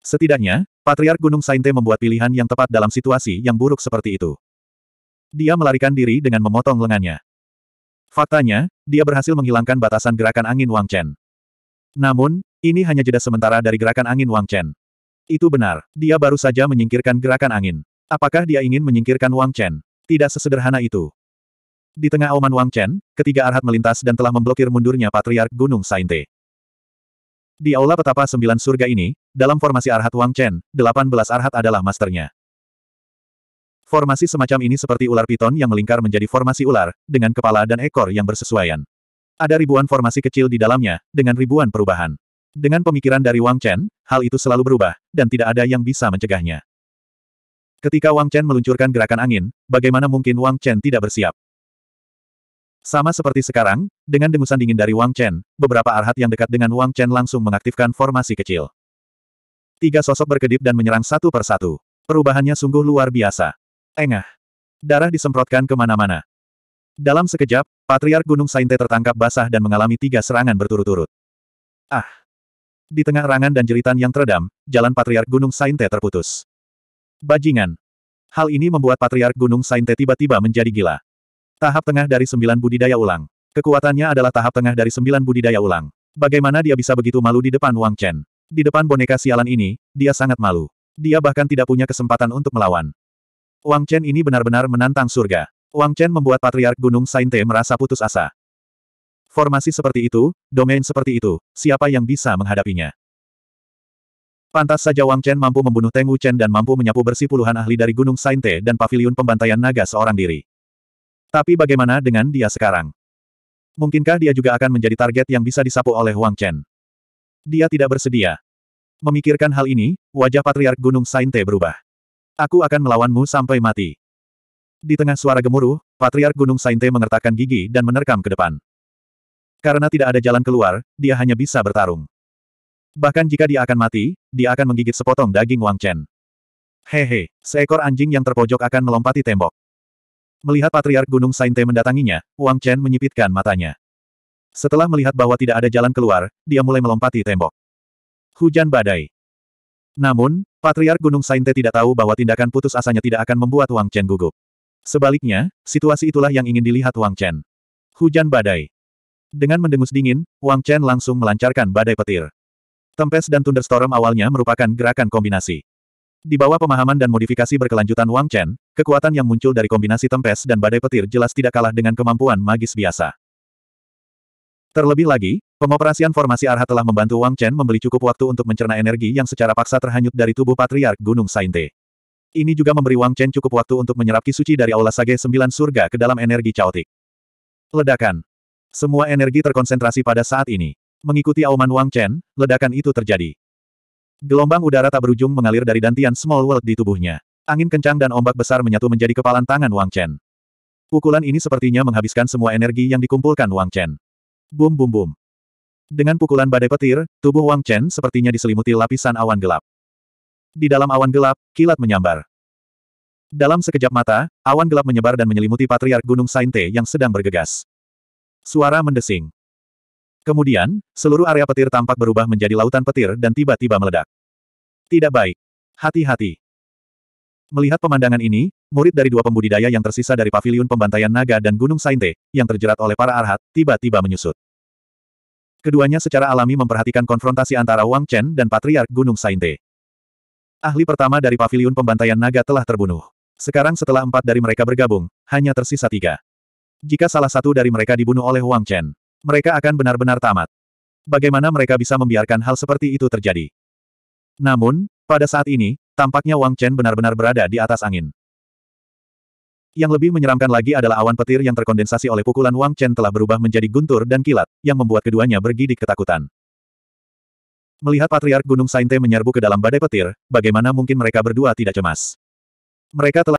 Setidaknya, Patriark Gunung Sainte membuat pilihan yang tepat dalam situasi yang buruk seperti itu. Dia melarikan diri dengan memotong lengannya. Faktanya, dia berhasil menghilangkan batasan gerakan angin Wang Chen. Namun, ini hanya jeda sementara dari gerakan angin Wang Chen. Itu benar, dia baru saja menyingkirkan gerakan angin. Apakah dia ingin menyingkirkan Wang Chen? Tidak sesederhana itu. Di tengah Oman Wang Chen, ketiga arhat melintas dan telah memblokir mundurnya Patriark Gunung Sainte. Di aula petapa sembilan surga ini, dalam formasi arhat Wang Chen, delapan belas arhat adalah masternya. Formasi semacam ini seperti ular piton yang melingkar menjadi formasi ular, dengan kepala dan ekor yang bersesuaian. Ada ribuan formasi kecil di dalamnya, dengan ribuan perubahan. Dengan pemikiran dari Wang Chen, hal itu selalu berubah, dan tidak ada yang bisa mencegahnya. Ketika Wang Chen meluncurkan gerakan angin, bagaimana mungkin Wang Chen tidak bersiap? Sama seperti sekarang, dengan dengusan dingin dari Wang Chen, beberapa arhat yang dekat dengan Wang Chen langsung mengaktifkan formasi kecil. Tiga sosok berkedip dan menyerang satu persatu. Perubahannya sungguh luar biasa. Engah. Darah disemprotkan kemana-mana. Dalam sekejap, Patriark Gunung Sainte tertangkap basah dan mengalami tiga serangan berturut-turut. Ah! Di tengah rangan dan jeritan yang teredam, jalan Patriark Gunung Sainte terputus. Bajingan. Hal ini membuat Patriark Gunung Sainte tiba-tiba menjadi gila. Tahap tengah dari sembilan budidaya ulang. Kekuatannya adalah tahap tengah dari sembilan budidaya ulang. Bagaimana dia bisa begitu malu di depan Wang Chen? Di depan boneka sialan ini, dia sangat malu. Dia bahkan tidak punya kesempatan untuk melawan. Wang Chen ini benar-benar menantang surga. Wang Chen membuat Patriark Gunung Sainte merasa putus asa. Formasi seperti itu, domain seperti itu, siapa yang bisa menghadapinya? Pantas saja Wang Chen mampu membunuh Teng Wu Chen dan mampu menyapu bersih puluhan ahli dari Gunung Sainte dan Paviliun Pembantaian Naga seorang diri. Tapi bagaimana dengan dia sekarang? Mungkinkah dia juga akan menjadi target yang bisa disapu oleh Wang Chen? Dia tidak bersedia. Memikirkan hal ini, wajah Patriark Gunung Sainte berubah. Aku akan melawanmu sampai mati. Di tengah suara gemuruh, Patriark Gunung Sainte mengertakkan gigi dan menerkam ke depan. Karena tidak ada jalan keluar, dia hanya bisa bertarung. Bahkan jika dia akan mati, dia akan menggigit sepotong daging Wang Chen. Hehe, seekor anjing yang terpojok akan melompati tembok. Melihat Patriark Gunung Sainte mendatanginya, Wang Chen menyipitkan matanya. Setelah melihat bahwa tidak ada jalan keluar, dia mulai melompati tembok. Hujan badai. Namun, Patriark Gunung Sainte tidak tahu bahwa tindakan putus asanya tidak akan membuat Wang Chen gugup. Sebaliknya, situasi itulah yang ingin dilihat Wang Chen. Hujan badai. Dengan mendengus dingin, Wang Chen langsung melancarkan badai petir. Tempest dan Thunderstorm awalnya merupakan gerakan kombinasi. Di bawah pemahaman dan modifikasi berkelanjutan Wang Chen, kekuatan yang muncul dari kombinasi tempes dan badai petir jelas tidak kalah dengan kemampuan magis biasa. Terlebih lagi, pengoperasian formasi Arha telah membantu Wang Chen membeli cukup waktu untuk mencerna energi yang secara paksa terhanyut dari tubuh Patriark Gunung Sainte. Ini juga memberi Wang Chen cukup waktu untuk menyerap kisuci dari Aula Sage Sembilan Surga ke dalam energi caotik. Ledakan. Semua energi terkonsentrasi pada saat ini. Mengikuti auman Wang Chen, ledakan itu terjadi. Gelombang udara tak berujung mengalir dari dantian Small World di tubuhnya. Angin kencang dan ombak besar menyatu menjadi kepalan tangan Wang Chen. Pukulan ini sepertinya menghabiskan semua energi yang dikumpulkan Wang Chen. Bum bum bum. Dengan pukulan badai petir, tubuh Wang Chen sepertinya diselimuti lapisan awan gelap. Di dalam awan gelap, kilat menyambar. Dalam sekejap mata, awan gelap menyebar dan menyelimuti Patriark Gunung Sainte yang sedang bergegas. Suara mendesing. Kemudian, seluruh area petir tampak berubah menjadi lautan petir dan tiba-tiba meledak. Tidak baik. Hati-hati. Melihat pemandangan ini, murid dari dua pembudidaya yang tersisa dari paviliun pembantaian naga dan Gunung Sainte, yang terjerat oleh para arhat, tiba-tiba menyusut. Keduanya secara alami memperhatikan konfrontasi antara Wang Chen dan Patriark Gunung Sainte. Ahli pertama dari paviliun pembantaian naga telah terbunuh. Sekarang setelah empat dari mereka bergabung, hanya tersisa tiga. Jika salah satu dari mereka dibunuh oleh Wang Chen, mereka akan benar-benar tamat. Bagaimana mereka bisa membiarkan hal seperti itu terjadi? Namun, pada saat ini, tampaknya Wang Chen benar-benar berada di atas angin. Yang lebih menyeramkan lagi adalah awan petir yang terkondensasi oleh pukulan Wang Chen telah berubah menjadi guntur dan kilat, yang membuat keduanya bergidik ketakutan. Melihat Patriark Gunung Sainte menyerbu ke dalam badai petir, bagaimana mungkin mereka berdua tidak cemas? Mereka telah